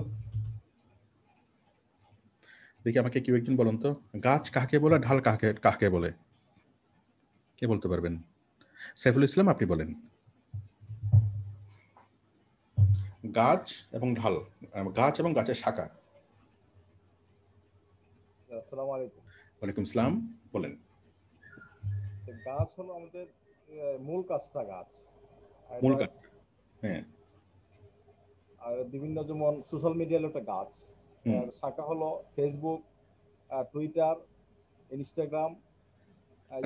S1: দেখি আমাকে কেউ একজন বলুন তো গাছ কাকে বলে ঢাল কাকে কাকে বলে কে বলতে পারবেন সাইফুল ইসলাম আপনি বলেন গাছ এবং ঢাল গাছ এবং গাছের শাখা আসসালামু আলাইকুম ওয়ালাইকুম সালাম বলেন
S2: গাছ হলো আমাদের মূল কাজটা গাছ মূল কাজ হ্যাঁ আর বিভিন্ন যেমন সোশ্যাল মিডিয়ার একটা গাছ শাখা হলো ফেসবুক টুইটার ইনস্টাগ্রাম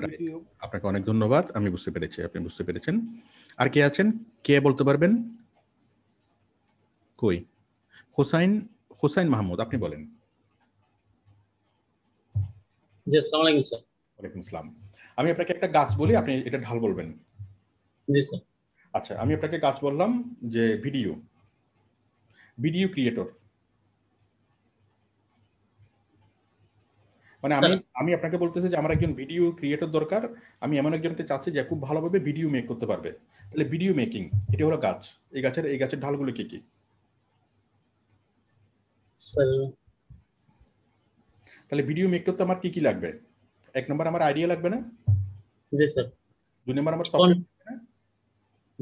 S2: ইউটিউব
S1: আপনাকে অনেক ধন্যবাদ আমি বুঝতে পেরেছি আপনি বুঝতে পেরেছেন আর কে আছেন কে বলতে পারবেন কই হোসাইন হোসাইন মাহমুদ আপনি বলেন জি আসসালামু আলাইকুম স্যার ওয়ালাইকুম আসসালাম আমি আপনাকে একটা গাছ বলি আপনি এটা ঢাল বলবেন আচ্ছা আমি আপনাকে গাছ বললাম যে ভিডিও ভিডিও ক্রিয়েটর মানে আমি আমি আপনাকে বলতেছি যে আমার একজন ভিডিও ক্রিয়েটর দরকার আমি এমন একজনকে চাচ্ছি যে খুব ভালোভাবে ভিডিও মেক করতে পারবে তাহলে ভিডিও মেকিং এটা হলো গাছ এই গাছের এই গাছের ঢালগুলো কি কি তাহলে ভিডিও মেক করতে আমার কি কি লাগবে এক নম্বর আমার আইডিয়া লাগবে না জি স্যার দুই নম্বর আমার সফটওয়্যার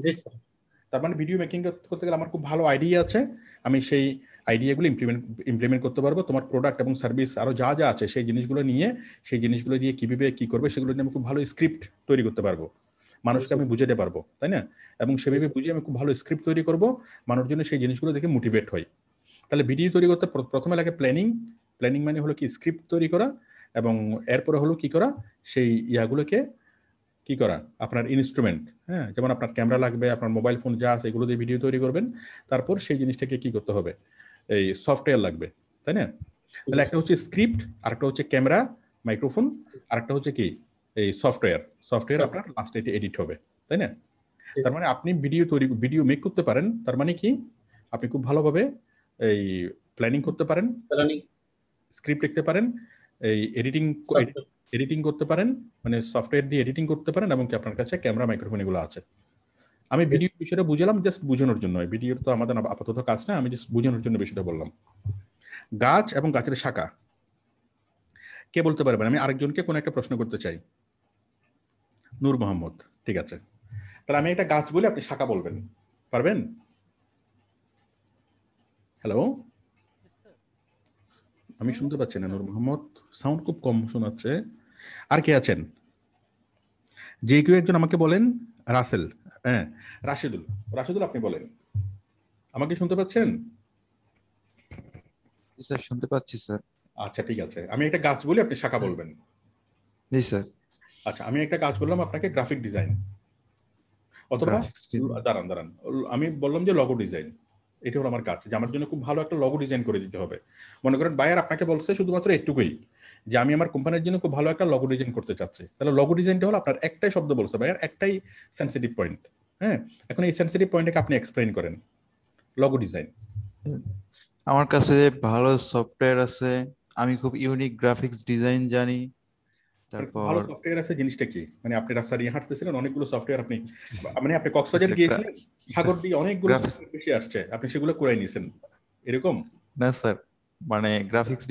S1: জি স্যার তার মানে ভিডিও মেকিং করতে গেলে আমার খুব ভালো আইডিয়া আছে আমি সেই আইডিয়াগুলো ইমপ্লিমেন্ট ইমপ্লিমেন্ট করতে পারবো তোমার প্রোডাক্ট এবং সার্ভিস আরও যা যা আছে সেই জিনিসগুলো নিয়ে সেই জিনিসগুলো দিয়ে কীভাবে কী করবে সেগুলো নিয়ে আমি খুব ভালো স্ক্রিপ্ট তৈরি করতে পারবো মানুষকে আমি বুঝাতে পারবো তাই না এবং সেভাবে বুঝিয়ে আমি খুব ভালো স্ক্রিপ্ট তৈরি করবো মানুষ জন্য সেই জিনিসগুলো দেখে মোটিভেট হয় তাহলে ভিডিও তৈরি করতে প্রথমে লাগে প্ল্যানিং প্ল্যানিং মানে হলো কি স্ক্রিপ্ট তৈরি করা এবং এরপরে হলো কি করা সেই ইয়াগুলোকে কি করা আপনার ইনস্ট্রুমেন্ট হ্যাঁ যেমন আপনার ক্যামেরা লাগবে আপনার মোবাইল ফোন যা আছে এগুলো দিয়ে ভিডিও তৈরি করবেন তারপর সেই জিনিসটাকে কি করতে হবে এই সফটওয়্যার লাগবে তাই না তাহলে একটা হচ্ছে স্ক্রিপ্ট আরেকটা হচ্ছে ক্যামেরা মাইক্রোফোন আরেকটা হচ্ছে কি এই সফটওয়্যার সফটওয়্যার আপনার লাস্টে এটি এডিট হবে তাই না তার মানে আপনি ভিডিও তৈরি ভিডিও মেক করতে পারেন তার মানে কি আপনি খুব ভালোভাবে এই প্ল্যানিং করতে পারেন স্ক্রিপ্ট লিখতে পারেন এই এডিটিং এডিটিং করতে পারেন মানে সফটওয়্যার দিয়ে এডিটিং করতে পারেন এবং কি আপনার কাছে ক্যামেরা মাইক্রোফোন এগুলো আছে আমি ভিডিও বিষয়টা বুঝলাম জাস্ট বুঝানোর জন্য ভিডিওর তো আমাদের আপাতত কাজ না আমি জাস্ট বুঝানোর জন্য বিষয়টা বললাম গাছ এবং গাছের শাখা কে বলতে পারবেন আমি আরেকজনকে কোনো একটা প্রশ্ন করতে চাই নূর মোহাম্মদ ঠিক আছে তাহলে আমি একটা গাছ বলে আপনি শাখা বলবেন পারবেন হ্যালো আমি শুনতে পাচ্ছি না নূর মোহাম্মদ সাউন্ড খুব কম শোনাচ্ছে আর কে আছেন যে কেউ একজন আমাকে বলেন রাসেল হ্যাঁ রাশিদুল রাশিদুল আপনি বলেন আমাকে শুনতে পাচ্ছেন স্যার শুনতে পাচ্ছি স্যার আচ্ছা ঠিক আছে আমি একটা গাছ বলি আপনি শাখা হ্যাঁ। বলবেন জি স্যার আচ্ছা আমি একটা কাজ বললাম আপনাকে গ্রাফিক ডিজাইন অথবা দাঁড়ান দাঁড়ান আমি বললাম যে লগো ডিজাইন এটা হলো আমার কাজ যে আমার জন্য খুব ভালো একটা লগো ডিজাইন করে দিতে হবে মনে করেন বায়ার আপনাকে বলছে শুধুমাত্র এটুকুই যে আমি আমার কোম্পানির জন্য খুব ভালো একটা লগো ডিজাইন করতে চাচ্ছি তাহলে লগো ডিজাইনটা হলো আপনার একটাই শব্দ বলছে বায়ার একটাই সেন্সিটিভ পয়েন্ট হ্যাঁ এখন এই সেন্সিটিভ পয়েন্টটাকে আপনি এক্সপ্লেন করেন লগো ডিজাইন আমার
S2: কাছে ভালো সফটওয়্যার আছে আমি খুব ইউনিক গ্রাফিক্স ডিজাইন জানি
S1: জিনিসটা কি মানে আপনি হাঁটতেছিলেন অনেকগুলো সফটওয়্যার আপনি (laughs) মানে আপনি কক্সবাজার করে এরকম না স্যার মানে গ্রাফিক্স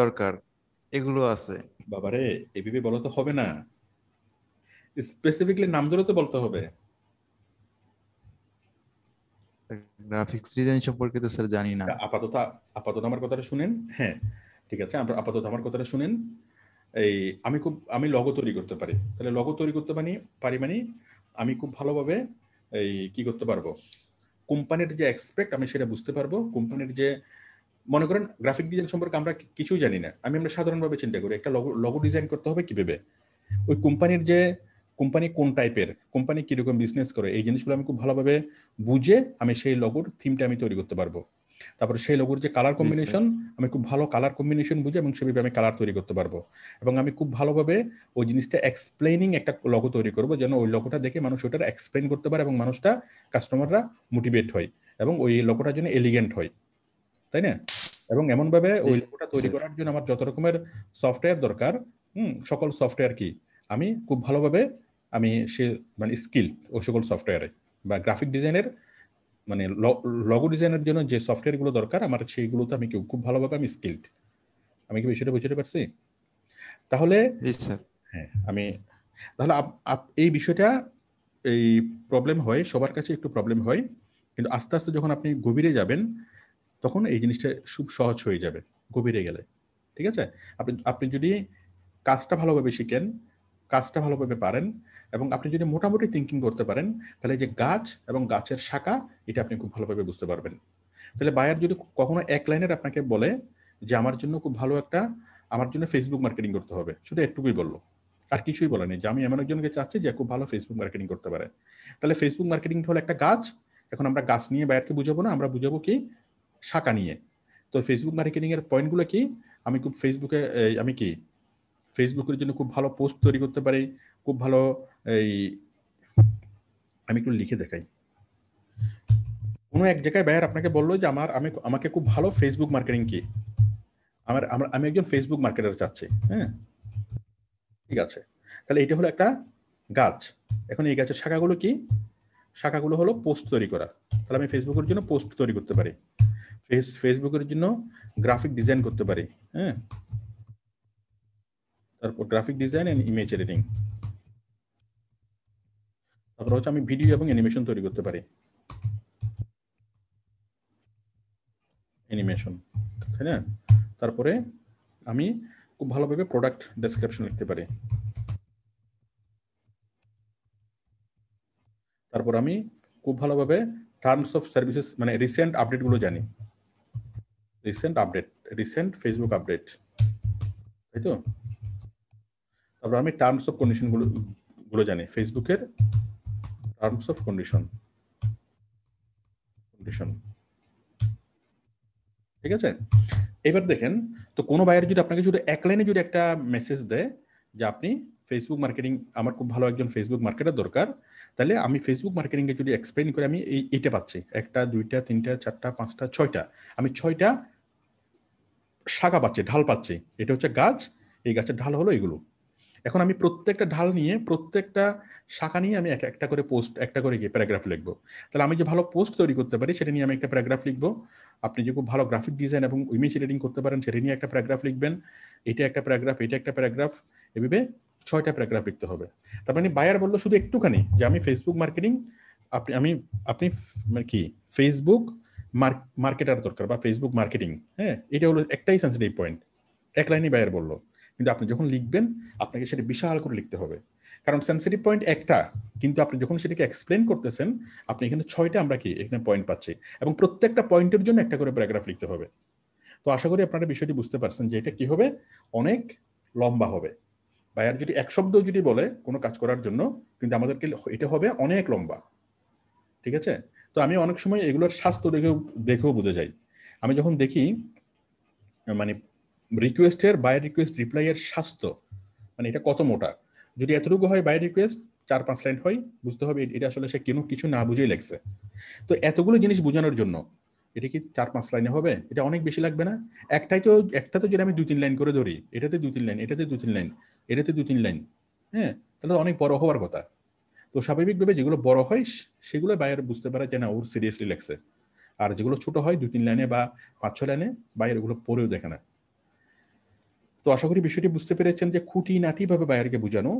S1: দরকার এগুলো আছে হবে না নাম ধরে তো বলতে হবে
S2: গ্রাফিক্স ডিজাইন সম্পর্কে তো স্যার
S1: আপাতত আপাতত আমার কথাটা শুনেন হ্যাঁ ঠিক আছে আপাতত আমার কথাটা শুনেন এই আমি খুব আমি লগো তৈরি করতে পারি তাহলে লগো তৈরি করতে পারি পারি মানে আমি খুব ভালোভাবে এই কি করতে পারবো কোম্পানির যে এক্সপেক্ট আমি সেটা বুঝতে পারবো কোম্পানির যে মনে করেন গ্রাফিক ডিজাইন সম্পর্কে আমরা কিছুই জানি না আমি আমরা সাধারণভাবে চিন্তা করি একটা লগো লগো ডিজাইন করতে হবে কিভাবে ওই কোম্পানির যে কোম্পানি কোন টাইপের কোম্পানি কিরকম বিজনেস করে এই জিনিসগুলো আমি খুব ভালোভাবে বুঝে আমি সেই লগোর থিমটা আমি তৈরি করতে পারবো তারপরে সেই লোগোর যে কালার কম্বিনেশন আমি খুব ভালো কালার কম্বিনেশন বুঝি এবং সেভাবে আমি কালার তৈরি করতে পারবো এবং আমি খুব ভালোভাবে ওই জিনিসটা এক্সপ্লেনিং একটা লগো তৈরি করবো যেন ওই লগোটা দেখে মানুষ ওটার এক্সপ্লেন করতে পারে এবং মানুষটা কাস্টমাররা মোটিভেট হয় এবং ওই লগোটার যেন এলিগেন্ট হয় তাই না এবং এমনভাবে ওই লগোটা তৈরি করার জন্য আমার যত রকমের সফটওয়্যার দরকার হুম সকল সফটওয়্যার কি আমি খুব ভালোভাবে আমি সে মানে স্কিল ওই সকল সফটওয়্যারে বা গ্রাফিক ডিজাইনের মানে লগো ডিজাইনের জন্য যে সফটওয়্যারগুলো দরকার আমার সেইগুলোতে আমি কেউ খুব ভালোভাবে আমি স্কিল্ড আমি কি বিষয়টা বুঝতে পারছি তাহলে হ্যাঁ আমি তাহলে এই বিষয়টা এই প্রবলেম হয় সবার কাছে একটু প্রবলেম হয় কিন্তু আস্তে আস্তে যখন আপনি গভীরে যাবেন তখন এই জিনিসটা খুব সহজ হয়ে যাবে গভীরে গেলে ঠিক আছে আপনি আপনি যদি কাজটা ভালোভাবে শিখেন কাজটা ভালোভাবে পারেন এবং আপনি যদি মোটামুটি থিঙ্কিং করতে পারেন তাহলে যে গাছ এবং গাছের শাখা এটা আপনি খুব ভালোভাবে বুঝতে পারবেন তাহলে বায়ার যদি কখনো এক লাইনের আপনাকে বলে যে আমার জন্য খুব ভালো একটা আমার জন্য ফেসবুক মার্কেটিং করতে হবে শুধু একটুকুই বললো আর কিছুই বলেনি যে আমি এমন একজনকে চাচ্ছি যে খুব ভালো ফেসবুক মার্কেটিং করতে পারে তাহলে ফেসবুক মার্কেটিং হলো একটা গাছ এখন আমরা গাছ নিয়ে বায়ারকে বুঝাবো না আমরা বুঝাবো কি শাখা নিয়ে তো ফেসবুক মার্কেটিং এর পয়েন্টগুলো কি আমি খুব ফেসবুকে আমি কি ফেসবুকের জন্য খুব ভালো পোস্ট তৈরি করতে পারি খুব ভালো এই আমি একটু লিখে দেখাই কোনো এক জায়গায় ভাইয়ার আপনাকে বললো যে আমার আমি আমাকে খুব ভালো ফেসবুক মার্কেটিং কি আমার আমার আমি একজন ফেসবুক মার্কেটার চাচ্ছি হ্যাঁ ঠিক আছে তাহলে এটা হলো একটা গাছ এখন এই গাছের শাখাগুলো কি শাখাগুলো হলো পোস্ট তৈরি করা তাহলে আমি ফেসবুকের জন্য পোস্ট তৈরি করতে পারি ফেস ফেসবুকের জন্য গ্রাফিক ডিজাইন করতে পারি হ্যাঁ তারপর graphic design and image editing তারপর হচ্ছে আমি ভিডিও এবং অ্যানিমেশন তৈরি করতে পারি অ্যানিমেশন তাই না তারপরে আমি খুব ভালোভাবে প্রোডাক্ট ডেসক্রিপশন লিখতে পারি তারপর আমি খুব ভালোভাবে টার্মস অফ সার্ভিসেস মানে রিসেন্ট আপডেটগুলো জানি recent update recent Facebook update তাই তো তারপর আমি টার্মস অফ কন্ডিশনগুলো গুলো জানি ফেসবুকের terms of condition condition ঠিক আছে এবার দেখেন তো কোনো বায়ার যদি আপনাকে শুধু এক লাইনে যদি একটা মেসেজ দেয় যে আপনি ফেসবুক মার্কেটিং আমার খুব ভালো একজন ফেসবুক মার্কেটার দরকার তাহলে আমি ফেসবুক মার্কেটিংকে যদি এক্সপ্লেন করে আমি এই এটা পাচ্ছি একটা দুইটা তিনটা চারটা পাঁচটা ছয়টা আমি ছয়টা শাখা পাচ্ছি ঢাল পাচ্ছি এটা হচ্ছে গাছ এই গাছের ঢাল হলো এগুলো এখন আমি প্রত্যেকটা ঢাল নিয়ে প্রত্যেকটা শাখা নিয়ে আমি একটা করে পোস্ট একটা করে গিয়ে প্যারাগ্রাফ লিখবো তাহলে আমি যে ভালো পোস্ট তৈরি করতে পারি সেটা নিয়ে আমি একটা প্যারাগ্রাফ লিখবো আপনি যে খুব ভালো গ্রাফিক ডিজাইন এবং ইমেজ এডিটিং করতে পারেন সেটা নিয়ে একটা প্যারাগ্রাফ লিখবেন এটা একটা প্যারাগ্রাফ এটা একটা প্যারাগ্রাফ এভাবে ছয়টা প্যারাগ্রাফ লিখতে হবে তারপরে বায়ার বললো শুধু একটুখানি যে আমি ফেসবুক মার্কেটিং আপনি আমি আপনি মানে কি ফেসবুক মার্কেটার দরকার বা ফেসবুক মার্কেটিং হ্যাঁ এটা হলো একটাই সেন্সিটিভ পয়েন্ট এক লাইনই বায়ার বললো কিন্তু আপনি যখন লিখবেন আপনাকে সেটা বিশাল করে লিখতে হবে কারণ সেন্সিটিভ পয়েন্ট একটা কিন্তু আপনি যখন সেটাকে এক্সপ্লেন করতেছেন আপনি এখানে ছয়টা আমরা কি এখানে পয়েন্ট পাচ্ছি এবং প্রত্যেকটা পয়েন্টের জন্য একটা করে প্যারাগ্রাফ লিখতে হবে তো আশা করি আপনারা বিষয়টি বুঝতে পারছেন যে এটা কি হবে অনেক লম্বা হবে বায়ার যদি এক শব্দ যদি বলে কোনো কাজ করার জন্য কিন্তু আমাদেরকে এটা হবে অনেক লম্বা ঠিক আছে তো আমি অনেক সময় এগুলোর স্বাস্থ্য দেখেও দেখেও বুঝে যাই আমি যখন দেখি মানে রিকোয়েস্টের বাই রিকোয়েস্ট রিপ্লাইয়ের স্বাস্থ্য মানে এটা কত মোটা যদি এতটুকু হয় বাই রিকোয়েস্ট চার পাঁচ লাইন হয় বুঝতে হবে এটা আসলে সে কেন কিছু না বুঝেই লাগছে তো এতগুলো জিনিস বোঝানোর জন্য এটা কি চার পাঁচ লাইনে হবে এটা অনেক বেশি লাগবে না একটাই তো একটা তো যদি আমি দুই তিন লাইন করে ধরি এটাতে দু তিন লাইন এটাতে দু তিন লাইন এটাতে দু তিন লাইন হ্যাঁ তাহলে অনেক বড় হওয়ার কথা তো স্বাভাবিকভাবে যেগুলো বড় হয় সেগুলো বাইরে বুঝতে পারে যে না ওর সিরিয়াসলি লাগছে আর যেগুলো ছোট হয় দু তিন লাইনে বা পাঁচ ছ লাইনে বাইরে ওগুলো পড়েও দেখে না তো আশা করি বিষয়টি বুঝতে পেরেছেন যে খুঁটি নাটিভাবে বাইরকে বোঝানো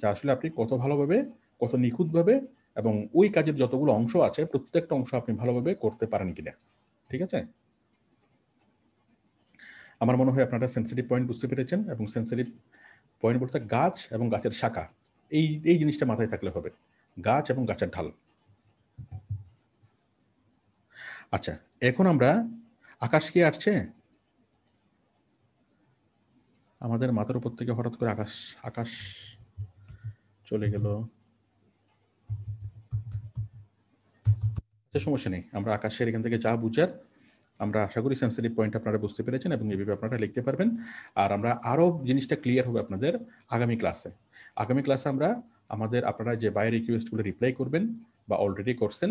S1: যা আসলে আপনি কত ভালোভাবে কত নিখুঁতভাবে এবং ওই কাজের যতগুলো অংশ আছে প্রত্যেকটা অংশ আপনি ভালোভাবে করতে পারেন কিনা ঠিক আছে আমার মনে হয় আপনারা সেন্সিটিভ পয়েন্ট বুঝতে পেরেছেন এবং সেন্সিটিভ পয়েন্ট বলতে গাছ এবং গাছের শাখা এই এই জিনিসটা মাথায় থাকলে হবে গাছ এবং গাছের ঢাল আচ্ছা এখন আমরা আকাশ কি আসছে আমাদের মাথার উপর থেকে হঠাৎ করে আকাশ আকাশ চলে গেল আচ্ছা, সমস্যা নেই আমরা আকাশের এখান থেকে যা বুঝার আমরা আশা করি সেন্সিটিভ পয়েন্ট আপনারা বুঝতে পেরেছেন এবং এভাবে আপনারা লিখতে পারবেন আর আমরা আরও জিনিসটা ক্লিয়ার হবে আপনাদের আগামী ক্লাসে আগামী ক্লাসে আমরা আমাদের আপনারা যে বাই রিকোয়েস্টগুলো রিপ্লাই করবেন বা অলরেডি করছেন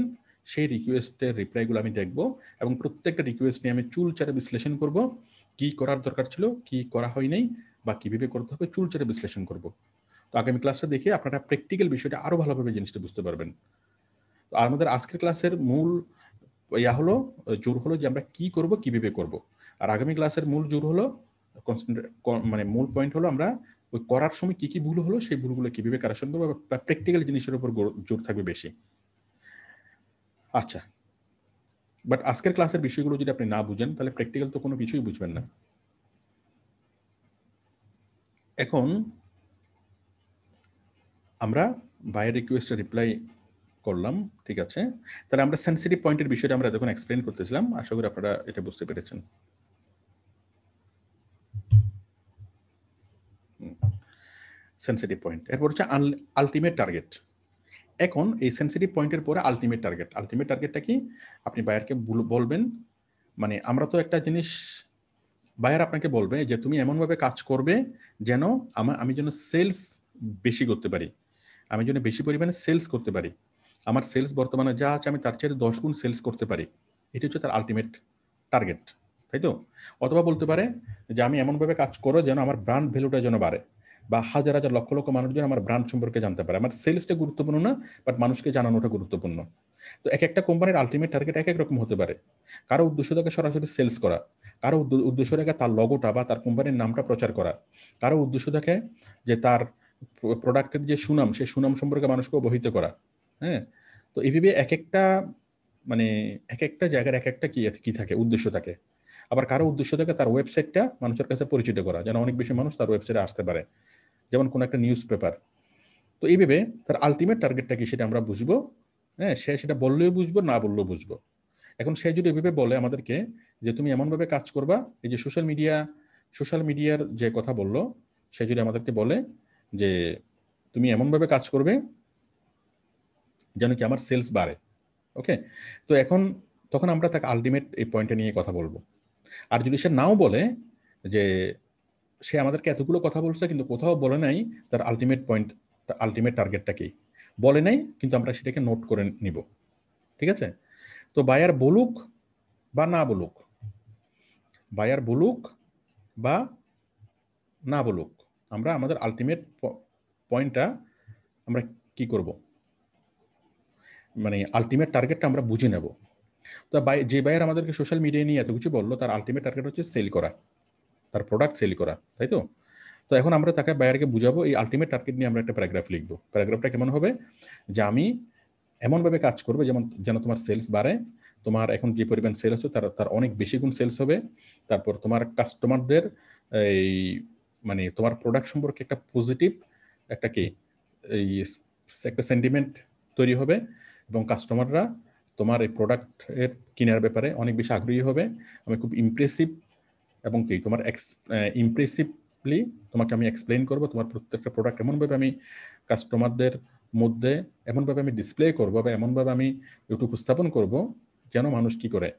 S1: সেই রিকোয়েস্টের রিপ্লাইগুলো আমি দেখব এবং প্রত্যেকটা রিকোয়েস্ট নিয়ে আমি চুল চারে বিশ্লেষণ করব কি করার দরকার ছিল কি করা হয় নাই বা কীভাবে করতে হবে চুলচেরে বিশ্লেষণ করব তো আগামী ক্লাসটা দেখে আপনারা প্র্যাকটিক্যাল বিষয়টা আরও ভালোভাবে জিনিসটা বুঝতে পারবেন তো আমাদের আজকের ক্লাসের মূল ইয়া হলো জোর হলো যে আমরা কি করব কীভাবে করব আর আগামী ক্লাসের মূল জোর হলো মানে মূল পয়েন্ট হলো আমরা ওই করার সময় কি কি ভুল হলো সেই ভুলগুলো কীভাবে কারেকশন করবো বা প্র্যাকটিক্যাল জিনিসের উপর জোর থাকবে বেশি আচ্ছা বাট আজকের ক্লাসের বিষয়গুলো যদি আপনি না বুঝেন তাহলে প্র্যাকটিক্যাল তো কোনো কিছুই বুঝবেন না এখন আমরা বাইয়ের রিকোয়েস্টে রিপ্লাই করলাম ঠিক আছে তাহলে আমরা সেন্সিটিভ পয়েন্টের বিষয়টা আমরা এতক্ষণ এক্সপ্লেন করতেছিলাম আশা করি আপনারা এটা বুঝতে পেরেছেন সেন্সিটিভ পয়েন্ট এরপর হচ্ছে আলটিমেট টার্গেট এখন এই সেন্সিটিভ পয়েন্টের পরে আলটিমেট টার্গেট আলটিমেট টার্গেটটা কি আপনি বায়ারকে বলবেন মানে আমরা তো একটা জিনিস বায়ার আপনাকে বলবে যে তুমি এমনভাবে কাজ করবে যেন আমার আমি যেন সেলস বেশি করতে পারি আমি যেন বেশি পরিমাণে সেলস করতে পারি আমার সেলস বর্তমানে যা আছে আমি তার চেয়ে দশ গুণ সেলস করতে পারি এটি হচ্ছে তার আলটিমেট টার্গেট তাই তো অথবা বলতে পারে যে আমি এমনভাবে কাজ করো যেন আমার ব্র্যান্ড ভ্যালুটা যেন বাড়ে বা হাজার হাজার লক্ষ লক্ষ মানুষজন আমার ব্র্যান্ড সম্পর্কে জানতে পারে আমার সেলসটা গুরুত্বপূর্ণ না বাট মানুষকে জানানোটা গুরুত্বপূর্ণ তো এক একটা কোম্পানির আলটিমেট টার্গেট এক এক রকম হতে পারে কারো উদ্দেশ্য থাকে সরাসরি সেলস করা কারো উদ্দেশ্য থাকে তার লগোটা বা তার কোম্পানির নামটা প্রচার করা কারো উদ্দেশ্য থাকে যে তার প্রোডাক্টের যে সুনাম সেই সুনাম সম্পর্কে মানুষকে অবহিত করা হ্যাঁ তো এইভাবে এক একটা মানে এক একটা জায়গার এক একটা কি কি থাকে উদ্দেশ্য থাকে আবার কারো উদ্দেশ্য থাকে তার ওয়েবসাইটটা মানুষের কাছে পরিচিত করা যেন অনেক বেশি মানুষ তার ওয়েবসাইটে আসতে পারে যেমন কোনো একটা নিউজ পেপার তো এইভাবে তার আলটিমেট টার্গেটটা কি সেটা আমরা বুঝবো হ্যাঁ সে সেটা বললেও বুঝবো না বললেও বুঝবো এখন সে যদি এভাবে বলে আমাদেরকে যে তুমি এমনভাবে কাজ করবা এই যে সোশ্যাল মিডিয়া সোশ্যাল মিডিয়ার যে কথা বলল সে যদি আমাদেরকে বলে যে তুমি এমনভাবে কাজ করবে যেন কি আমার সেলস বাড়ে ওকে তো এখন তখন আমরা তাকে আলটিমেট এই পয়েন্টটা নিয়ে কথা বলবো আর যদি সে নাও বলে যে সে আমাদেরকে এতগুলো কথা বলছে কিন্তু কোথাও বলে নাই তার আলটিমেট পয়েন্ট আলটিমেট টার্গেটটা কি বলে নাই কিন্তু আমরা সেটাকে নোট করে নিব ঠিক আছে তো বায়ার বলুক বা না বলুক বায়ার বলুক বা না বলুক আমরা আমাদের আলটিমেট পয়েন্টটা আমরা কি করব মানে আলটিমেট টার্গেটটা আমরা বুঝে নেব তো যে বায়ার আমাদেরকে সোশ্যাল মিডিয়া নিয়ে এত কিছু বললো তার আলটিমেট টার্গেট হচ্ছে সেল করা তার প্রোডাক্ট সেল করা তাই তো তো এখন আমরা তাকে বায়ারকে বুঝাবো এই আলটিমেট টার্গেট নিয়ে আমরা একটা প্যারাগ্রাফ লিখবো প্যারাগ্রাফটা কেমন হবে যে আমি এমনভাবে কাজ করবো যেমন যেন তোমার সেলস বাড়ে তোমার এখন যে পরিমাণ সেলস হচ্ছে তার তার অনেক বেশি গুণ সেলস হবে তারপর তোমার কাস্টমারদের এই মানে তোমার প্রোডাক্ট সম্পর্কে একটা পজিটিভ একটা কি এই একটা সেন্টিমেন্ট তৈরি হবে এবং কাস্টমাররা তোমার এই প্রোডাক্টের কেনার ব্যাপারে অনেক বেশি আগ্রহী হবে আমি খুব ইমপ্রেসিভ এবং কি তোমার এক্স ইমপ্রেসিভলি তোমাকে আমি এক্সপ্লেন করবো তোমার প্রত্যেকটা প্রোডাক্ট এমনভাবে আমি কাস্টমারদের মধ্যে এমনভাবে আমি ডিসপ্লে করবো বা এমনভাবে আমি ইউটিউব উপস্থাপন করব যেন মানুষ কি করে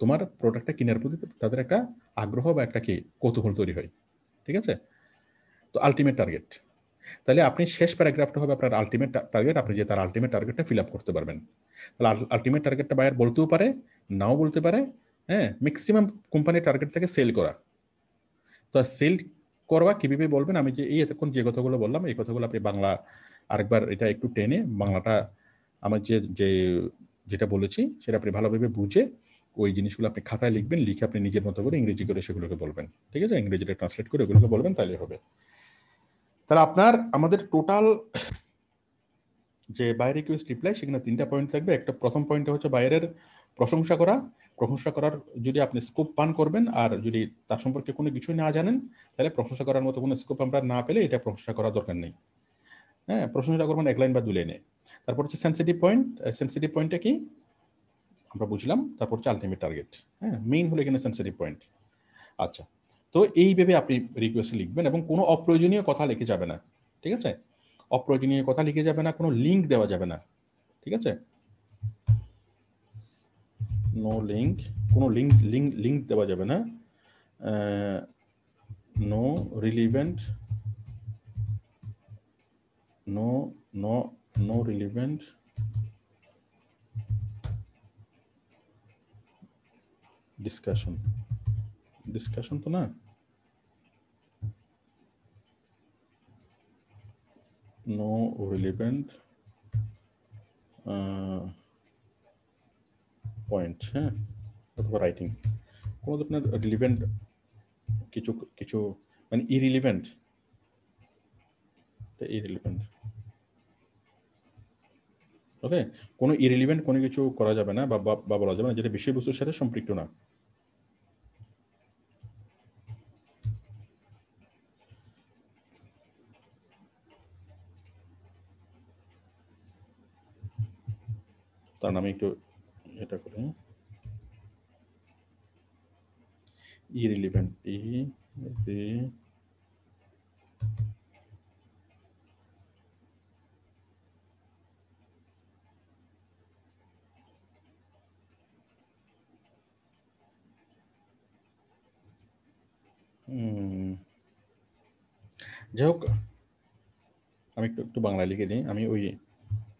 S1: তোমার প্রোডাক্টটা কেনার প্রতি তাদের একটা আগ্রহ বা একটা কি কৌতূহল তৈরি হয় ঠিক আছে তো আলটিমেট টার্গেট তাহলে আপনি শেষ প্যারাগ্রাফটা হবে আপনার আলটিমেট টার্গেট আপনি যে তার আলটিমেট টার্গেটটা ফিল আপ করতে পারবেন তাহলে আলটিমেট টার্গেটটা বায়ার বলতেও পারে নাও বলতে পারে হ্যাঁ ম্যাক্সিমাম কোম্পানির টার্গেট থেকে সেল করা তো সেল করবা কিভাবে বলবেন আমি যে এই এতক্ষণ যে কথাগুলো বললাম এই কথাগুলো আপনি বাংলা আরেকবার এটা একটু টেনে বাংলাটা আমার যে যে যেটা বলেছি সেটা আপনি ভালোভাবে বুঝে ওই জিনিসগুলো আপনি খাতায় লিখবেন লিখে আপনি নিজের মতো করে ইংরেজি করে সেগুলোকে বলবেন ঠিক আছে ইংরেজিটা ট্রান্সলেট করে ওগুলোকে বলবেন তাহলে হবে তাহলে আপনার আমাদের টোটাল যে বাইরে কেউ রিপ্লাই সেখানে তিনটা পয়েন্ট থাকবে একটা প্রথম পয়েন্টটা হচ্ছে বাইরের প্রশংসা করা প্রশংসা করার যদি আপনি স্কোপ পান করবেন আর যদি তার সম্পর্কে কোনো কিছুই না জানেন তাহলে প্রশংসা করার মতো কোনো স্কোপ আমরা না পেলে এটা প্রশংসা করার দরকার নেই হ্যাঁ প্রশংসা করবেন এক লাইন বা দু লাইনে তারপর হচ্ছে সেন্সিটিভ পয়েন্ট সেন্সিটিভ পয়েন্টটা কি আমরা বুঝলাম তারপর হচ্ছে আলটিমেট টার্গেট হ্যাঁ মেইন হলো এখানে সেন্সিটিভ পয়েন্ট আচ্ছা তো এইভাবে আপনি রিকোয়েস্ট লিখবেন এবং কোনো অপ্রয়োজনীয় কথা লিখে যাবে না ঠিক আছে অপ্রয়োজনীয় কথা লিখে যাবে না কোনো লিঙ্ক দেওয়া যাবে না ঠিক আছে नो लिंक कोनो लिंक लिंक लिंक दबा जावे ना no relevant no no no relevant discussion discussion तो ना नो रिलेवेंट পয়েন্ট হ্যাঁ অথবা রাইটিং কোনো আপনার রিলিভেন্ট কিছু কিছু মানে ইরিলিভেন্ট ইরিলিভেন্ট ওকে কোনো ইরিলিভেন্ট কোনো কিছু করা যাবে না বা বলা যাবে না যেটা বিষয়বস্তুর সাথে সম্পৃক্ত না তার নামে একটু এটা করে ই রিলেভেন্ট ই এই হুম জোক আমি একটু একটু বাংলা লিখে দিই আমি ওই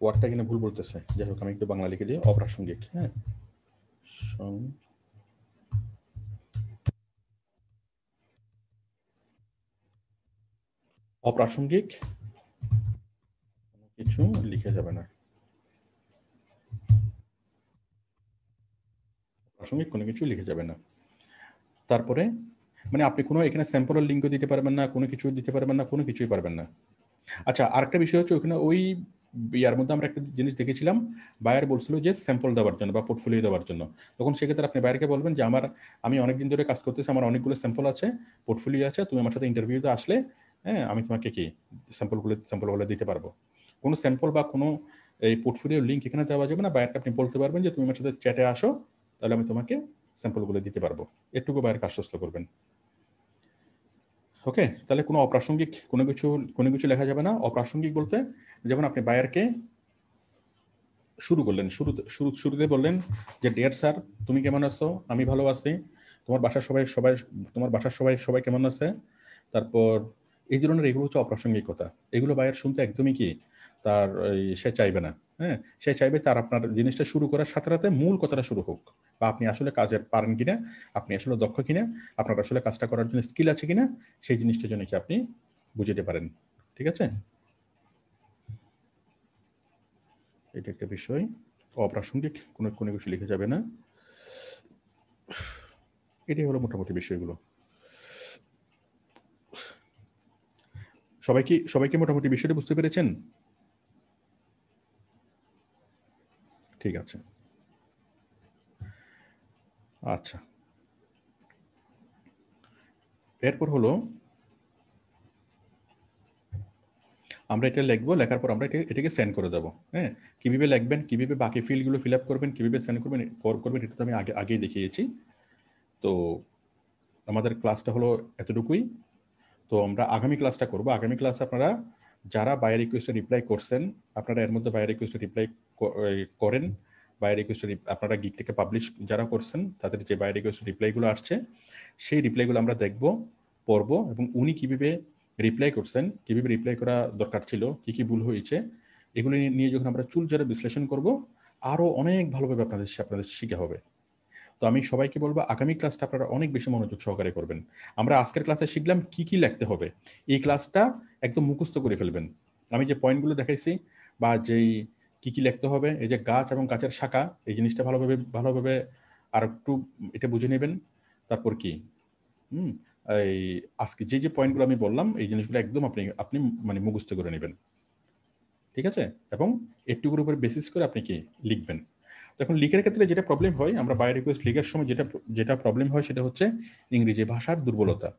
S1: ওয়ার্ডটা এখানে ভুল বলতেছে যাই হোক আমি একটু বাংলা লিখে দিই অপ্রাসঙ্গিক হ্যাঁ সং অপ্রাসঙ্গিক কিছু লিখে যাবে না প্রাসঙ্গিক কোনো কিছু লিখে যাবে না তারপরে মানে আপনি কোনো এখানে স্যাম্পল লিঙ্কও দিতে পারবেন না কোনো কিছু দিতে পারবেন না কোনো কিছুই পারবেন না আচ্ছা আরেকটা বিষয় হচ্ছে ওইখানে ওই ইয়ার মধ্যে আমরা একটা জিনিস দেখেছিলাম বায়ার বলছিল যে স্যাম্পল দেওয়ার জন্য বা পোর্টফোলিও দেওয়ার জন্য তখন সেক্ষেত্রে আপনি বায়ারকে বলবেন যে আমার আমি অনেকদিন ধরে কাজ করতেছি আমার অনেকগুলো স্যাম্পল আছে পোর্টফোলিও আছে তুমি আমার সাথে ইন্টারভিউতে আসলে হ্যাঁ আমি তোমাকে কি স্যাম্পলগুলো স্যাম্পলগুলো দিতে পারবো কোনো স্যাম্পল বা কোনো এই পোর্টফোলিও লিঙ্ক এখানে দেওয়া যাবে না বায়ারকে আপনি বলতে পারবেন যে তুমি আমার সাথে চ্যাটে আসো তাহলে আমি তোমাকে স্যাম্পলগুলো দিতে পারবো এটুকু বায়ারকে আশ্বস্ত করবেন ওকে তাহলে কোনো অপ্রাসঙ্গিক কোনো কিছু কোনো কিছু লেখা যাবে না অপ্রাসঙ্গিক বলতে যেমন আপনি বায়ারকে শুরু করলেন শুরু শুরু শুরুতে বললেন যে ডিয়ার স্যার তুমি কেমন আছো আমি ভালো আছি তোমার বাসার সবাই সবাই তোমার বাসার সবাই সবাই কেমন আছে তারপর এই ধরনের এগুলো হচ্ছে অপ্রাসঙ্গিক কথা এগুলো বায়ার শুনতে একদমই কি তার সে চাইবে না হ্যাঁ সে চাইবে তার আপনার জিনিসটা শুরু করার সাথে সাথে মূল কথাটা শুরু হোক বা আপনি আসলে কাজের পারেন কিনা আপনি আসলে দক্ষ কিনা আপনার আসলে কাজটা করার জন্য স্কিল আছে কিনা সেই জিনিসটার জন্য কি আপনি বুঝতে পারেন ঠিক আছে এটা একটা বিষয় অপ্রাসঙ্গিক কোনো কোনো কিছু লিখে যাবে না এটাই হলো মোটামুটি বিষয়গুলো সবাই কি সবাইকে মোটামুটি বিষয়টা বুঝতে পেরেছেন ঠিক আছে আচ্ছা এরপর হলো আমরা এটা লিখবো লেখার পর আমরা এটাকে সেন্ড করে দেবো হ্যাঁ কীভাবে লিখবেন কীভাবে বাকি ফিল্ডগুলো ফিল আপ করবেন কীভাবে সেন্ড করবেন করবেন এটা তো আমি আগে আগেই দেখিয়েছি তো আমাদের ক্লাসটা হলো এতটুকুই তো আমরা আগামী ক্লাসটা করব আগামী ক্লাস আপনারা যারা বাই রিকোয়েস্টে রিপ্লাই করছেন আপনারা এর মধ্যে বাই রিকোয়েস্টে রিপ্লাই করেন বাই রিকোয়েস্টে আপনারা গিক থেকে পাবলিশ যারা করছেন তাদের যে বাই রিকোয়েস্ট রিপ্লাইগুলো আসছে সেই রিপ্লাইগুলো আমরা দেখব পড়ব এবং উনি কীভাবে রিপ্লাই করছেন কীভাবে রিপ্লাই করা দরকার ছিল কী কী ভুল হয়েছে এগুলি নিয়ে যখন আমরা চুল যারা বিশ্লেষণ করব আরও অনেক ভালোভাবে আপনাদের আপনাদের শিখে হবে তো আমি সবাইকে বলবো আগামী ক্লাসটা আপনারা অনেক বেশি মনোযোগ সহকারে করবেন আমরা আজকের ক্লাসে শিখলাম কি কি লিখতে হবে এই ক্লাসটা একদম মুখস্থ করে ফেলবেন আমি যে পয়েন্টগুলো দেখাইছি বা যেই কি কি লিখতে হবে এই যে গাছ এবং গাছের শাখা এই জিনিসটা ভালোভাবে ভালোভাবে আর একটু এটা বুঝে নেবেন তারপর কি হুম এই আজকে যে যে পয়েন্টগুলো আমি বললাম এই জিনিসগুলো একদম আপনি আপনি মানে মুখস্থ করে নেবেন ঠিক আছে এবং এটুকুর উপর বেসিস করে আপনি কি লিখবেন এখন লিকের ক্ষেত্রে যেটা প্রবলেম হয় আমরা বাই রিকোয়েস্ট লিকের সময় যেটা যেটা প্রবলেম হয় সেটা হচ্ছে ইংরেজি ভাষার দুর্বলতা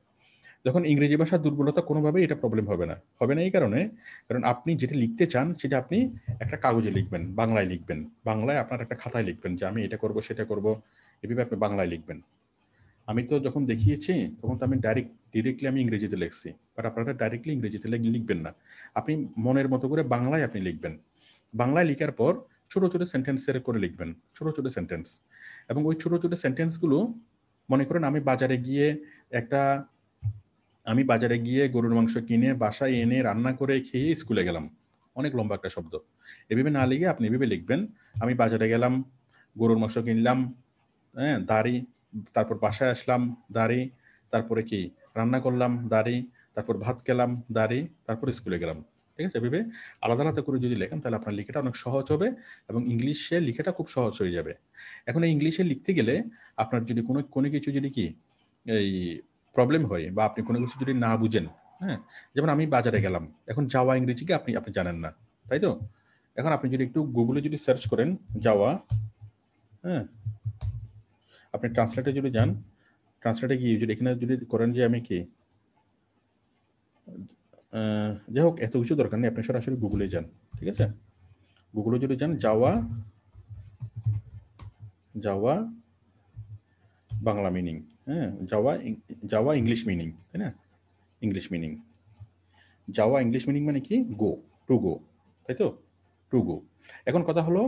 S1: যখন ইংরেজি ভাষার দুর্বলতা কোনোভাবেই এটা প্রবলেম হবে না হবে না এই কারণে কারণ আপনি যেটা লিখতে চান সেটা আপনি একটা কাগজে লিখবেন বাংলায় লিখবেন বাংলায় আপনার একটা খাতায় লিখবেন যে আমি এটা করব সেটা করব এভাবে আপনি বাংলায় লিখবেন আমি তো যখন দেখিয়েছি তখন তো আমি ডাইরেক্ট ডিরেক্টলি আমি ইংরেজিতে লিখছি বাট আপনারা ডাইরেক্টলি ইংরেজিতে লিখবেন না আপনি মনের মতো করে বাংলায় আপনি লিখবেন বাংলায় লিখার পর ছোট ছোট সেন্টেন্সের করে লিখবেন ছোট ছোট সেন্টেন্স এবং ওই ছোট ছোট সেন্টেন্সগুলো মনে করেন আমি বাজারে গিয়ে একটা আমি বাজারে গিয়ে গরুর মাংস কিনে বাসায় এনে রান্না করে খেয়ে স্কুলে গেলাম অনেক লম্বা একটা শব্দ এভাবে না লিখে আপনি এভাবে লিখবেন আমি বাজারে গেলাম গরুর মাংস কিনলাম হ্যাঁ দাড়ি তারপর বাসায় আসলাম দাড়ি তারপরে কি রান্না করলাম দাড়ি তারপর ভাত খেলাম দাড়ি তারপর স্কুলে গেলাম ঠিক আছে আলাদা আলাদা করে যদি লেখেন তাহলে আপনার লিখেটা অনেক সহজ হবে এবং ইংলিশে লিখেটা খুব সহজ হয়ে যাবে এখন এই ইংলিশে লিখতে গেলে আপনার যদি কোনো কোনো কিছু যদি কি এই প্রবলেম হয় বা আপনি কোনো কিছু যদি না বুঝেন হ্যাঁ যেমন আমি বাজারে গেলাম এখন যাওয়া ইংরেজিকে আপনি আপনি জানেন না তাই তো এখন আপনি যদি একটু গুগলে যদি সার্চ করেন যাওয়া হ্যাঁ আপনি ট্রান্সলেটে যদি যান ট্রান্সলেটে গিয়ে যদি এখানে যদি করেন যে আমি কি যাই হোক এত কিছু দরকার নেই আপনি সরাসরি গুগলে যান ঠিক আছে গুগলে যদি যান যাওয়া যাওয়া বাংলা মিনিং হ্যাঁ যাওয়া যাওয়া ইংলিশ মিনিং তাই না ইংলিশ মিনিং যাওয়া ইংলিশ মিনিং মানে কি গো টু গো তাই তো টু গো এখন কথা হলো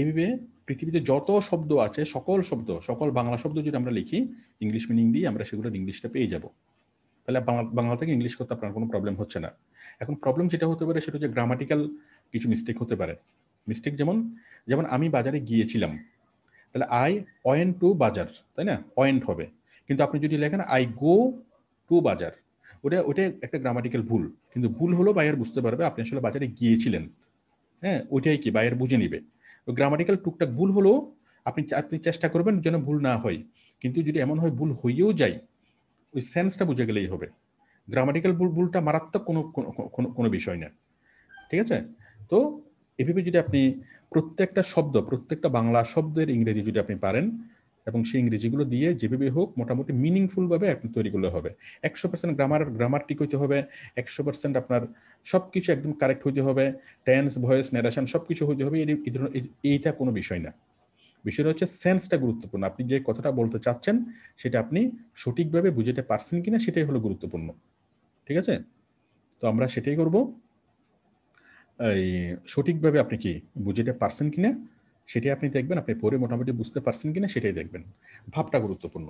S1: এইভাবে পৃথিবীতে যত শব্দ আছে সকল শব্দ সকল বাংলা শব্দ যদি আমরা লিখি ইংলিশ মিনিং দিয়ে আমরা সেগুলোর ইংলিশটা পেয়ে যাব তাহলে বাংলা থেকে ইংলিশ করতে আপনার কোনো প্রবলেম হচ্ছে না এখন প্রবলেম যেটা হতে পারে সেটা হচ্ছে গ্রামাটিক্যাল কিছু মিস্টেক হতে পারে মিস্টেক যেমন যেমন আমি বাজারে গিয়েছিলাম তাহলে আই অয়েন্ট টু বাজার তাই না অয়েন্ট হবে কিন্তু আপনি যদি লেখেন আই গো টু বাজার ওটা ওটা একটা গ্রামাটিক্যাল ভুল কিন্তু ভুল হলো বায়ার বুঝতে পারবে আপনি আসলে বাজারে গিয়েছিলেন হ্যাঁ ওইটাই কি বায়ার বুঝে নিবে তো গ্রামাটিক্যাল টুকটাক ভুল হলেও আপনি আপনি চেষ্টা করবেন যেন ভুল না হয় কিন্তু যদি এমন হয় ভুল হইয়েও যায় ওই সেন্সটা বুঝে গেলেই হবে গ্রামাটিক্যাল ভুলটা মারাত্মক কোনো কোনো বিষয় না ঠিক আছে তো এভাবে যদি আপনি প্রত্যেকটা শব্দ প্রত্যেকটা বাংলা শব্দের ইংরেজি যদি আপনি পারেন এবং সেই ইংরেজিগুলো দিয়ে যেভাবে হোক মোটামুটি মিনিংফুলভাবে আপনি তৈরি করলে হবে একশো পার্সেন্ট গ্রামার গ্রামার ঠিক হইতে হবে একশো পার্সেন্ট আপনার সব কিছু একদম কারেক্ট হইতে হবে টেন্স ভয়েস ন্যারেশন সব কিছু হইতে হবে এই ধরনের এইটা কোনো বিষয় না বিষয়টা হচ্ছে সেন্সটা গুরুত্বপূর্ণ আপনি যে কথাটা বলতে চাচ্ছেন সেটা আপনি সঠিকভাবে বুঝতে পারছেন কিনা সেটাই হলো গুরুত্বপূর্ণ ঠিক আছে তো আমরা সেটাই করব এই সঠিকভাবে আপনি কি বুঝতে পারছেন কিনা সেটাই আপনি দেখবেন আপনি পরে মোটামুটি বুঝতে পারছেন কিনা সেটাই দেখবেন ভাবটা গুরুত্বপূর্ণ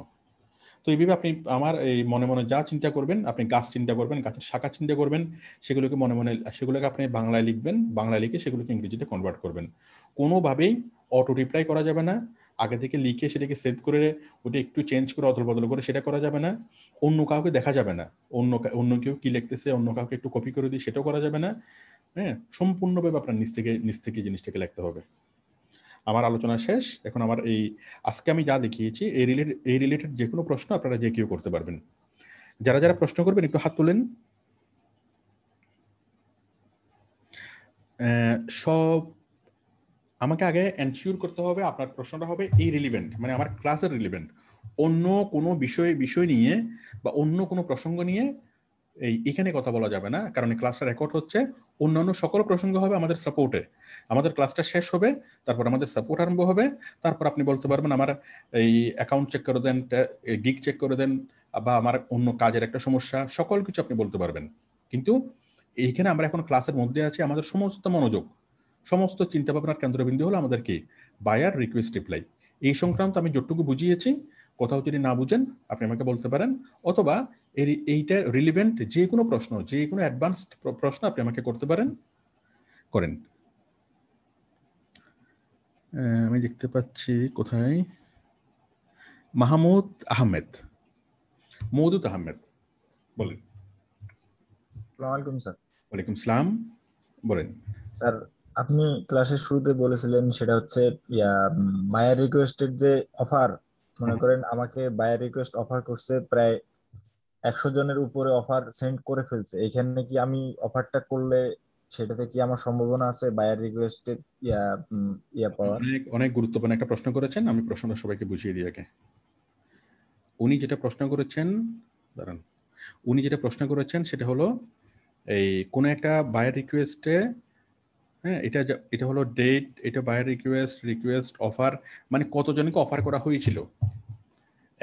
S1: তো এইভাবে আপনি আমার এই মনে মনে যা চিন্তা করবেন আপনি গাছ চিন্তা করবেন গাছের শাখা চিন্তা করবেন সেগুলোকে মনে মনে সেগুলোকে আপনি বাংলায় লিখবেন বাংলায় লিখে সেগুলোকে ইংরেজিতে কনভার্ট করবেন কোনোভাবেই অটো রিপ্লাই করা যাবে না আগে থেকে লিখে সেটাকে সেভ করে ওটা একটু চেঞ্জ করে অদল বদল করে সেটা করা যাবে না অন্য কাউকে দেখা যাবে না অন্য অন্য কেউ কী লিখতেছে অন্য কাউকে একটু কপি করে দিই সেটাও করা যাবে না হ্যাঁ সম্পূর্ণভাবে আপনার নিচ থেকে নিচ থেকে জিনিসটাকে লিখতে হবে আমার আলোচনা শেষ এখন আমার এই আজকে আমি যা দেখিয়েছি এই রিলেটেড এই রিলেটেড যে কোনো প্রশ্ন আপনারা যে কেউ করতে পারবেন যারা যারা প্রশ্ন করবেন একটু হাত তোলেন সব আমাকে আগে এনশিওর করতে হবে আপনার প্রশ্নটা হবে এই রিলিভেন্ট মানে আমার ক্লাসের রিলিভেন্ট অন্য কোনো বিষয় বিষয় নিয়ে বা অন্য কোনো প্রসঙ্গ নিয়ে এই এখানে কথা বলা যাবে না কারণ এই ক্লাসটা রেকর্ড হচ্ছে অন্যান্য সকল প্রসঙ্গ হবে আমাদের সাপোর্টে আমাদের ক্লাসটা শেষ হবে তারপর আমাদের সাপোর্ট আরম্ভ হবে তারপর আপনি বলতে পারবেন আমার এই অ্যাকাউন্ট চেক করে দেন গিক চেক করে দেন বা আমার অন্য কাজের একটা সমস্যা সকল কিছু আপনি বলতে পারবেন কিন্তু এইখানে আমরা এখন ক্লাসের মধ্যে আছি আমাদের সমস্ত মনোযোগ সমস্ত চিন্তা ভাবনার কেন্দ্রবিন্দু হলো আমাদের কি বায়ার রিকোয়েস্ট রিপ্লাই এই সংক্রান্ত আমি যতটুকু বুঝিয়েছি কোথাও যদি না বুঝেন আপনি আমাকে বলতে পারেন অথবা এর এইটার রিলিভেন্ট যে কোনো প্রশ্ন যে কোনো অ্যাডভান্সড প্রশ্ন আপনি আমাকে করতে পারেন করেন আমি দেখতে পাচ্ছি কোথায় মাহমুদ আহমেদ মৌদুদ আহমেদ বলেন আসসালামু আলাইকুম স্যার ওয়ালাইকুম সালাম বলেন স্যার আপনি ক্লাসের শুরুতে
S2: বলেছিলেন সেটা হচ্ছে বায়ার রিকোয়েস্টের যে অফার মনে হ্যাঁ। করেন আমাকে বায়ার রিকোয়েস্ট অফার করছে প্রায় একশো জনের উপরে অফার সেন্ড করে ফেলছে এখানে কি আমি অফারটা করলে সেটাতে কি আমার সম্ভাবনা আছে বায়ার রিকোয়েস্টে
S1: ইয়া পাওয়ার অনেক অনেক গুরুত্বপূর্ণ একটা প্রশ্ন করেছেন আমি প্রশ্নটা সবাইকে বুঝিয়ে দিই আগে উনি যেটা প্রশ্ন করেছেন দাঁড়ান উনি যেটা প্রশ্ন করেছেন সেটা হলো এই কোনো একটা বায়ার রিকোয়েস্টে হ্যাঁ এটা এটা হলো ডেট এটা বাই রিকোয়েস্ট রিকোয়েস্ট অফার মানে কতজনকে অফার করা হয়েছিল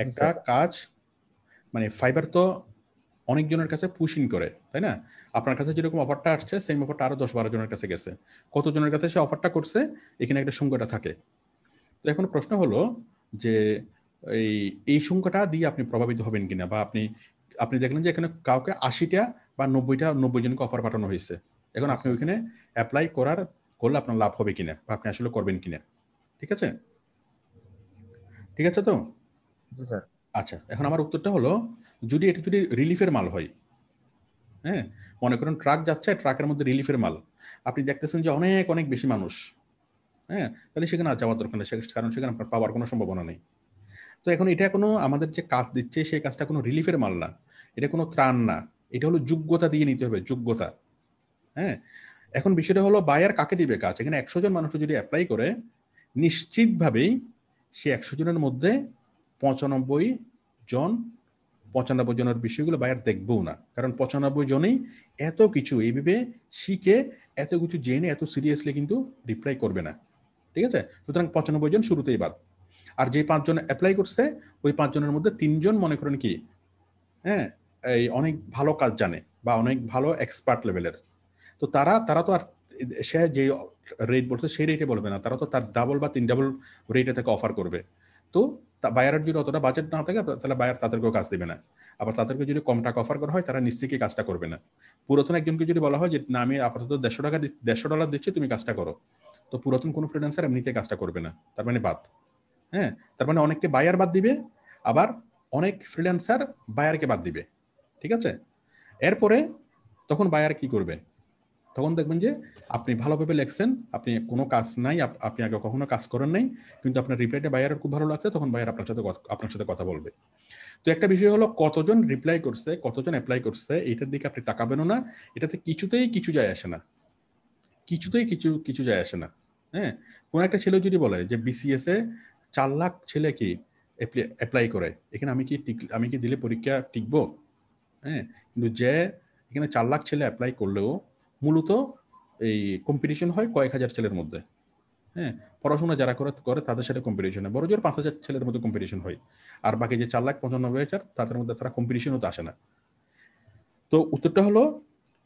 S1: একটা আচ্ছা। কাজ মানে ফাইবার তো অনেকজনের কাছে পুশিং করে তাই না আপনার কাছে যেরকম অফারটা আসছে সেম অফারটা আরো দশ বারো জনের কাছে গেছে কতজনের কাছে সে অফারটা করছে এখানে একটা সংখ্যাটা থাকে তো এখন প্রশ্ন হলো যে এই এই সংখ্যাটা দিয়ে আপনি প্রভাবিত হবেন কিনা বা আপনি আপনি দেখলেন যে এখানে কাউকে আশিটা বা নব্বইটা নব্বই জনকে অফার পাঠানো হয়েছে এখন আপনি আচ্ছা। ওইখানে অ্যাপ্লাই করার করলে আপনার লাভ হবে কিনা বা আপনি আসলে করবেন কিনা ঠিক আছে ঠিক আছে তো স্যার আচ্ছা এখন আমার উত্তরটা হলো যদি এটা যদি রিলিফের মাল হয় হ্যাঁ মনে করেন ট্রাক যাচ্ছে ট্রাকের মধ্যে রিলিফের মাল আপনি দেখতেছেন যে অনেক অনেক বেশি মানুষ হ্যাঁ তাহলে সেখানে আর যাওয়ার দরকার নেই কারণ সেখানে আপনার পাওয়ার কোনো সম্ভাবনা নেই তো এখন এটা কোনো আমাদের যে কাজ দিচ্ছে সেই কাজটা কোনো রিলিফের মাল না এটা কোনো ত্রাণ না এটা হলো যোগ্যতা দিয়ে নিতে হবে যোগ্যতা হ্যাঁ এখন বিষয়টা হলো বায়ার কাকে দিবে কাজ এখানে একশো জন মানুষ যদি অ্যাপ্লাই করে নিশ্চিতভাবেই সে একশো জনের মধ্যে পঁচানব্বই জন পঁচানব্বই জনের বিষয়গুলো বায়ার দেখবেও না কারণ পঁচানব্বই জনেই এত কিছু এইভাবে শিখে এত কিছু জেনে এত সিরিয়াসলি কিন্তু রিপ্লাই করবে না ঠিক আছে সুতরাং পঁচানব্বই জন শুরুতেই বাদ আর যে পাঁচজন অ্যাপ্লাই করছে ওই পাঁচজনের মধ্যে তিনজন মনে করেন কি হ্যাঁ এই অনেক ভালো কাজ জানে বা অনেক ভালো এক্সপার্ট লেভেলের তো তারা তারা তো আর সে যে রেট বলছে সেই রেটে বলবে না তারা তো তার ডাবল বা তিন ডাবল রেটে তাকে অফার করবে তো বায়ারের যদি অতটা বাজেট না থাকে তাহলে বায়ার তাদেরকেও কাজ দেবে না আবার তাদেরকে যদি কম টাকা অফার করা হয় তারা নিশ্চয়ই কাজটা করবে না পুরাতন একজনকে যদি বলা হয় যে না আমি আপাতত দেড়শো টাকা দেড়শো ডলার দিচ্ছি তুমি কাজটা করো তো পুরাতন কোনো ফ্রিল্যান্সার এমনিতে কাজটা করবে না তার মানে বাদ হ্যাঁ তার মানে অনেককে বায়ার বাদ দিবে আবার অনেক ফ্রিল্যান্সার বায়ারকে বাদ দিবে ঠিক আছে এরপরে তখন বায়ার কি করবে তখন দেখবেন যে আপনি ভালোভাবে লেখছেন আপনি কোনো কাজ নাই আপনি আগে কখনো কাজ করেন নাই কিন্তু আপনার রিপ্লাইটা বাইরের খুব ভালো লাগছে তখন বাইরের আপনার সাথে আপনার সাথে কথা বলবে তো একটা বিষয় হলো কতজন রিপ্লাই করছে কতজন অ্যাপ্লাই করছে এটার দিকে আপনি তাকাবেনও না এটাতে কিছুতেই কিছু যায় আসে না কিছুতেই কিছু কিছু যায় আসে না হ্যাঁ কোনো একটা ছেলে যদি বলে যে বিসিএস এ চার লাখ ছেলে কি অ্যাপ্লাই করে এখানে আমি কি আমি কি দিলে পরীক্ষা টিকবো হ্যাঁ কিন্তু যে এখানে চার লাখ ছেলে অ্যাপ্লাই করলেও মূলত এই কম্পিটিশন হয় কয়েক হাজার ছেলের মধ্যে হ্যাঁ পড়াশোনা যারা করে করে তাদের সাথে কম্পিটিশন হয় বড় জোর পাঁচ হাজার ছেলের মধ্যে কম্পিটিশন হয় আর বাকি যে চার লাখ পঁচানব্বই হাজার তাদের মধ্যে তারা কম্পিটিশনও আসে না তো উত্তরটা হলো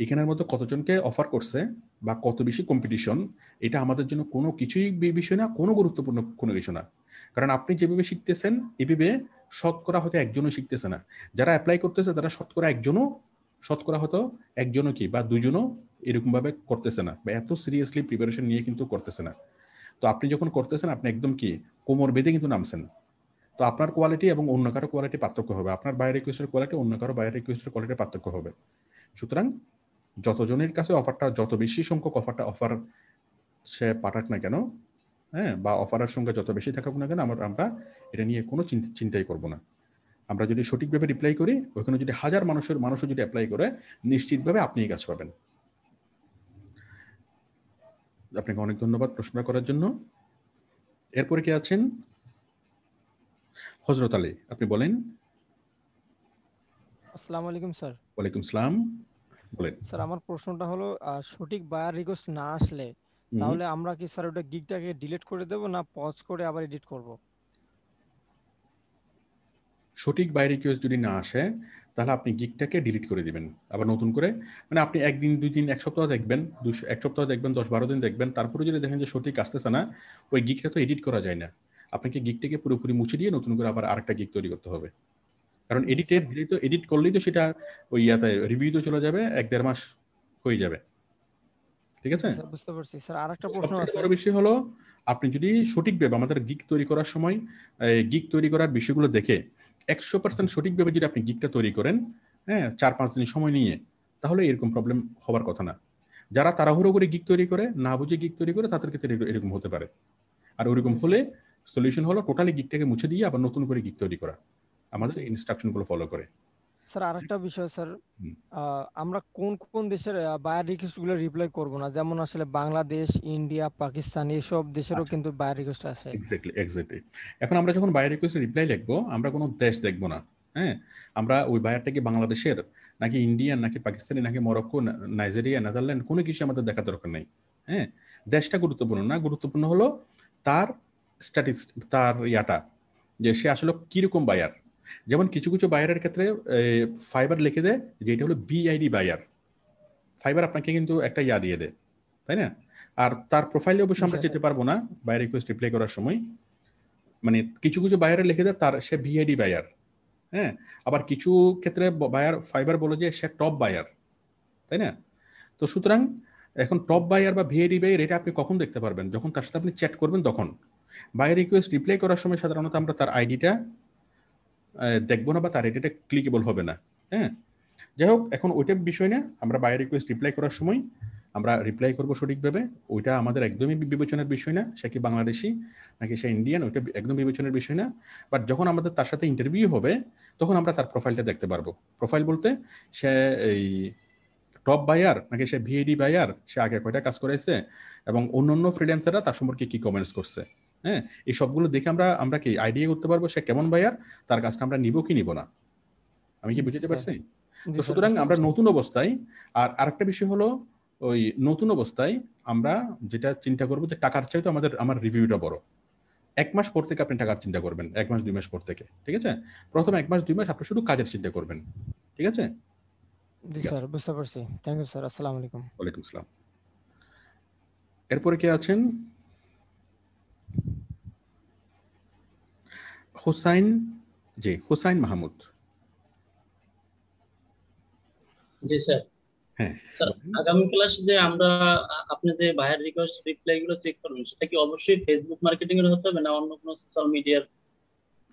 S1: এখানের মধ্যে কতজনকে অফার করছে বা কত বেশি কম্পিটিশন এটা আমাদের জন্য কোনো কিছুই বিষয় না কোনো গুরুত্বপূর্ণ কোনো কিছু না কারণ আপনি যেভাবে শিখতেছেন এভাবে শতকরা হয়তো একজনও শিখতেছে না যারা অ্যাপ্লাই করতেছে তারা শতকরা একজনও শতকরা হয়তো একজনও কি বা দুজনও এরকমভাবে করতেছে না বা এত সিরিয়াসলি প্রিপারেশন নিয়ে কিন্তু করতেছে না তো আপনি যখন করতেছেন আপনি একদম কি কোমর বেঁধে কিন্তু নামছেন তো আপনার কোয়ালিটি এবং অন্য কারো কোয়ালিটি পার্থক্য হবে আপনার বাইরে রিকোয়েস্টের কোয়ালিটি অন্য কারো বাইরে রিকোয়েস্টের কোয়ালিটি পার্থক্য হবে সুতরাং যতজনের কাছে অফারটা যত বেশি সংখ্যক অফারটা অফার সে পাঠাক না কেন হ্যাঁ বা অফারের সংখ্যা যত বেশি থাকুক না কেন আমরা আমরা এটা নিয়ে কোনো চিন্তাই করবো না আমরা যদি সঠিকভাবে রিপ্লাই করি ওখানে যদি হাজার মানুষের মানুষও যদি অ্যাপ্লাই করে নিশ্চিতভাবে আপনি এই কাজ পাবেন আপনাকে অনেক ধন্যবাদ প্রশ্ন করার জন্য এরপরে কে আছেন হজরত আলী আপনি বলেন
S2: আসসালামু আলাইকুম স্যার
S1: ওয়ালাইকুম সালাম বলেন স্যার
S2: আমার প্রশ্নটা হলো সঠিক বায়ার রিকোয়েস্ট না আসলে তাহলে আমরা কি স্যার ওটা গিগটাকে ডিলিট করে দেব না পজ করে আবার এডিট করব
S1: সঠিক বাই রিকোয়েস্ট যদি না আসে তাহলে আপনি গিকটাকে ডিলিট করে দিবেন আবার নতুন করে মানে আপনি একদিন দুই দিন এক সপ্তাহ দেখবেন দুশো এক সপ্তাহ দেখবেন দশ বারো দিন দেখবেন তারপরে যদি দেখেন যে সঠিক আসতেছে না ওই গিকটা তো এডিট করা যায় না আপনাকে গিকটাকে পুরোপুরি মুছে দিয়ে নতুন করে আবার আরেকটা গিক তৈরি করতে হবে কারণ আচ্ছা। এডিটের দিলেই তো এডিট করলেই তো সেটা ওই ইয়াতে তো চলে যাবে এক দেড় মাস হয়ে যাবে ঠিক আছে
S2: আচ্ছা, বুঝতে পারছি স্যার আরেকটা প্রশ্ন আছে আরো
S1: বিষয় হলো আপনি যদি সঠিকভাবে আমাদের গিক তৈরি করার সময় গিক তৈরি করার বিষয়গুলো দেখে একশো পার্সেন্ট সঠিকভাবে যদি আপনি গিকটা তৈরি করেন হ্যাঁ চার পাঁচ দিন সময় নিয়ে তাহলে এরকম প্রবলেম হবার কথা না যারা তাড়াহুড়ো করে গিক তৈরি করে না বুঝে গিক তৈরি করে তাদের ক্ষেত্রে এরকম হতে পারে আর ওরকম হলে সলিউশন হলো টোটালি গিকটাকে মুছে দিয়ে আবার নতুন করে গিক তৈরি করা আমাদের ইনস্ট্রাকশনগুলো ফলো করে
S2: স্যার আরেকটা বিষয় স্যার আমরা কোন কোন দেশের বায়ার রিকোয়েস্ট গুলো রিপ্লাই করব না যেমন আসলে বাংলাদেশ ইন্ডিয়া পাকিস্তান এসব দেশেরও আচ্ছা। কিন্তু বায়ার রিকোয়েস্ট আছে
S1: এক্স্যাক্টলি এক্স্যাক্টলি এখন আমরা যখন বায়ার রিকোয়েস্ট রিপ্লাই লিখব আমরা কোনো দেশ দেখব না হ্যাঁ আমরা ওই বায়ারটা কি বাংলাদেশের নাকি ইন্ডিয়ান নাকি পাকিস্তানি নাকি মরক্কো নাইজেরিয়া নেদারল্যান্ড কোনো কিছু আমাদের দেখা দরকার নেই হ্যাঁ দেশটা গুরুত্বপূর্ণ না গুরুত্বপূর্ণ হলো তার স্ট্যাটিস তার ইয়াটা যে সে আসলে কীরকম বায়ার যেমন কিছু কিছু বায়ারের ক্ষেত্রে ফাইবার লিখে দেয় যে এটা হলো বিআইডি বায়ার ফাইবার আপনাকে কিন্তু একটা ইয়া দিয়ে দেয় তাই না আর তার প্রোফাইলে অবশ্য আমরা আচ্ছা, আচ্ছা। যেতে পারবো না বায়ার রিকোয়েস্ট রিপ্লাই করার সময় মানে কিছু কিছু বায়ারে লিখে দেয় তার সে বিআইডি বায়ার হ্যাঁ আবার কিছু ক্ষেত্রে বায়ার ফাইবার বলে যে সে টপ বায়ার তাই না তো সুতরাং এখন টপ বায়ার বা ভিআইডি বায়ার এটা আপনি কখন দেখতে পারবেন যখন তার সাথে আপনি চ্যাট করবেন তখন বাই রিকোয়েস্ট রিপ্লাই করার সময় সাধারণত আমরা তার আইডিটা দেখবো না বা তার এটা ক্লিকেবল হবে না হ্যাঁ যাই হোক এখন ওইটা বিষয় না আমরা বাইরে রিকোয়েস্ট রিপ্লাই করার সময় আমরা রিপ্লাই করবো সঠিকভাবে ওইটা আমাদের একদমই বিবেচনার বিষয় না সে কি বাংলাদেশি নাকি সে ইন্ডিয়ান ওইটা একদম বিবেচনার বিষয় না বাট যখন আমাদের তার সাথে ইন্টারভিউ হবে তখন আমরা তার প্রোফাইলটা দেখতে পারবো প্রোফাইল বলতে সে এই টপ বায়ার নাকি সে ভিএডি বায়ার সে আগে কয়টা কাজ করেছে এবং অন্য অন্য ফ্রিল্যান্সাররা তার সম্পর্কে কী কমেন্টস করছে হ্যাঁ এই সবগুলো দেখে আমরা আমরা কি আইডিয়া করতে পারবো সে কেমন বায়ার তার কাজটা আমরা নিব কি নিব না আমি কি বুঝতে পারছি তো সুতরাং আমরা নতুন অবস্থায় আর আরেকটা বিষয় হলো ওই নতুন অবস্থায় আমরা যেটা চিন্তা করবো যে টাকার চাইতে আমাদের আমার রিভিউটা বড় এক মাস পর থেকে আপনি টাকার চিন্তা করবেন এক মাস দুই মাস পর থেকে ঠিক আছে প্রথম এক মাস দুই মাস আপনি শুধু কাজের চিন্তা করবেন ঠিক আছে
S2: স্যার বুঝতে পারছি থ্যাংক ইউ স্যার আসসালামু আলাইকুম
S1: ওয়ালাইকুম আসসালাম এরপরে কে আছেন হুসাইন জি হুসাইন মাহমুদ জি স্যার হ্যাঁ
S2: আগামী ক্লাসে যে আমরা আপনি যে রিকোয়েস্ট রিপ্লাই গুলো চেক করবেন সেটা কি অবশ্যই ফেসবুক মার্কেটিং এর হতে হবে না অন্য কোনো সোশ্যাল মিডিয়ার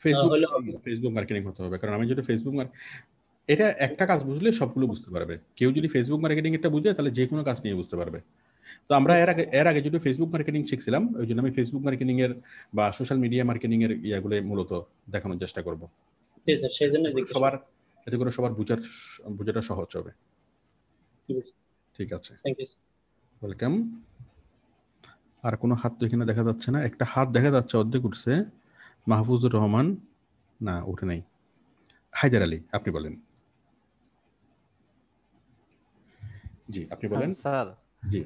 S1: ফেসবুক ফেসবুক মার্কেটিং হতে হবে কারণ আমি যদি ফেসবুক এটা একটা কাজ বুঝলে সবগুলো বুঝতে পারবে কেউ যদি ফেসবুক মার্কেটিং এটা বুঝে তাহলে যে কোনো কাজ নিয়ে বুঝতে পারবে তো আমরা এর আগে এর আগে যদি ফেসবুক মার্কেটিং শিখছিলাম ওই জন্য আমি ফেসবুক মার্কেটিং এর বা সোশ্যাল মিডিয়া মার্কেটিং এর ইয়াগুলো মূলত দেখানোর চেষ্টা করব সবার এতে করে সবার বুঝার বুঝাটা সহজ হবে ঠিক আছে ওয়েলকাম আর কোনো হাত তো এখানে দেখা যাচ্ছে না একটা হাত দেখা যাচ্ছে অর্ধেক উঠছে মাহফুজুর রহমান না উঠে নাই হায়দার আলী আপনি বলেন জি আপনি বলেন স্যার
S2: জি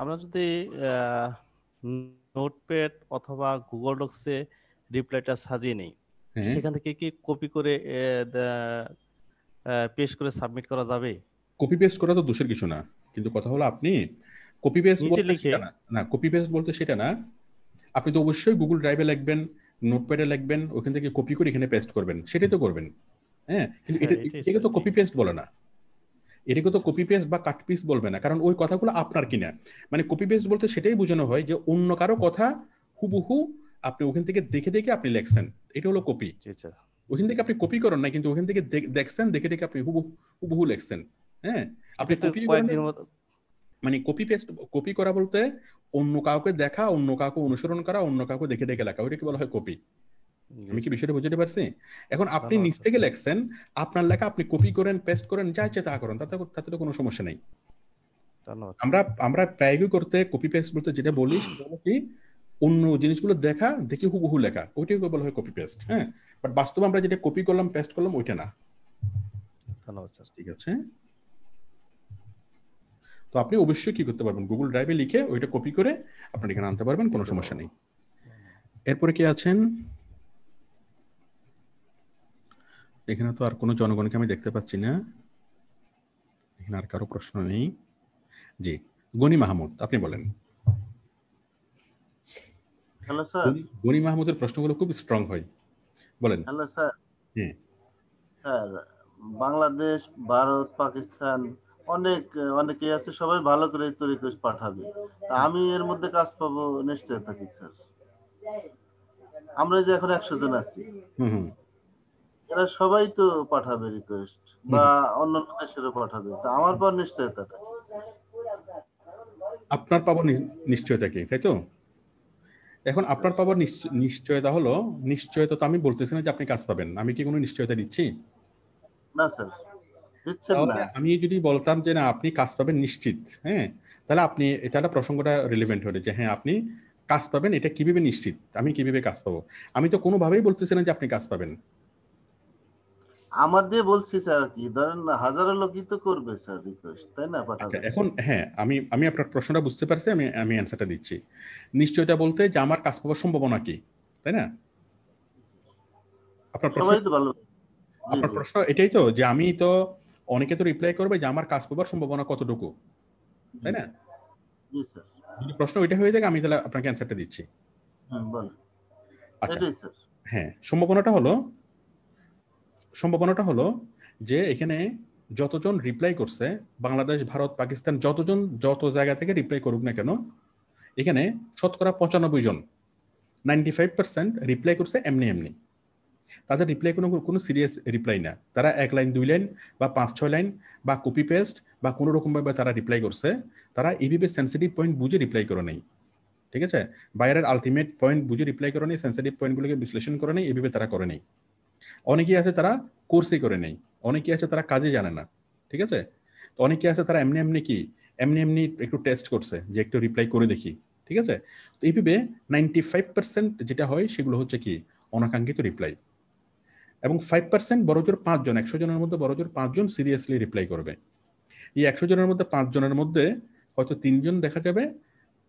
S2: আমরা যদি নোটপ্যাড অথবা গুগল ডক্সে রিপ্লাইটা সাজিয়ে নেই হ্যাঁ। সেখান থেকে কি কপি করে পেস্ট করে সাবমিট করা যাবে
S1: কপি পেস্ট করা তো দোষের কিছু না কিন্তু কথা হলো আপনি কপি পেস্ট বলতে না কপি পেস্ট বলতে সেটা না আপনি তো অবশ্যই গুগল ড্রাইভে লিখবেন নোটপ্যাডে লিখবেন ওখান থেকে কপি করে এখানে পেস্ট করবেন সেটাই তো করবেন হ্যাঁ কিন্তু হ্যাঁ, এটা এটাকে তো কপি পেস্ট বলে না এটাকে তো কপি পেস্ট বা কাট পিস বলবে না কারণ ওই কথাগুলো আপনার কিনা মানে কপি পেস্ট বলতে সেটাই বোঝানো হয় যে অন্য কারো কথা হুবহু আপনি ওখান থেকে দেখে দেখে আপনি লেখছেন এটা হলো কপি ওখান থেকে আপনি কপি করেন না কিন্তু ওখান থেকে দেখছেন দেখে দেখে আপনি হুবহু হুবহু লেখছেন হ্যাঁ আপনি কপি মানে কপি পেস্ট কপি করা বলতে অন্য কাউকে দেখা অন্য কাউকে অনুসরণ করা অন্য কাউকে দেখে দেখে লেখা ওইটাকে বলা হয় কপি আমি কি বিষয়টা বুঝতে পারছি এখন আপনি নিজ থেকে লেখছেন আপনার লেখা আপনি কপি করেন পেস্ট করেন যা ইচ্ছে তা করেন তাতে তাতে তো কোনো সমস্যা নেই আমরা আমরা প্রায়ই করতে কপি পেস্ট বলতে যেটা বলি সেটা কি অন্য জিনিসগুলো দেখা দেখে হুবহু লেখা ওইটাই বলা হয় কপি পেস্ট হ্যাঁ বাট বাস্তবে আমরা যেটা কপি করলাম পেস্ট করলাম ওইটা না ধন্যবাদ স্যার ঠিক আছে তো আপনি অবশ্যই কি করতে পারবেন গুগল ড্রাইভে লিখে ওইটা কপি করে আপনি এখানে আনতে পারবেন কোনো সমস্যা নেই এরপরে কে আছেন এখানে তো আর কোনো জনগণকে আমি দেখতে পাচ্ছি না এখানে আর কারো প্রশ্ন নেই জি গনি মাহমুদ আপনি বলেন
S2: হ্যালো স্যার গনি
S1: মাহমুদের প্রশ্নগুলো খুব স্ট্রং হয় বলেন হ্যালো স্যার হ্যাঁ
S2: স্যার বাংলাদেশ ভারত পাকিস্তান অনেক অনেকেই আছে সবাই ভালো করে তো রিকোয়েস্ট পাঠাবে তা আমি এর মধ্যে কাজ পাবো নিশ্চয়ই থাকি স্যার আমরা যে এখন একশো জন আছি হুম হুম এরা সবাই তো পাঠাবে রিকোয়েস্ট বা অন্য দেশেরও পাঠাবে তো আমার পর নিশ্চয়তা
S1: আপনার পাবো নিশ্চয়তা কি তাই তো এখন আপনার পাবার নিশ্চয়তা হলো নিশ্চয়তা তো আমি বলতেছি না যে আপনি কাজ পাবেন আমি কি কোনো নিশ্চয়তা দিচ্ছি না স্যার আমি যদি বলতাম যে না আপনি কাজ পাবেন নিশ্চিত হ্যাঁ তাহলে আপনি এটা একটা প্রসঙ্গটা রিলেভেন্ট হলে যে হ্যাঁ আপনি কাজ পাবেন এটা কিভাবে নিশ্চিত আমি কিভাবে কাজ পাবো আমি তো কোনোভাবেই বলতেছি না যে আপনি কাজ পাবেন
S2: আমার দিয়ে বলছি স্যার কি ধরেন হাজারো লোকই তো করবে স্যার রিকোয়েস্ট
S1: তাই না আচ্ছা এখন হ্যাঁ আমি আমি আপনার প্রশ্নটা বুঝতে পারছি আমি আমি অ্যানসারটা দিচ্ছি নিশ্চয়তা বলতে যে আমার কাজ পাওয়ার সম্ভাবনা কি তাই না আপনার প্রশ্ন আপনার প্রশ্ন এটাই তো যে আমি তো অনেকে তো রিপ্লাই করবে যে আমার কাজ পাওয়ার সম্ভাবনা কতটুকু তাই না যদি প্রশ্ন ওইটা হয়ে থাকে আমি তাহলে আপনাকে অ্যান্সারটা দিচ্ছি হ্যাঁ, আচ্ছা হ্যাঁ সম্ভাবনাটা হলো সম্ভাবনাটা হলো যে এখানে যতজন রিপ্লাই করছে বাংলাদেশ ভারত পাকিস্তান যতজন যত জায়গা থেকে রিপ্লাই করুক না কেন এখানে শতকরা পঁচানব্বই জন নাইনটি ফাইভ পার্সেন্ট রিপ্লাই করছে এমনি এমনি তাদের রিপ্লাই কোনো কোনো সিরিয়াস রিপ্লাই না তারা এক লাইন দুই লাইন বা পাঁচ ছয় লাইন বা কপি পেস্ট বা কোনো রকমভাবে তারা রিপ্লাই করছে তারা এইভাবে সেন্সিটিভ পয়েন্ট বুঝে রিপ্লাই করে নেই ঠিক আছে বাইরের আলটিমেট পয়েন্ট বুঝে রিপ্লাই করে নেই সেন্সিটিভ পয়েন্টগুলোকে বিশ্লেষণ করে নেই এইভাবে তারা করে নেই অনেকেই আছে তারা কোর্সই করে নেই অনেকেই আছে তারা কাজে জানে না ঠিক আছে তো অনেকে আছে তারা এমনি এমনি কি এমনি এমনি একটু টেস্ট করছে যে একটু রিপ্লাই করে দেখি ঠিক আছে তো এইভাবে নাইনটি ফাইভ পার্সেন্ট যেটা হয় সেগুলো হচ্ছে কি অনাকাঙ্ক্ষিত রিপ্লাই এবং ফাইভ পার্সেন্ট জোর পাঁচজন একশো জনের মধ্যে জোর পাঁচজন সিরিয়াসলি রিপ্লাই করবে এই একশো জনের মধ্যে পাঁচজনের মধ্যে হয়তো তিনজন দেখা যাবে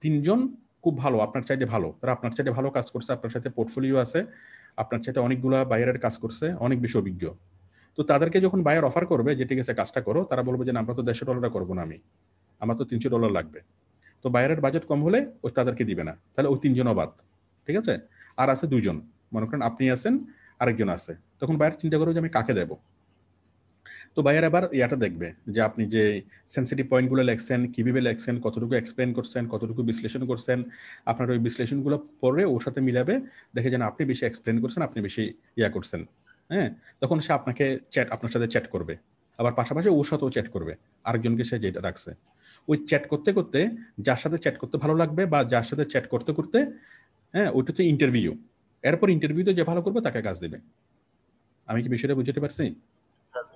S1: তিনজন খুব ভালো আপনার চাইতে ভালো তারা আপনার চাইতে ভালো কাজ করছে আপনার সাথে পোর্টফোলিও আছে আপনার চাইতে অনেকগুলো বাইরের কাজ করছে অনেক বেশি অভিজ্ঞ তো তাদেরকে যখন বায়ার অফার করবে যে ঠিক আছে কাজটা করো তারা বলবে যে আমরা তো দেড়শো ডলারটা করবো না আমি আমার তো তিনশো ডলার লাগবে তো বাইরের বাজেট কম হলে ও তাদেরকে দিবে না তাহলে ওই তিনজনও বাদ ঠিক আছে আর আছে দুজন মনে করেন আপনি আছেন আরেকজন আছে তখন বাইরের চিন্তা করো যে আমি কাকে দেবো তো ভাইয়ার আবার ইয়াটা দেখবে যে আপনি যে সেন্সিটিভ পয়েন্টগুলো লেখছেন কীভাবে লেখছেন কতটুকু এক্সপ্লেন করছেন কতটুকু বিশ্লেষণ করছেন আপনার ওই বিশ্লেষণগুলো পরে ওর সাথে মিলাবে দেখে যেন আপনি বেশি এক্সপ্লেন করছেন আপনি বেশি ইয়া করছেন হ্যাঁ তখন সে আপনাকে চ্যাট আপনার সাথে চ্যাট করবে আবার পাশাপাশি ওর সাথেও চ্যাট করবে আরেকজনকে সে যেটা রাখছে ওই চ্যাট করতে করতে যার সাথে চ্যাট করতে ভালো লাগবে বা যার সাথে চ্যাট করতে করতে হ্যাঁ ওইটা তো ইন্টারভিউ এরপর ইন্টারভিউতে যে ভালো করবে তাকে কাজ দেবে আমি কি বিষয়টা বুঝতে পারছি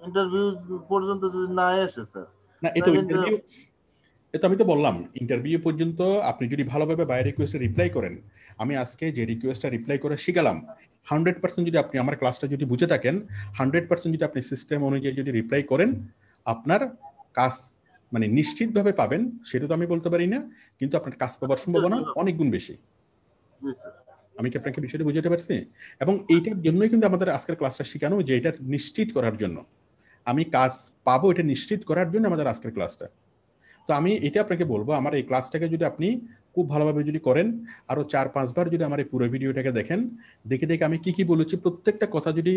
S1: আমি তো বললাম ইন্টারভিউ পর্যন্ত আপনি যদি ভালোভাবে বাইরে রিকোয়েস্টে রিপ্লাই করেন আমি আজকে যে রিকোয়েস্টটা রিপ্লাই করে শিখালাম হান্ড্রেড পার্সেন্ট যদি আপনি আমার ক্লাসটা যদি বুঝে থাকেন হান্ড্রেড পার্সেন্ট যদি আপনি সিস্টেম অনুযায়ী যদি রিপ্লাই করেন আপনার কাজ মানে নিশ্চিতভাবে পাবেন সেটা তো আমি বলতে পারি না কিন্তু আপনার কাজ পাওয়ার আচ্ছা, সম্ভাবনা অনেক গুণ বেশি আমি কি আপনাকে বিষয়টা বুঝাতে পারছি এবং এইটার জন্যই কিন্তু আমাদের আজকের ক্লাসটা শেখানো যে এটা নিশ্চিত করার জন্য আমি কাজ পাবো এটা নিশ্চিত করার জন্য আমাদের আজকের ক্লাসটা তো আমি এটা আপনাকে বলবো আমার এই ক্লাসটাকে যদি আপনি খুব ভালোভাবে যদি করেন আরও চার পাঁচবার যদি আমার এই পুরো ভিডিওটাকে দেখেন দেখে দেখে আমি কি কি বলেছি প্রত্যেকটা কথা যদি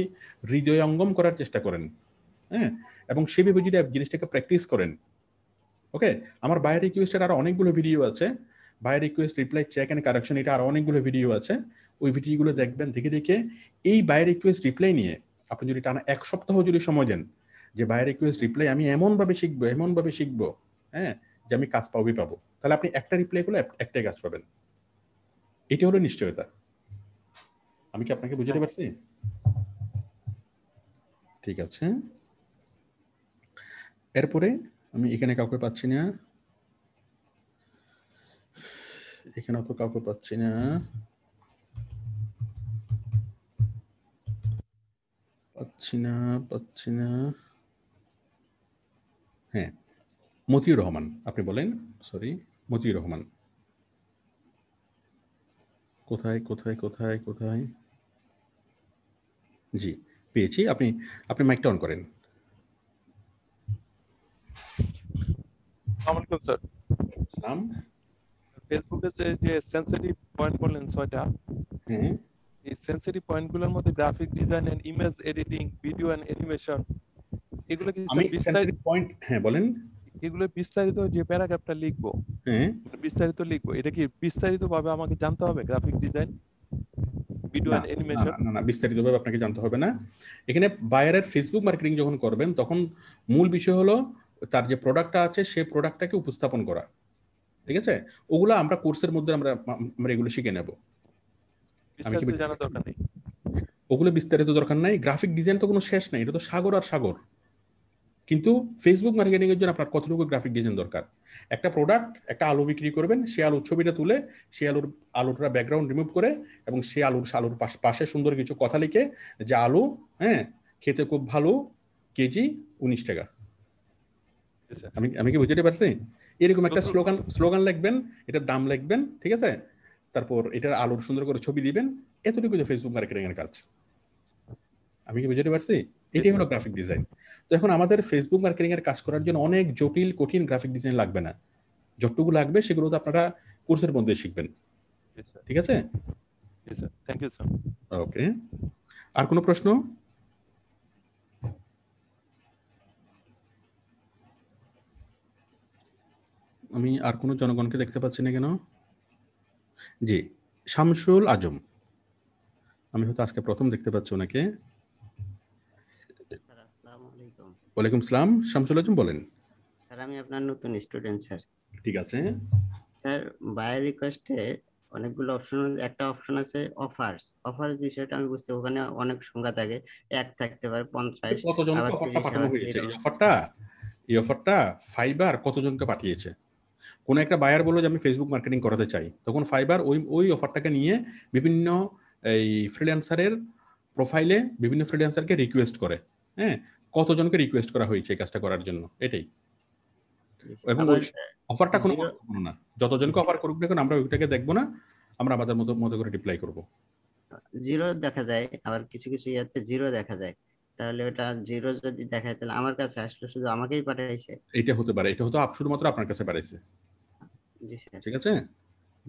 S1: হৃদয়ঙ্গম করার চেষ্টা করেন হ্যাঁ এবং সেভাবে যদি জিনিসটাকে প্র্যাকটিস করেন ওকে আমার বাই রিকোয়েস্টের আরও অনেকগুলো ভিডিও আছে by request reply check and correction এটা আরও অনেকগুলো ভিডিও আছে ওই ভিডিওগুলো দেখবেন দেখে দেখে এই বাই রিকোয়েস্ট রিপ্লাই নিয়ে আপনি যদি টানা এক সপ্তাহ যদি সময় দেন যে বাই রিকোয়েস্ট রিপ্লাই আমি এমনভাবে শিখবো এমনভাবে শিখবো হ্যাঁ যে আমি কাজ পাবই পাবো তাহলে আপনি একটা রিপ্লাই করলে একটাই কাজ পাবেন এটি হলো নিশ্চয়তা আমি কি আপনাকে বুঝাতে হ্যাঁ। পারছি ঠিক আছে এরপরে আমি এখানে কাউকে পাচ্ছি না এখানে অত কাউকে পাচ্ছি না পাচ্ছি না পাচ্ছি না হ্যাঁ মতিউর রহমান আপনি বলেন সরি মতিউর রহমান কোথায় কোথায় কোথায় কোথায় জি পেয়েছি আপনি আপনি মাইকটা অন করেন ফেসবুকে যে যে সেনসিটিভ পয়েন্ট বললেন ছয়টা হ্যাঁ। এই সেনসিটিভ পয়েন্টগুলোর মধ্যে graphic design and image editing video and animation এগুলো কি আমি পয়েন্ট হ্যাঁ বলেন এগুলো বিস্তারিত যে প্যারাগ্রাফটা লিখবো হ্যাঁ বিস্তারিত লিখবো এটা কি বিস্তারিত ভাবে আমাকে জানতে হবে গ্রাফিক ডিজাইন না বিস্তারিত ভাবে আপনাকে জানতে হবে না এখানে বায়ারের ফেসবুক মার্কেটিং যখন করবেন তখন মূল বিষয় হলো তার যে প্রোডাক্টটা আছে সেই প্রোডাক্টটাকে উপস্থাপন করা ঠিক আছে ওগুলো আমরা কোর্সের মধ্যে আমরা আমরা এগুলো শিখে নেব আমি কি জানা দরকার নেই ওগুলো বিস্তারিত দরকার নাই গ্রাফিক ডিজাইন তো কোনো শেষ নাই এটা তো সাগর আর সাগর কিন্তু ফেসবুক মার্কেটিংয়ের জন্য আপনার কতটুকু গ্রাফিক ডিজাইন দরকার একটা প্রোডাক্ট একটা আলু বিক্রি করবেন সে আলুর ছবিটা তুলে সে আলুর আলুটা ব্যাকগ্রাউন্ড রিমুভ করে এবং সে আলুর আলুর পাশে সুন্দর কিছু কথা লিখে যে আলু হ্যাঁ খেতে খুব ভালো কেজি উনিশ টাকা আমি আমি কি বুঝতে পারছি এরকম একটা স্লোগান স্লোগান লিখবেন এটার দাম লিখবেন ঠিক আছে তারপর এটার আলোর সুন্দর করে ছবি দিবেন এতটুকু যে ফেসবুক মার্কেটিং এর কাজ আমি কি বুঝতে পারছি এটাই হলো গ্রাফিক ডিজাইন তো এখন আমাদের ফেসবুক মার্কেটিং এর কাজ করার জন্য অনেক জটিল কঠিন গ্রাফিক ডিজাইন লাগবে না যতটুকু লাগবে সেগুলো তো আপনারা কোর্সের মধ্যে শিখবেন ঠিক আছে
S2: থ্যাংক ইউ স্যার
S1: ওকে আর কোনো প্রশ্ন আমি আর কোনো জনগণকে দেখতে পাচ্ছি না কেন জি শামসুল আজম আমি হয়তো আজকে প্রথম দেখতে পাচ্ছি ওনাকে ওয়ালাইকুম সালাম শামসুল আজম বলেন
S2: স্যার আমি আপনার নতুন স্টুডেন্ট স্যার ঠিক আছে স্যার বাই রিকোয়েস্টে অনেকগুলো অপশন একটা অপশন আছে অফার্স অফার বিষয়টা আমি বুঝতে ওখানে অনেক সংখ্যা থাকে এক
S1: থাকতে পারে পঞ্চাশ অফারটা এই অফারটা ফাইবার কতজনকে পাঠিয়েছে কোনো একটা বায়ার বললো যে আমি ফেসবুক মার্কেটিং করাতে চাই তখন ফাইবার ওই ওই অফারটাকে নিয়ে বিভিন্ন এই ফ্রিল্যান্সারের প্রোফাইলে বিভিন্ন ফ্রিল্যান্সারকে রিকোয়েস্ট করে হ্যাঁ কতজনকে রিকোয়েস্ট করা হয়েছে এই কাজটা করার জন্য এটাই এবং অফারটা কোনো না যতজনকে অফার করুক দেখুন আমরা ওইটাকে দেখবো না আমরা আমাদের মতো মতো করে রিপ্লাই করব
S2: জিরো দেখা যায় আবার কিছু কিছু ইয়াতে জিরো দেখা যায় তাহলে ওটা জিরো যদি দেখায় তাহলে আমার কাছে আসলে শুধু আমাকেই পাঠাইছে
S1: এটা হতে পারে এটা হতো শুধুমাত্র আপনার কাছে পাঠাইছে জি স্যার ঠিক আছে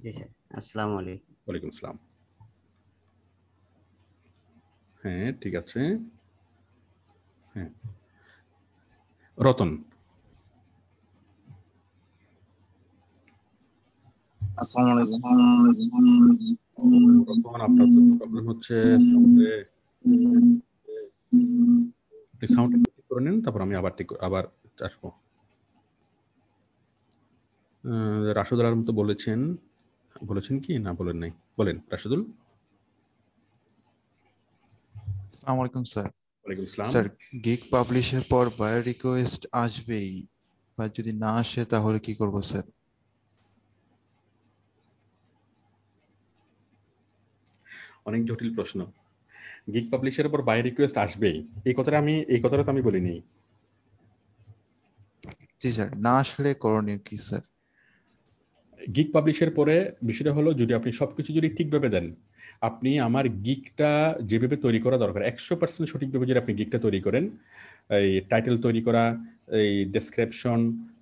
S1: জি স্যার আসসালামু আলাইকুম ওয়ালাইকুম আসসালাম হ্যাঁ ঠিক আছে হ্যাঁ রতন আপনার হচ্ছে ঠিক করে নিন তারপর আমি আবার ঠিক আবার আসবো রাশেদুল আলম তো বলেছেন বলেছেন কি না বলেন নাই বলেন রাশেদুল আসসালামু আলাইকুম স্যার স্যার
S2: গিগ পাবলিশের পর বায়ার রিকোয়েস্ট আসবেই বা যদি না আসে তাহলে কি করব স্যার
S1: অনেক জটিল প্রশ্ন গিগ পাবলিশের পর বায়ো রিকোয়েস্ট আসবেই এই কথাটা আমি এই কথাটা তো আমি বলিনি জি স্যার না আসলে করণীয় কি স্যার গিগ পাবলিশের পরে বিষয়টা হলো যদি আপনি সবকিছু যদি ঠিকভাবে দেন আপনি আমার গিকটা যেভাবে তৈরি করা দরকার একশো পার্সেন্ট সঠিকভাবে যদি আপনি গিকটা তৈরি করেন এই টাইটেল তৈরি করা এই ডেসক্রিপশন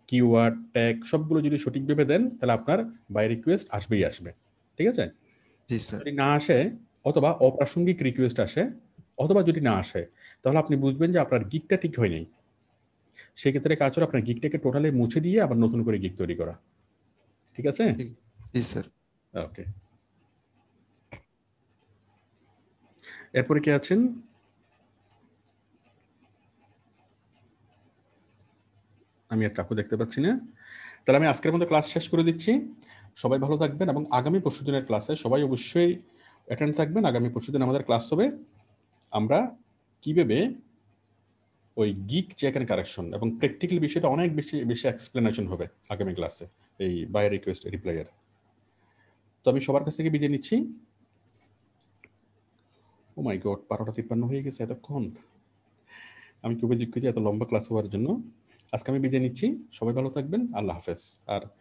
S1: কিওয়ার্ড ট্যাগ সবগুলো যদি সঠিকভাবে দেন তাহলে আপনার বাই রিকোয়েস্ট আসবেই আসবে ঠিক আছে যদি না আসে অথবা অপ্রাসঙ্গিক রিকোয়েস্ট আসে অথবা যদি না আসে তাহলে আপনি বুঝবেন যে আপনার গিকটা ঠিক হয়নি সেক্ষেত্রে কাজ হলো আপনার গিকটাকে টোটালি মুছে দিয়ে আবার নতুন করে গিক তৈরি করা ঠিক আছে জি স্যার ওকে এরপরে কে আছেন আমি আর কাকু দেখতে পাচ্ছি না তাহলে আমি আজকের মতো ক্লাস শেষ করে দিচ্ছি সবাই ভালো থাকবেন এবং আগামী পরশু দিনের ক্লাসে সবাই অবশ্যই অ্যাটেন্ড থাকবেন আগামী পরশু দিন আমাদের ক্লাস হবে আমরা কীভাবে ওই গিক চেক অ্যান্ড কারেকশন এবং প্র্যাকটিক্যাল বিষয়টা অনেক বেশি বেশি এক্সপ্লেনেশন হবে আগামী ক্লাসে এই বাই রিকোয়েস্ট রিপ্লাইয়ের তো আমি সবার কাছ থেকে বিদায় নিচ্ছি মাই oh গড বারোটা তিপ্পান্ন হয়ে গেছে এতক্ষণ আমি খুবই দুঃখিত এত লম্বা ক্লাস হওয়ার জন্য আজকে আমি বিদায় নিচ্ছি সবাই ভালো থাকবেন আল্লাহ হাফেজ আর